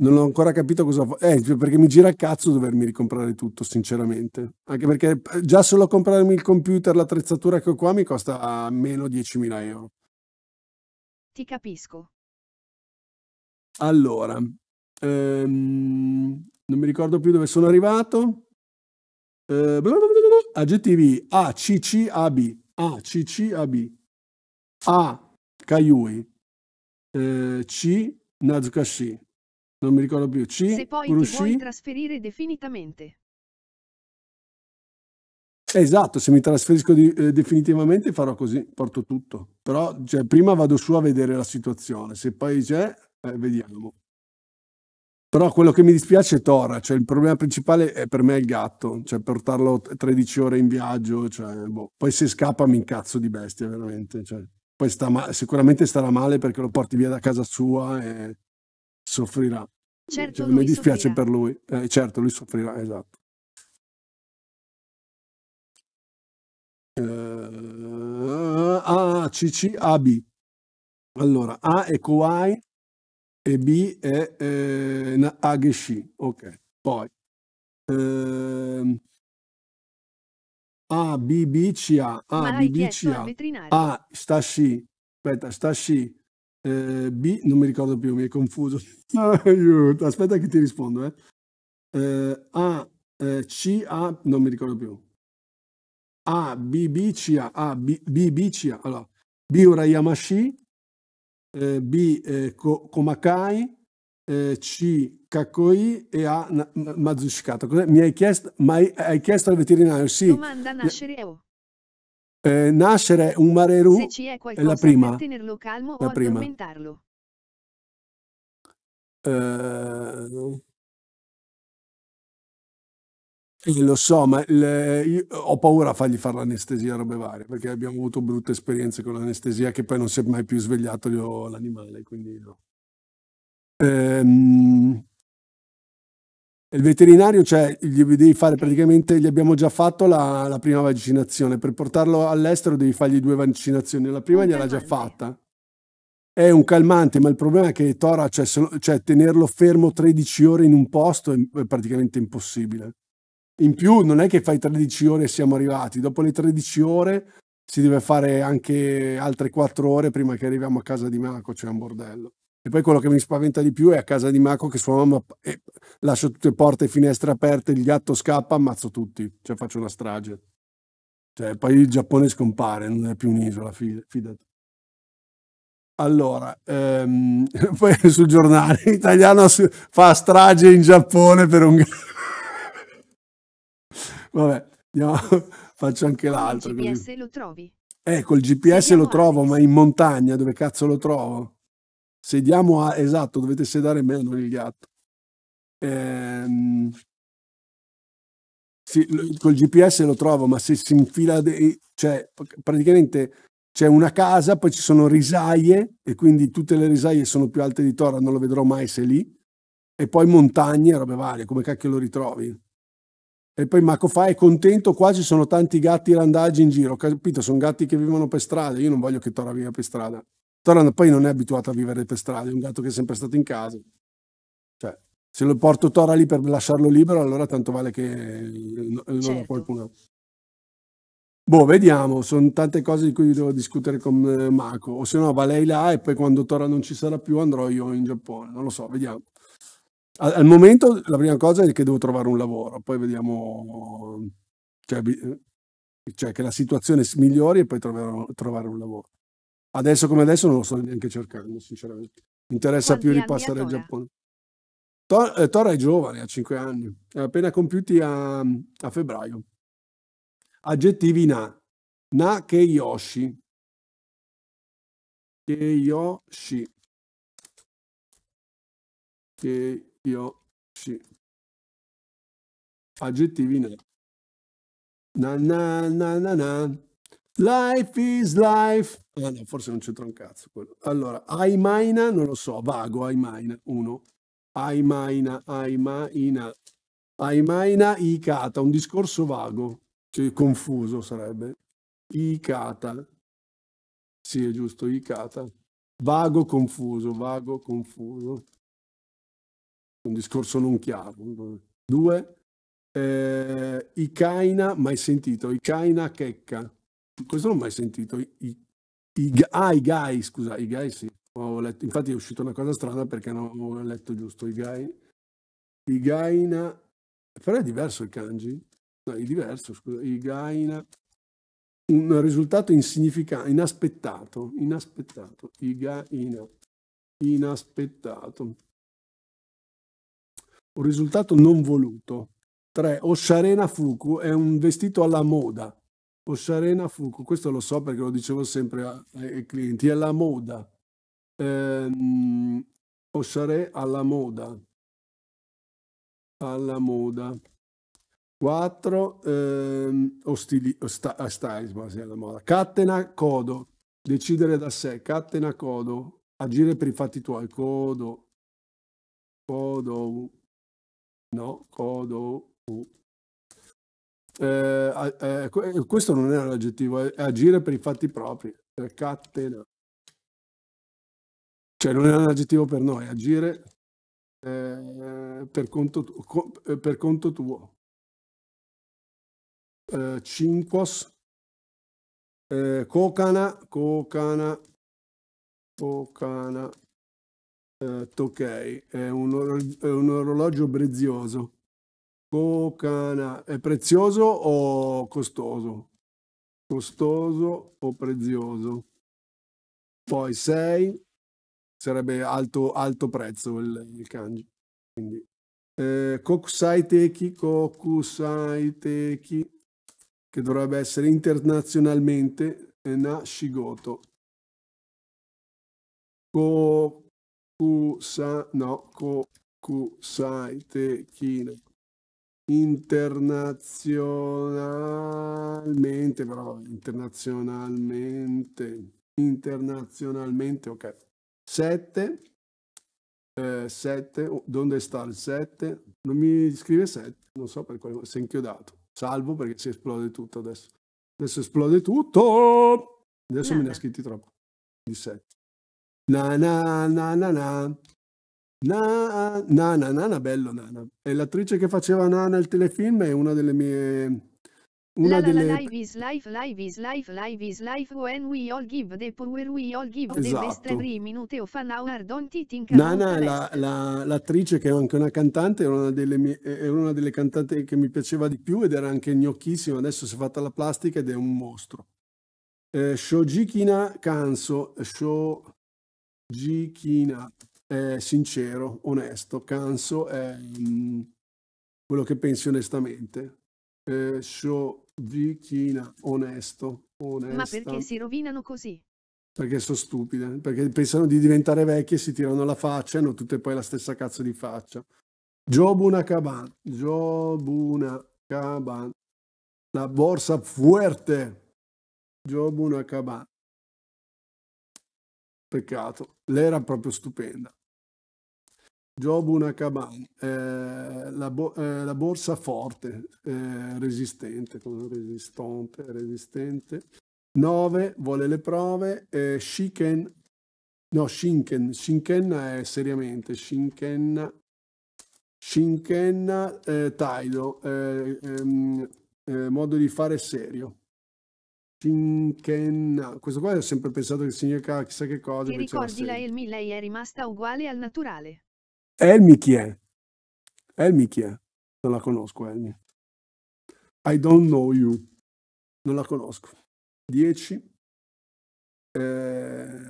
non ho ancora capito cosa fa- eh, cioè, perché mi gira il cazzo dovermi ricomprare tutto sinceramente anche perché eh, già solo comprarmi il computer l'attrezzatura che ho qua mi costa meno 10.000 euro ti capisco allora ehm, non mi ricordo più dove sono arrivato eh, aggettivi A, C, C, A, B A, C, C, A, B A, Kaiui eh, C, Nazukashi non mi ricordo più, C, Se poi Grouchy. ti vuoi trasferire definitivamente. Esatto, se mi trasferisco di, eh, definitivamente farò così, porto tutto. Però cioè, prima vado su a vedere la situazione, se poi c'è, eh, vediamo. Però quello che mi dispiace è Tora, cioè il problema principale è per me il gatto, cioè portarlo 13 ore in viaggio, cioè, boh. poi se scappa mi incazzo di bestia veramente. Cioè. Poi sta sicuramente starà male perché lo porti via da casa sua e soffrirà. Certo, cioè, mi dispiace soffrirà. per lui, eh, certo lui soffrirà, esatto. Uh, A, C, C, A, B. Allora, A è Kowai e B è eh, Ageshi. Ok, poi. Uh, A, B, B, C, A. A, Ma B, B, C, A. A, sta C. Aspetta, sta C. Eh, B, non mi ricordo più, mi è confuso. Ah, aspetta che ti rispondo. Eh. Eh, A, eh, C, A, non mi ricordo più. A, B, B, C, A, A B, B, B, C, A. Allora, B, Urayamashi, eh, B, eh, Komakai, C, Kakoi e A, Mazushikata. Mi hai chiesto, ma hai, hai chiesto al veterinario? Sì. Domanda nascere O. Eh, nascere un mare ru è la prima. tenerlo calmo la prima. Eh, lo so, ma il, ho paura a fargli fare l'anestesia a robe varie, perché abbiamo avuto brutte esperienze con l'anestesia che poi non si è mai più svegliato l'animale, quindi no. Ehm, il veterinario, cioè, gli devi fare praticamente, gli abbiamo già fatto la, la prima vaccinazione. Per portarlo all'estero devi fargli due vaccinazioni. La prima gliel'ha già fatta. È un calmante, ma il problema è che Tora, cioè, solo, cioè, tenerlo fermo 13 ore in un posto è praticamente impossibile. In più, non è che fai 13 ore e siamo arrivati. Dopo le 13 ore si deve fare anche altre 4 ore prima che arriviamo a casa di Marco, c'è cioè un bordello. E poi quello che mi spaventa di più è a casa di Marco che sua mamma eh, lascia tutte porte e finestre aperte, il gatto scappa, ammazzo tutti, cioè faccio una strage. Cioè, poi il Giappone scompare, non è più un'isola, fidati. Allora, ehm, poi sul giornale italiano fa strage in Giappone per un Vabbè, andiamo, faccio anche l'altro. GPS così. lo trovi? Ecco, eh, il GPS Vediamo lo trovo, ma in montagna, dove cazzo lo trovo? Sediamo a... Esatto, dovete sedare me non il gatto. Ehm, sì, col GPS lo trovo, ma se si infila... Dei, cioè, praticamente c'è una casa, poi ci sono risaie e quindi tutte le risaie sono più alte di Tora, non lo vedrò mai se lì. E poi montagne, robe varie, come cacchio lo ritrovi? E poi Marco fa è contento, qua ci sono tanti gatti randaggi in giro, capito? Sono gatti che vivono per strada, io non voglio che Tora viva per strada. Toran poi non è abituato a vivere per strada, è un gatto che è sempre stato in casa. Cioè, se lo porto Tora lì per lasciarlo libero, allora tanto vale che non certo. qualcuno. Boh, vediamo, sono tante cose di cui devo discutere con eh, Mako, o se no va lei là e poi quando Tora non ci sarà più andrò io in Giappone, non lo so, vediamo. Al, al momento la prima cosa è che devo trovare un lavoro, poi vediamo cioè, eh, cioè che la situazione migliori e poi troverò, trovare un lavoro. Adesso come adesso non lo sto neanche cercando, sinceramente. Mi interessa Quanti più ripassare il Giappone. Tora, eh, Tora è giovane, ha 5 anni, è appena compiuti a, a febbraio. Aggettivi na. Na Keiyoshi. Keiyoshi. Keiyoshi. Aggettivi na. Na na na na na. Life is life. Ah no, forse non c'entra un cazzo quello. Allora, Aimaina, non lo so, vago Aimaina, uno. Aimaina, Aimaina. Aimaina Ikata, un discorso vago, cioè confuso sarebbe. Ikata. Sì, è giusto, Ikata. Vago, confuso, vago, confuso. Un discorso non chiaro. Due, eh, Ikaina, mai sentito, Ikaina Checca questo non ho mai sentito. I, i, ah, i guy, scusa, i guy sì. Letto, infatti è uscita una cosa strana perché non ho letto giusto i guy. I gaina, però è diverso il kanji. No, è diverso, scusa, i gaina. Un risultato insignificante, inaspettato, inaspettato, i gaina, inaspettato. Un risultato non voluto. 3. Osharena Fuku è un vestito alla moda Osharena Fuku, questo lo so perché lo dicevo sempre ai clienti, è la moda. Eh, Oshare alla moda. Alla moda. 4. Ehm, ostili, osta, alla ah, eh, moda. Catena Codo, decidere da sé. Catena Codo, agire per i fatti tuoi. Codo. Codo. No, Codo. Uh. Eh, eh, eh, questo non è un aggettivo, è eh, agire per i fatti propri, per catena. Cioè non è un aggettivo per noi, agire eh, per, conto, eh, per, conto, tuo. Eh, cinquos, eh, cocana, cocana, cocana, eh, tokei, è un, or- è un orologio brezioso Cocana è prezioso o costoso? Costoso o prezioso? Poi 6 sarebbe alto, alto prezzo il, il kanji. Quindi, eh, kokusai teki, kokusai teki, che dovrebbe essere internazionalmente na shigoto. Kokusai, no, kokusai teki internazionalmente, però internazionalmente, internazionalmente, ok. 7, 7, eh, oh, dove sta il 7? Non mi scrive 7, non so per quale, si è inchiodato. Salvo perché si esplode tutto adesso. Adesso esplode tutto! Adesso no. me ne ha scritti troppo. Di 7. Na na na na na. Nana, Nana, Nana, bello Nana. È l'attrice che faceva Nana al telefilm, è una delle mie... Una la, delle... La, la, life is life, life is life, life is life, when we all give the power, we all give esatto. the best every esatto. minute of an hour, don't it think Nana è l'attrice che è anche una cantante, era una, delle mie, era una delle cantanti che mi piaceva di più ed era anche gnocchissima, adesso si è fatta la plastica ed è un mostro. Eh, Shojikina Kanso, Shojikina è sincero, onesto. Canso è mm, quello che pensi onestamente. Eh, Shovikina, onesto, onesta. Ma perché si rovinano così? Perché sono stupide, perché pensano di diventare vecchie, e si tirano la faccia e hanno tutte poi la stessa cazzo di faccia. Jobuna Kaban, Jobuna Kaban, la borsa fuerte. Jobuna Kaban. Peccato, l'era proprio stupenda. Job Unakaban, eh, la, bo- eh, la, borsa forte, eh, resistente, resistente, resistente. 9 vuole le prove, eh, Shiken, no Shinken, Shinken è seriamente, Shinken, Shinken eh, Taido, eh, ehm, eh, modo di fare serio. Shinken, questo qua ho sempre pensato che significa chissà che cosa. Ti ricordi la Elmi, lei è rimasta uguale al naturale. Elmi chi è? Elmi chi è? Non la conosco, Elmi. I don't know you. Non la conosco. 10. Eh,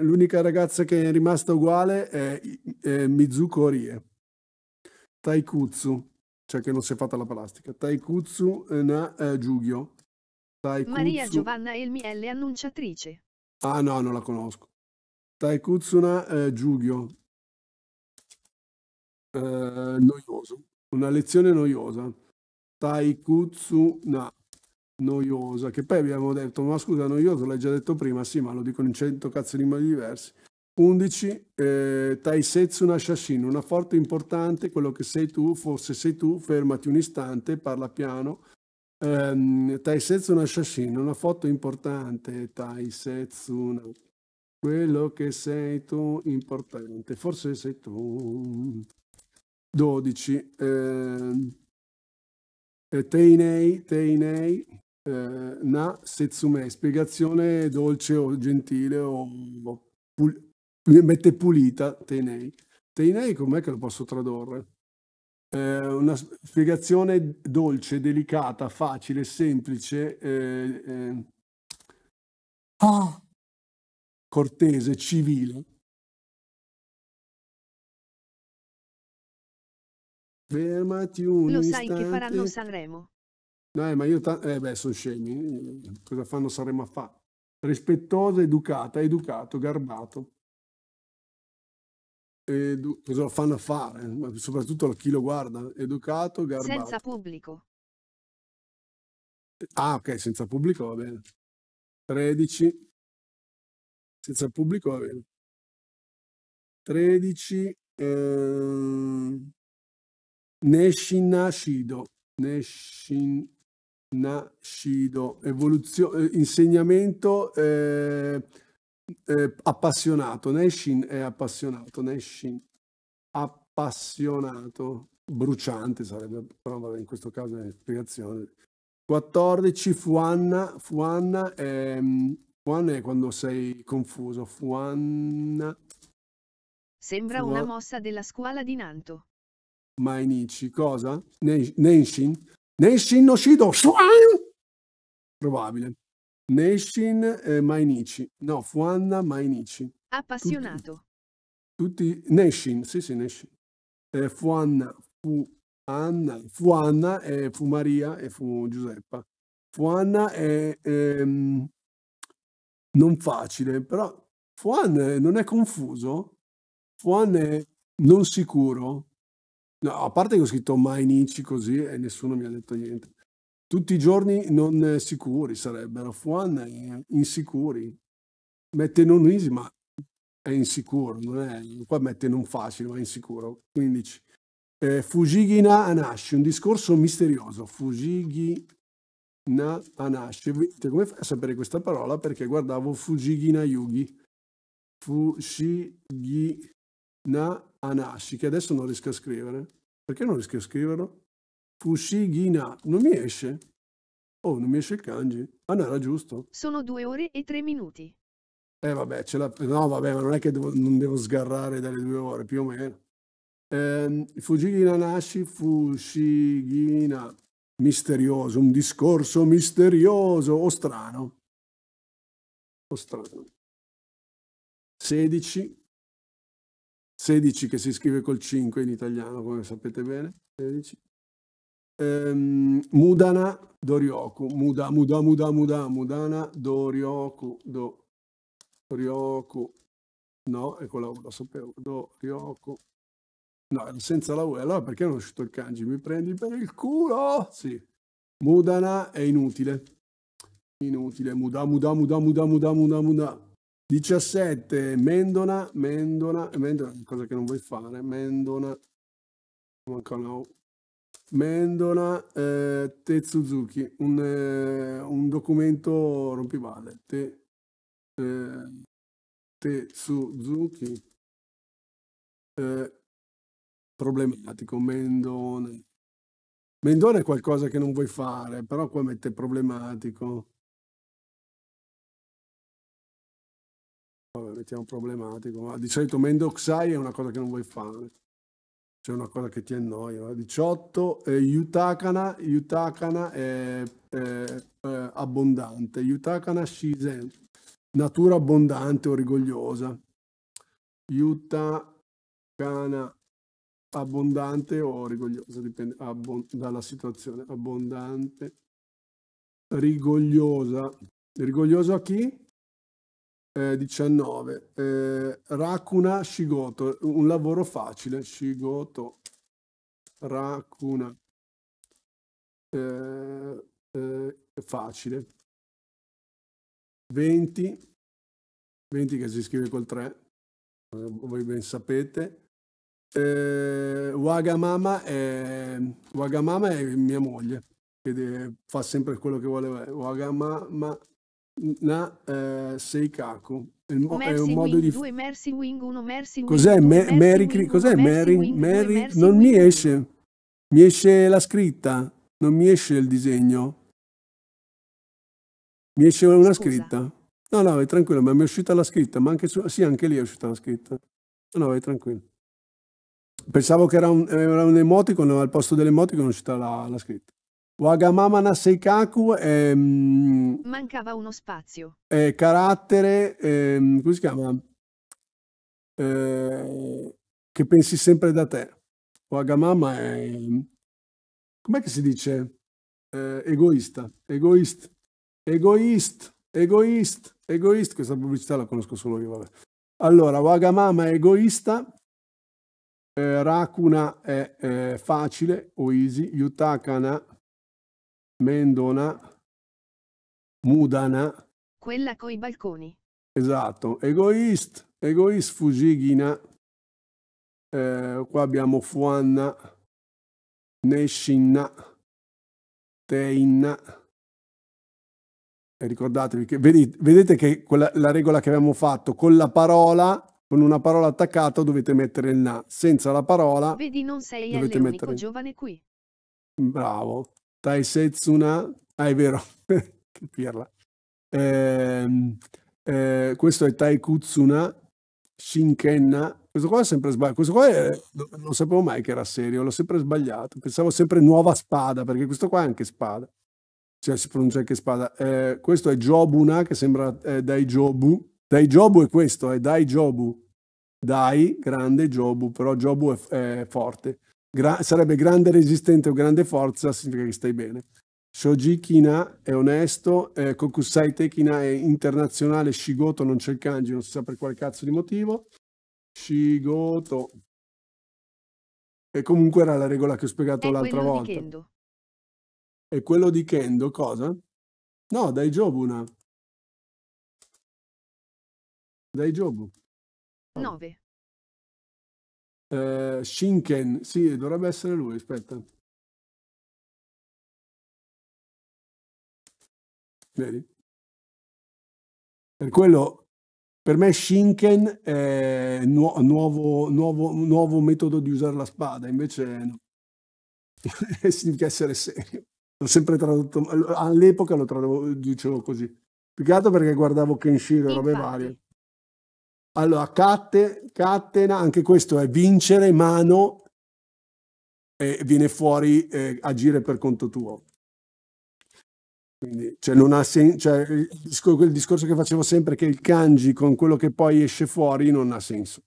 l'unica ragazza che è rimasta uguale è, è Mizuko Rie. Taikutsu, cioè che non si è fatta la plastica. Taikutsu na eh, Giugio. Taikutsu. Maria Giovanna Elmi L annunciatrice. Ah no, non la conosco. Taikutsuna eh, Giugio. Eh, noioso. Una lezione noiosa. Taikutsuna noiosa. Che poi abbiamo detto, ma scusa, noioso l'hai già detto prima. Sì, ma lo dicono in cento cazzo di modi diversi. 11. Eh, Taisetsuna Shashin. Una forte importante, quello che sei tu, forse sei tu, fermati un istante, parla piano. Um, Taisetsuna Shashin, una foto importante, Taisetsuna quello che sei tu importante, forse sei tu. 12. Ehm, eh, teinei, teinei, eh, na setsume, spiegazione dolce o gentile o, o pul mette pulita, teinei. Teinei com'è che lo posso tradurre? Eh, una spiegazione dolce, delicata, facile, semplice. Eh, eh. Oh cortese, civile, Fermati un Lo sai che faranno Sanremo. No, eh, ma io... Eh, beh, sono scemi. Cosa fanno Sanremo a fa? Rispettosa, educata, educato, garbato. Edu cosa fanno a fare? Ma soprattutto chi lo guarda. Educato, garbato. Senza pubblico. Ah, ok, senza pubblico, va bene. 13. Senza pubblico va bene. 13. Ehm, eh, Neshin Nashido. Neshin Nashido. Evoluzione, insegnamento eh, eh, appassionato. Neshin è appassionato. Neshin appassionato. Bruciante sarebbe, però vabbè, in questo caso è spiegazione. 14. Fuanna. Fuanna è mm, Fuan è quando sei confuso. Fuan. Sembra Fuan... una mossa della scuola di Nanto. Ma Mainichi, cosa? Nenshin? Nenshin no Shido. Fuan! Probabile. Nenshin eh, Mainichi. No, Fuan Mainichi. Appassionato. Tutti, tutti... Nenshin, sì sì, Nenshin. Eh, Fuan, Fu, Anna, fu e fu Maria e fu Giuseppa. Fuanna è... ehm, non facile, però Fuan eh, non è confuso, Fuan è non sicuro, no, a parte che ho scritto mai Nici così e nessuno mi ha detto niente. Tutti i giorni non sicuri sarebbero, Fuan è insicuri, mette non easy ma è insicuro, non è, qua mette non facile ma è insicuro, 15. Eh, Fujigina Anashi, un discorso misterioso. Fujigi Na Anashi. Come fai a sapere questa parola? Perché guardavo Fujigina Yugi. na Anashi, che adesso non riesco a scrivere. Perché non riesco a scriverlo? Fushigina. Non mi esce. Oh, non mi esce il kanji. Ah, no, era giusto. Sono due ore e tre minuti. Eh, vabbè, ce la... No, vabbè, ma non è che devo, non devo sgarrare dalle due ore, più o meno. Eh, Fujigina Nashi, Fushigina misterioso, un discorso misterioso o strano. O strano. 16, 16 che si scrive col 5 in italiano, come sapete bene, 16. Ehm, Mudana Dorioku, Muda, Muda, Muda, Muda, Mudana Dorioku, do, Dorioku, no, eccola, lo sapevo, Dorioku, No, senza la U. Allora perché non ho uscito il kanji? Mi prendi per il culo? Sì. Mudana è inutile. Inutile. Muda, muda, muda, muda, muda, muda, muda. 17. Mendona, Mendona, Mendona, cosa che non vuoi fare. Mendona. Manca una U. Mendona eh, Tetsuzuki, un, eh, un documento rompivale. Te, eh, Tetsuzuki. Eh, problematico. Mendone. Mendone è qualcosa che non vuoi fare, però qua mette problematico. Vabbè, mettiamo problematico. Ma di solito Mendoxai è una cosa che non vuoi fare. C'è una cosa che ti annoia. 18, eh, Yutakana, Yutakana è, è, è abbondante. Yutakana Shisen, natura abbondante o rigogliosa. Yutakana abbondante o rigogliosa, dipende abbon, dalla situazione, abbondante, rigogliosa, rigoglioso a chi? Eh, 19, eh, Rakuna Shigoto, un lavoro facile, Shigoto, Rakuna, eh, eh, facile, 20, 20 che si scrive col 3, eh, voi ben sapete, eh, Wagamama, è, Wagamama è mia moglie, che fa sempre quello che vuole. Wagamama na eh, Seikaku. È, è un modo di... Due Mercy Wing, uno Mercy Wing. Cos'è? Me, Mary, wing, cos'è Mary? Wing, Mary? Wing, non mi esce. Mi esce la scritta, non mi esce il disegno. Mi esce una Scusa. scritta. No, no, vai tranquillo, ma mi è uscita la scritta, ma anche su... Sì, anche lì è uscita la scritta. No, no, vai tranquillo. Pensavo che era un, era un emoticon, al posto dell'emoticon c'era la, la scritta. Wagamama Naseikaku è... Ehm, Mancava uno spazio. È eh, carattere, è, ehm, come si chiama? È, eh, che pensi sempre da te. Wagamama è... Com'è che si dice? È, eh, egoista. Egoist. Egoist. Egoist. Egoist. Questa pubblicità la conosco solo io, vabbè. Allora, Wagamama è egoista eh, Rakuna è eh, facile o easy, Yutakana, Mendona, Mudana. Quella coi balconi. Esatto, Egoist, Egoist Fujigina, eh, qua abbiamo Fuanna, Neshinna, Teinna. E ricordatevi che vedete, vedete che quella, la regola che abbiamo fatto con la parola con una parola attaccata dovete mettere il na, senza la parola Vedi, non sei dovete mettere... giovane qui. Bravo. Taisetsuna, ah è vero, che pirla. Eh, eh, questo è Taikutsuna, Shinkenna, questo qua è sempre sbagliato, questo qua è... non sapevo mai che era serio, l'ho sempre sbagliato, pensavo sempre nuova spada, perché questo qua è anche spada, cioè si pronuncia anche spada. Eh, questo è Jobuna, che sembra eh, dai Jobu, dai Jobu è questo, è eh, dai Jobu. Dai, grande Jobu, però Jobu è, è forte. Gra- sarebbe grande resistente o grande forza, significa che stai bene. Shoji Kina è onesto, eh, Kokusai Tekina è internazionale, Shigoto non c'è il kanji, non si sa per quale cazzo di motivo. Shigoto. E comunque era la regola che ho spiegato è l'altra volta. È quello Di Kendo. E quello di Kendo cosa? No, dai una... Dai gioco. 9. Uh, eh, Shinken, sì, dovrebbe essere lui, aspetta. Vedi? Per quello, per me Shinken è nu nuovo, nuovo, nuovo metodo di usare la spada, invece no. significa essere serio. L'ho sempre tradotto, all'epoca lo traducevo così. Più che altro perché guardavo Kenshiro e robe varie. Allora, catte, catena, anche questo è vincere mano e viene fuori eh, agire per conto tuo. Quindi, cioè, non ha sen- cioè, il, discor- il discorso che facevo sempre che il kanji con quello che poi esce fuori non ha senso.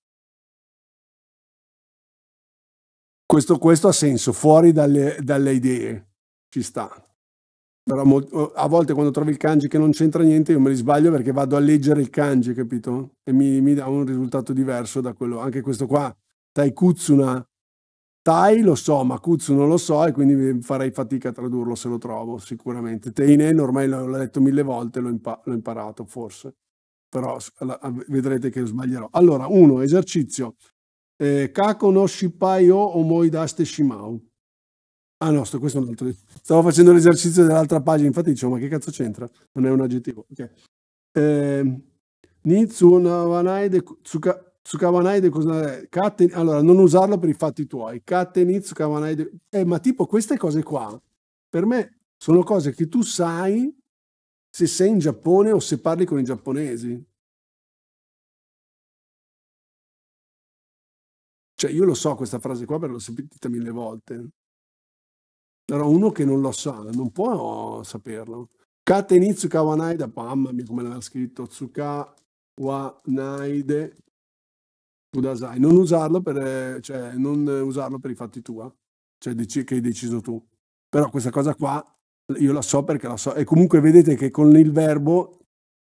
Questo, questo ha senso, fuori dalle, dalle idee, ci sta però a volte quando trovi il kanji che non c'entra niente io me li sbaglio perché vado a leggere il kanji, capito? E mi, mi dà un risultato diverso da quello, anche questo qua, Taikutsuna, Tai lo so, ma Kutsu non lo so e quindi farei fatica a tradurlo se lo trovo sicuramente. Teinen ormai l'ho letto mille volte, l'ho, impa- l'ho imparato forse, però vedrete che sbaglierò. Allora, uno, esercizio. Eh, Kako no shippai o omoi daste shimau. Ah no, sto, questo è un altro... Stavo facendo l'esercizio dell'altra pagina, infatti dicevo, ma che cazzo c'entra? Non è un aggettivo. Ok. Eh, Tsukawanaide cosa katte, allora non usarlo per i fatti tuoi katte tsukawanaide eh, ma tipo queste cose qua per me sono cose che tu sai se sei in Giappone o se parli con i giapponesi cioè io lo so questa frase qua però l'ho sentita mille volte era uno che non lo sa, non può saperlo. Kata Inizio Kawanaida, mamma mia come l'aveva scritto, Tsuka Wanaide Kudasai. Non usarlo per, cioè, non usarlo per i fatti tua, cioè che hai deciso tu. Però questa cosa qua io la so perché la so. E comunque vedete che con il verbo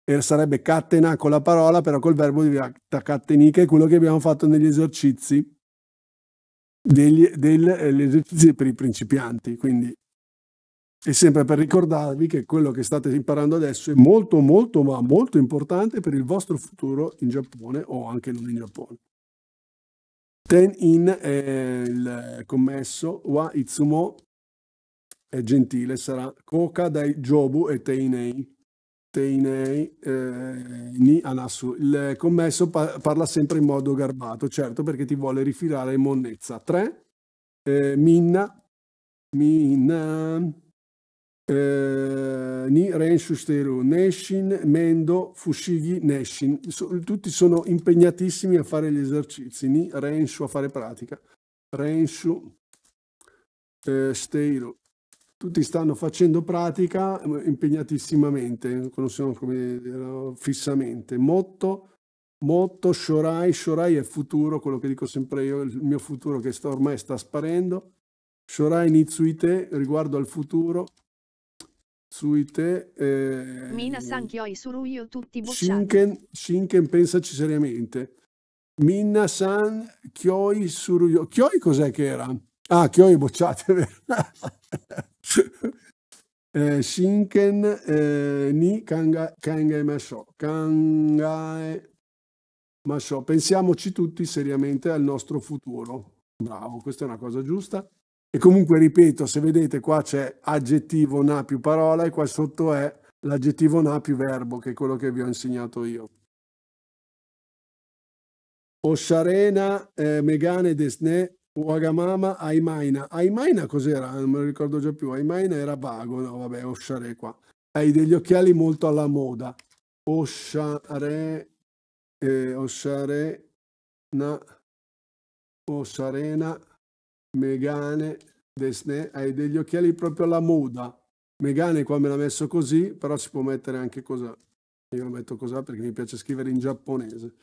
er, sarebbe catena con la parola, però col verbo diventa cattenica, è quello che abbiamo fatto negli esercizi degli, degli eh, esercizi per i principianti. Quindi è sempre per ricordarvi che quello che state imparando adesso è molto, molto, ma molto importante per il vostro futuro in Giappone o anche non in Giappone. Ten in è il commesso, wa itsumo è gentile, sarà koka dai jobu e teinei. Steinei eh, ni Anassu. Il commesso pa parla sempre in modo garbato, certo, perché ti vuole rifilare in monnezza. 3. Eh, minna, minna, eh, ni Renshusteru, Neshin, Mendo, Fushigi, Neshin. So, tutti sono impegnatissimi a fare gli esercizi, ni Renshu a fare pratica. Renshu, eh, Steiru, tutti stanno facendo pratica eh, impegnatissimamente, conosciamo eh, come eh, fissamente. Motto, motto, Shorai, Shorai è futuro, quello che dico sempre io, il mio futuro che sta, ormai sta sparendo. Shorai Nitsuite riguardo al futuro. Suite. Eh, Mina Sankyoi Suruyo tutti bocciati. Shinken, Shinken pensaci seriamente. Minna San Kyoi Suruyo. Kyoi cos'è che era? Ah, Kyoi bocciate, vero? Eh, Shinken eh, ni kanga, Pensiamoci tutti seriamente al nostro futuro. Bravo, questa è una cosa giusta. E comunque ripeto, se vedete qua c'è aggettivo na più parola e qua sotto è l'aggettivo na più verbo, che è quello che vi ho insegnato io. Osharena eh, Megane Desne Uagamama, Aimaina. Aimaina cos'era? Non me lo ricordo già più. Aimaina era vago, no vabbè, Oshare qua. Hai degli occhiali molto alla moda. Oshare, eh, Oshare, na, Osharena, Megane, Desne. Hai degli occhiali proprio alla moda. Megane qua me l'ha messo così, però si può mettere anche cos'è. Io lo metto cos'è perché mi piace scrivere in giapponese.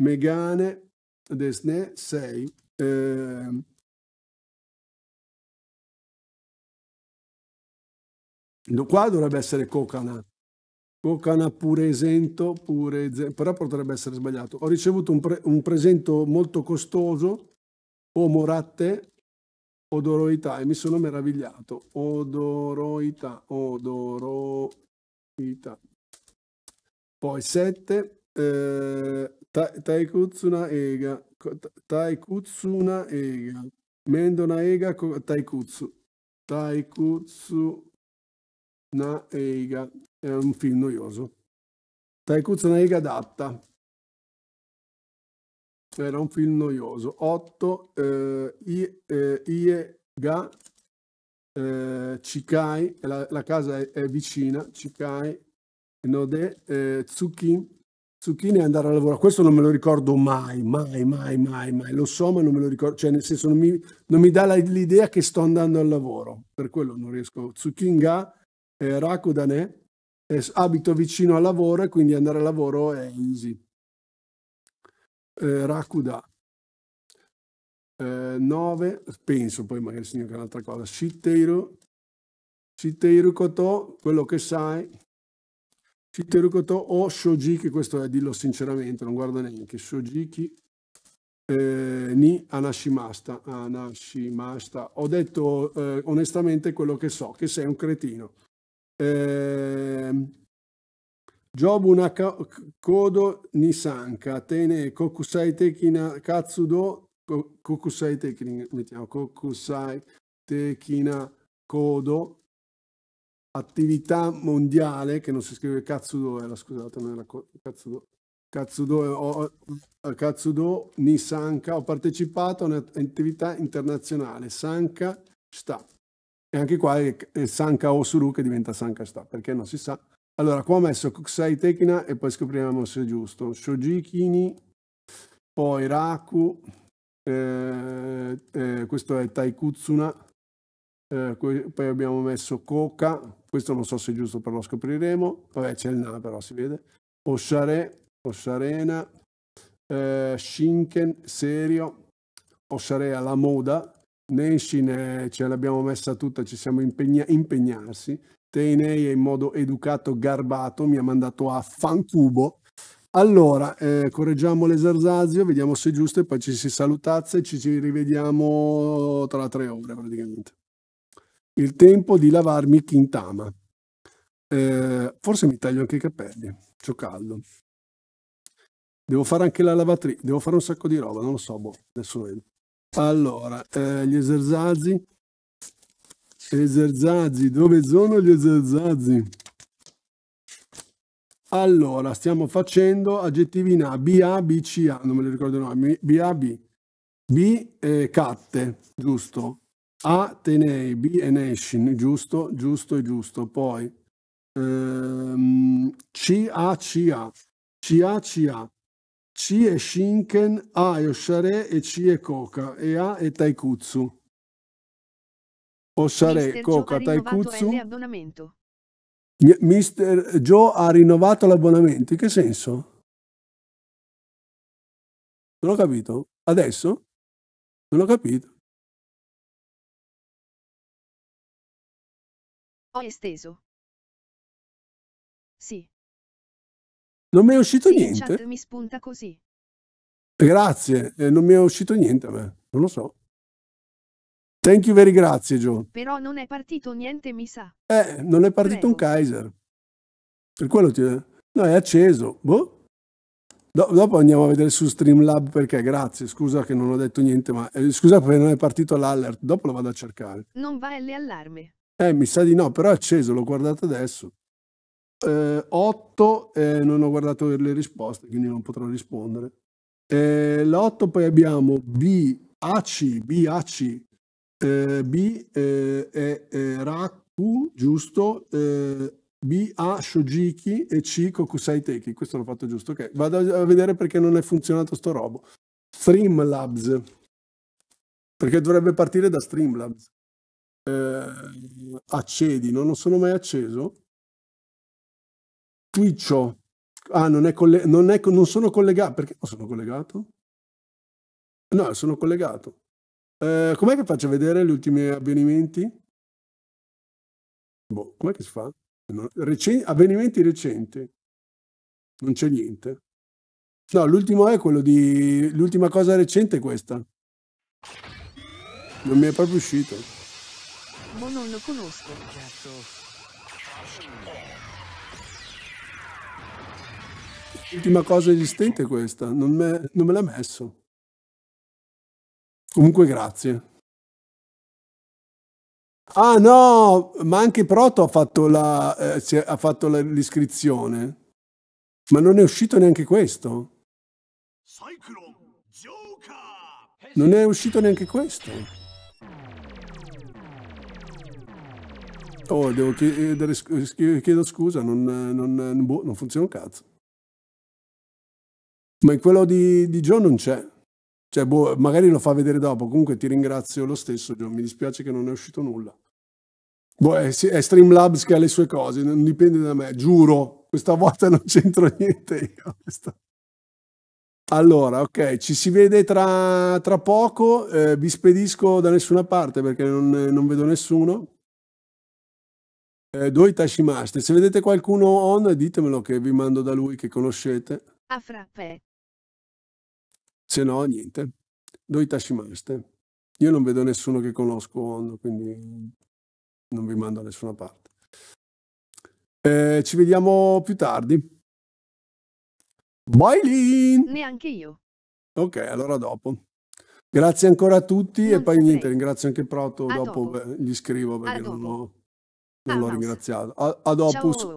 Megane, Desne, sei eh, qua dovrebbe essere Cocana. Cocana pure esento, pure però potrebbe essere sbagliato. Ho ricevuto un, pre un presento molto costoso, o moratte, odoroità, e mi sono meravigliato. Odoroità, odoroità. Poi 7, eh, Taikutsuna Ega, Taikutsuna Ega. Mendo na Ega Taikutsu. Taikutsu na Ega. È un film noioso. Taikutsu na Ega adatta. Era un film noioso. 8. Eh, I, eh, Iega eh, Chikai. La, la casa è, è vicina. Chikai. Node eh, Tsukin Zucchini e andare a lavoro. Questo non me lo ricordo mai, mai, mai, mai, mai. Lo so, ma non me lo ricordo. Cioè, nel senso, non mi, non mi dà l'idea che sto andando al lavoro. Per quello non riesco. Zucchinga, eh, Rakudanè, eh, abito vicino al lavoro e quindi andare a lavoro è easy. Eh, Rakuda. 9, eh, penso poi magari significa un'altra cosa. Shiteiru, Shiteiru Koto, quello che sai. Shiterukoto o Shojiki, questo è, dillo sinceramente, non guardo neanche, Shojiki eh, ni Anashimasta, Anashimasta. Ho detto eh, onestamente quello che so, che sei un cretino. Eh, Jobu Nakakodo Nisanka, Tene Kokusai Tekina Katsudo, Kokusai Tekina, mettiamo Kokusai Tekina Kodo attività mondiale, che non si scrive Katsudo, era, eh, scusate, non era Katsudo, Katsudo, eh, Katsudo Nisanka, ho partecipato a un'attività internazionale, Sanka sta. E anche qua è, è Sanka Osuru che diventa Sanka sta, perché non si sa. Allora, qua ho messo Kuksai Tekina e poi scopriamo se è giusto. Shoji Kini, poi Raku, eh, eh, questo è Taikutsuna, eh, poi abbiamo messo Coca, questo non so se è giusto, però lo scopriremo. Vabbè, c'è il Na, però si vede. Oshare, Osharena, eh, Shinken, Serio, Oshare alla moda. Nenshin eh, ce l'abbiamo messa tutta, ci siamo impegna- impegnarsi. Teinei è in modo educato, garbato, mi ha mandato a fancubo. Allora, eh, correggiamo l'eserzazio, vediamo se è giusto e poi ci si salutazza e ci, ci rivediamo tra tre ore praticamente il tempo di lavarmi Kintama. Eh, forse mi taglio anche i capelli, c'ho caldo. Devo fare anche la lavatrice, devo fare un sacco di roba, non lo so, boh, adesso vedo. Allora, eh, gli eserzazi. Eserzazi, dove sono gli eserzazi? Allora, stiamo facendo aggettivi in A, B, A, B, C, A, non me li ricordo no, B, A, B, B, eh, catte, giusto? A Tenei, B Eneshin, giusto, giusto giusto. Poi ehm, C A C A, C A C A, C è Shinken, A e Oshare e C e Coca e A e Taikutsu. Oshare, Mister Coca, Taikutsu. Mister Joe ha rinnovato l'abbonamento. In che senso? Non ho capito. Adesso? Non ho capito. Ho esteso. Sì. Non mi è uscito sì, niente. mi spunta così. Grazie, eh, non mi è uscito niente a me, non lo so. Thank you very grazie, Joe. Però non è partito niente, mi sa. Eh, non è partito Prego. un Kaiser. Per quello ti... No, è acceso. Boh. Do dopo andiamo a vedere su Streamlab perché, grazie, scusa che non ho detto niente, ma eh, scusa perché non è partito l'allert, dopo lo vado a cercare. Non va alle allarme. Eh, mi sa di no, però è acceso, l'ho guardato adesso. 8, eh, non ho guardato le risposte, quindi non potrò rispondere. Eh, L'8 poi abbiamo B, AC, B, AC, eh, B, eh, Raku, giusto, eh, B, A, Shojiki e C, Kokusai Teki. Questo l'ho fatto giusto, ok. Vado a vedere perché non è funzionato sto robo. Streamlabs, perché dovrebbe partire da Streamlabs eh, accedi, no? non sono mai acceso. Twitch, ah, non, è coll- non, è co- non sono collegato, perché non oh, sono collegato? No, sono collegato. Eh, com'è che faccio vedere gli ultimi avvenimenti? Boh, com'è che si fa? recen- avvenimenti recenti. Non c'è niente. No, l'ultimo è quello di... L'ultima cosa recente è questa. Non mi è proprio uscito. Ma non lo conosco. Cazzo. Certo. L'ultima cosa esistente questa, non me, non me l'ha messo. Comunque grazie. Ah no, ma anche Proto ha fatto, la, eh, ha fatto l'iscrizione. Ma non è uscito neanche questo. Non è uscito neanche questo. Oh, devo chiedere, eh, eh, eh, chiedo scusa, non, non, boh, non funziona un cazzo. Ma in quello di, di Joe non c'è. Cioè, boh, magari lo fa vedere dopo. Comunque ti ringrazio lo stesso, Joe. Mi dispiace che non è uscito nulla. Boh, è, è Streamlabs che ha le sue cose, non dipende da me, giuro. Questa volta non c'entro niente io. Questa... Allora, ok, ci si vede tra, tra poco, eh, vi spedisco da nessuna parte perché non, non vedo nessuno. Eh, Doi Tashi Master. Se vedete qualcuno on, ditemelo che vi mando da lui che conoscete. A frappe. Se no, niente. Doi Tashi Master. Io non vedo nessuno che conosco on, quindi non vi mando da nessuna parte. Eh, ci vediamo più tardi. Bailin! Neanche io. Ok, allora dopo. Grazie ancora a tutti non e poi niente, ringrazio anche Proto, dopo, dopo. Beh, gli scrivo perché non ho... Non l'ho ah, ringraziato. Ad diciamo opus.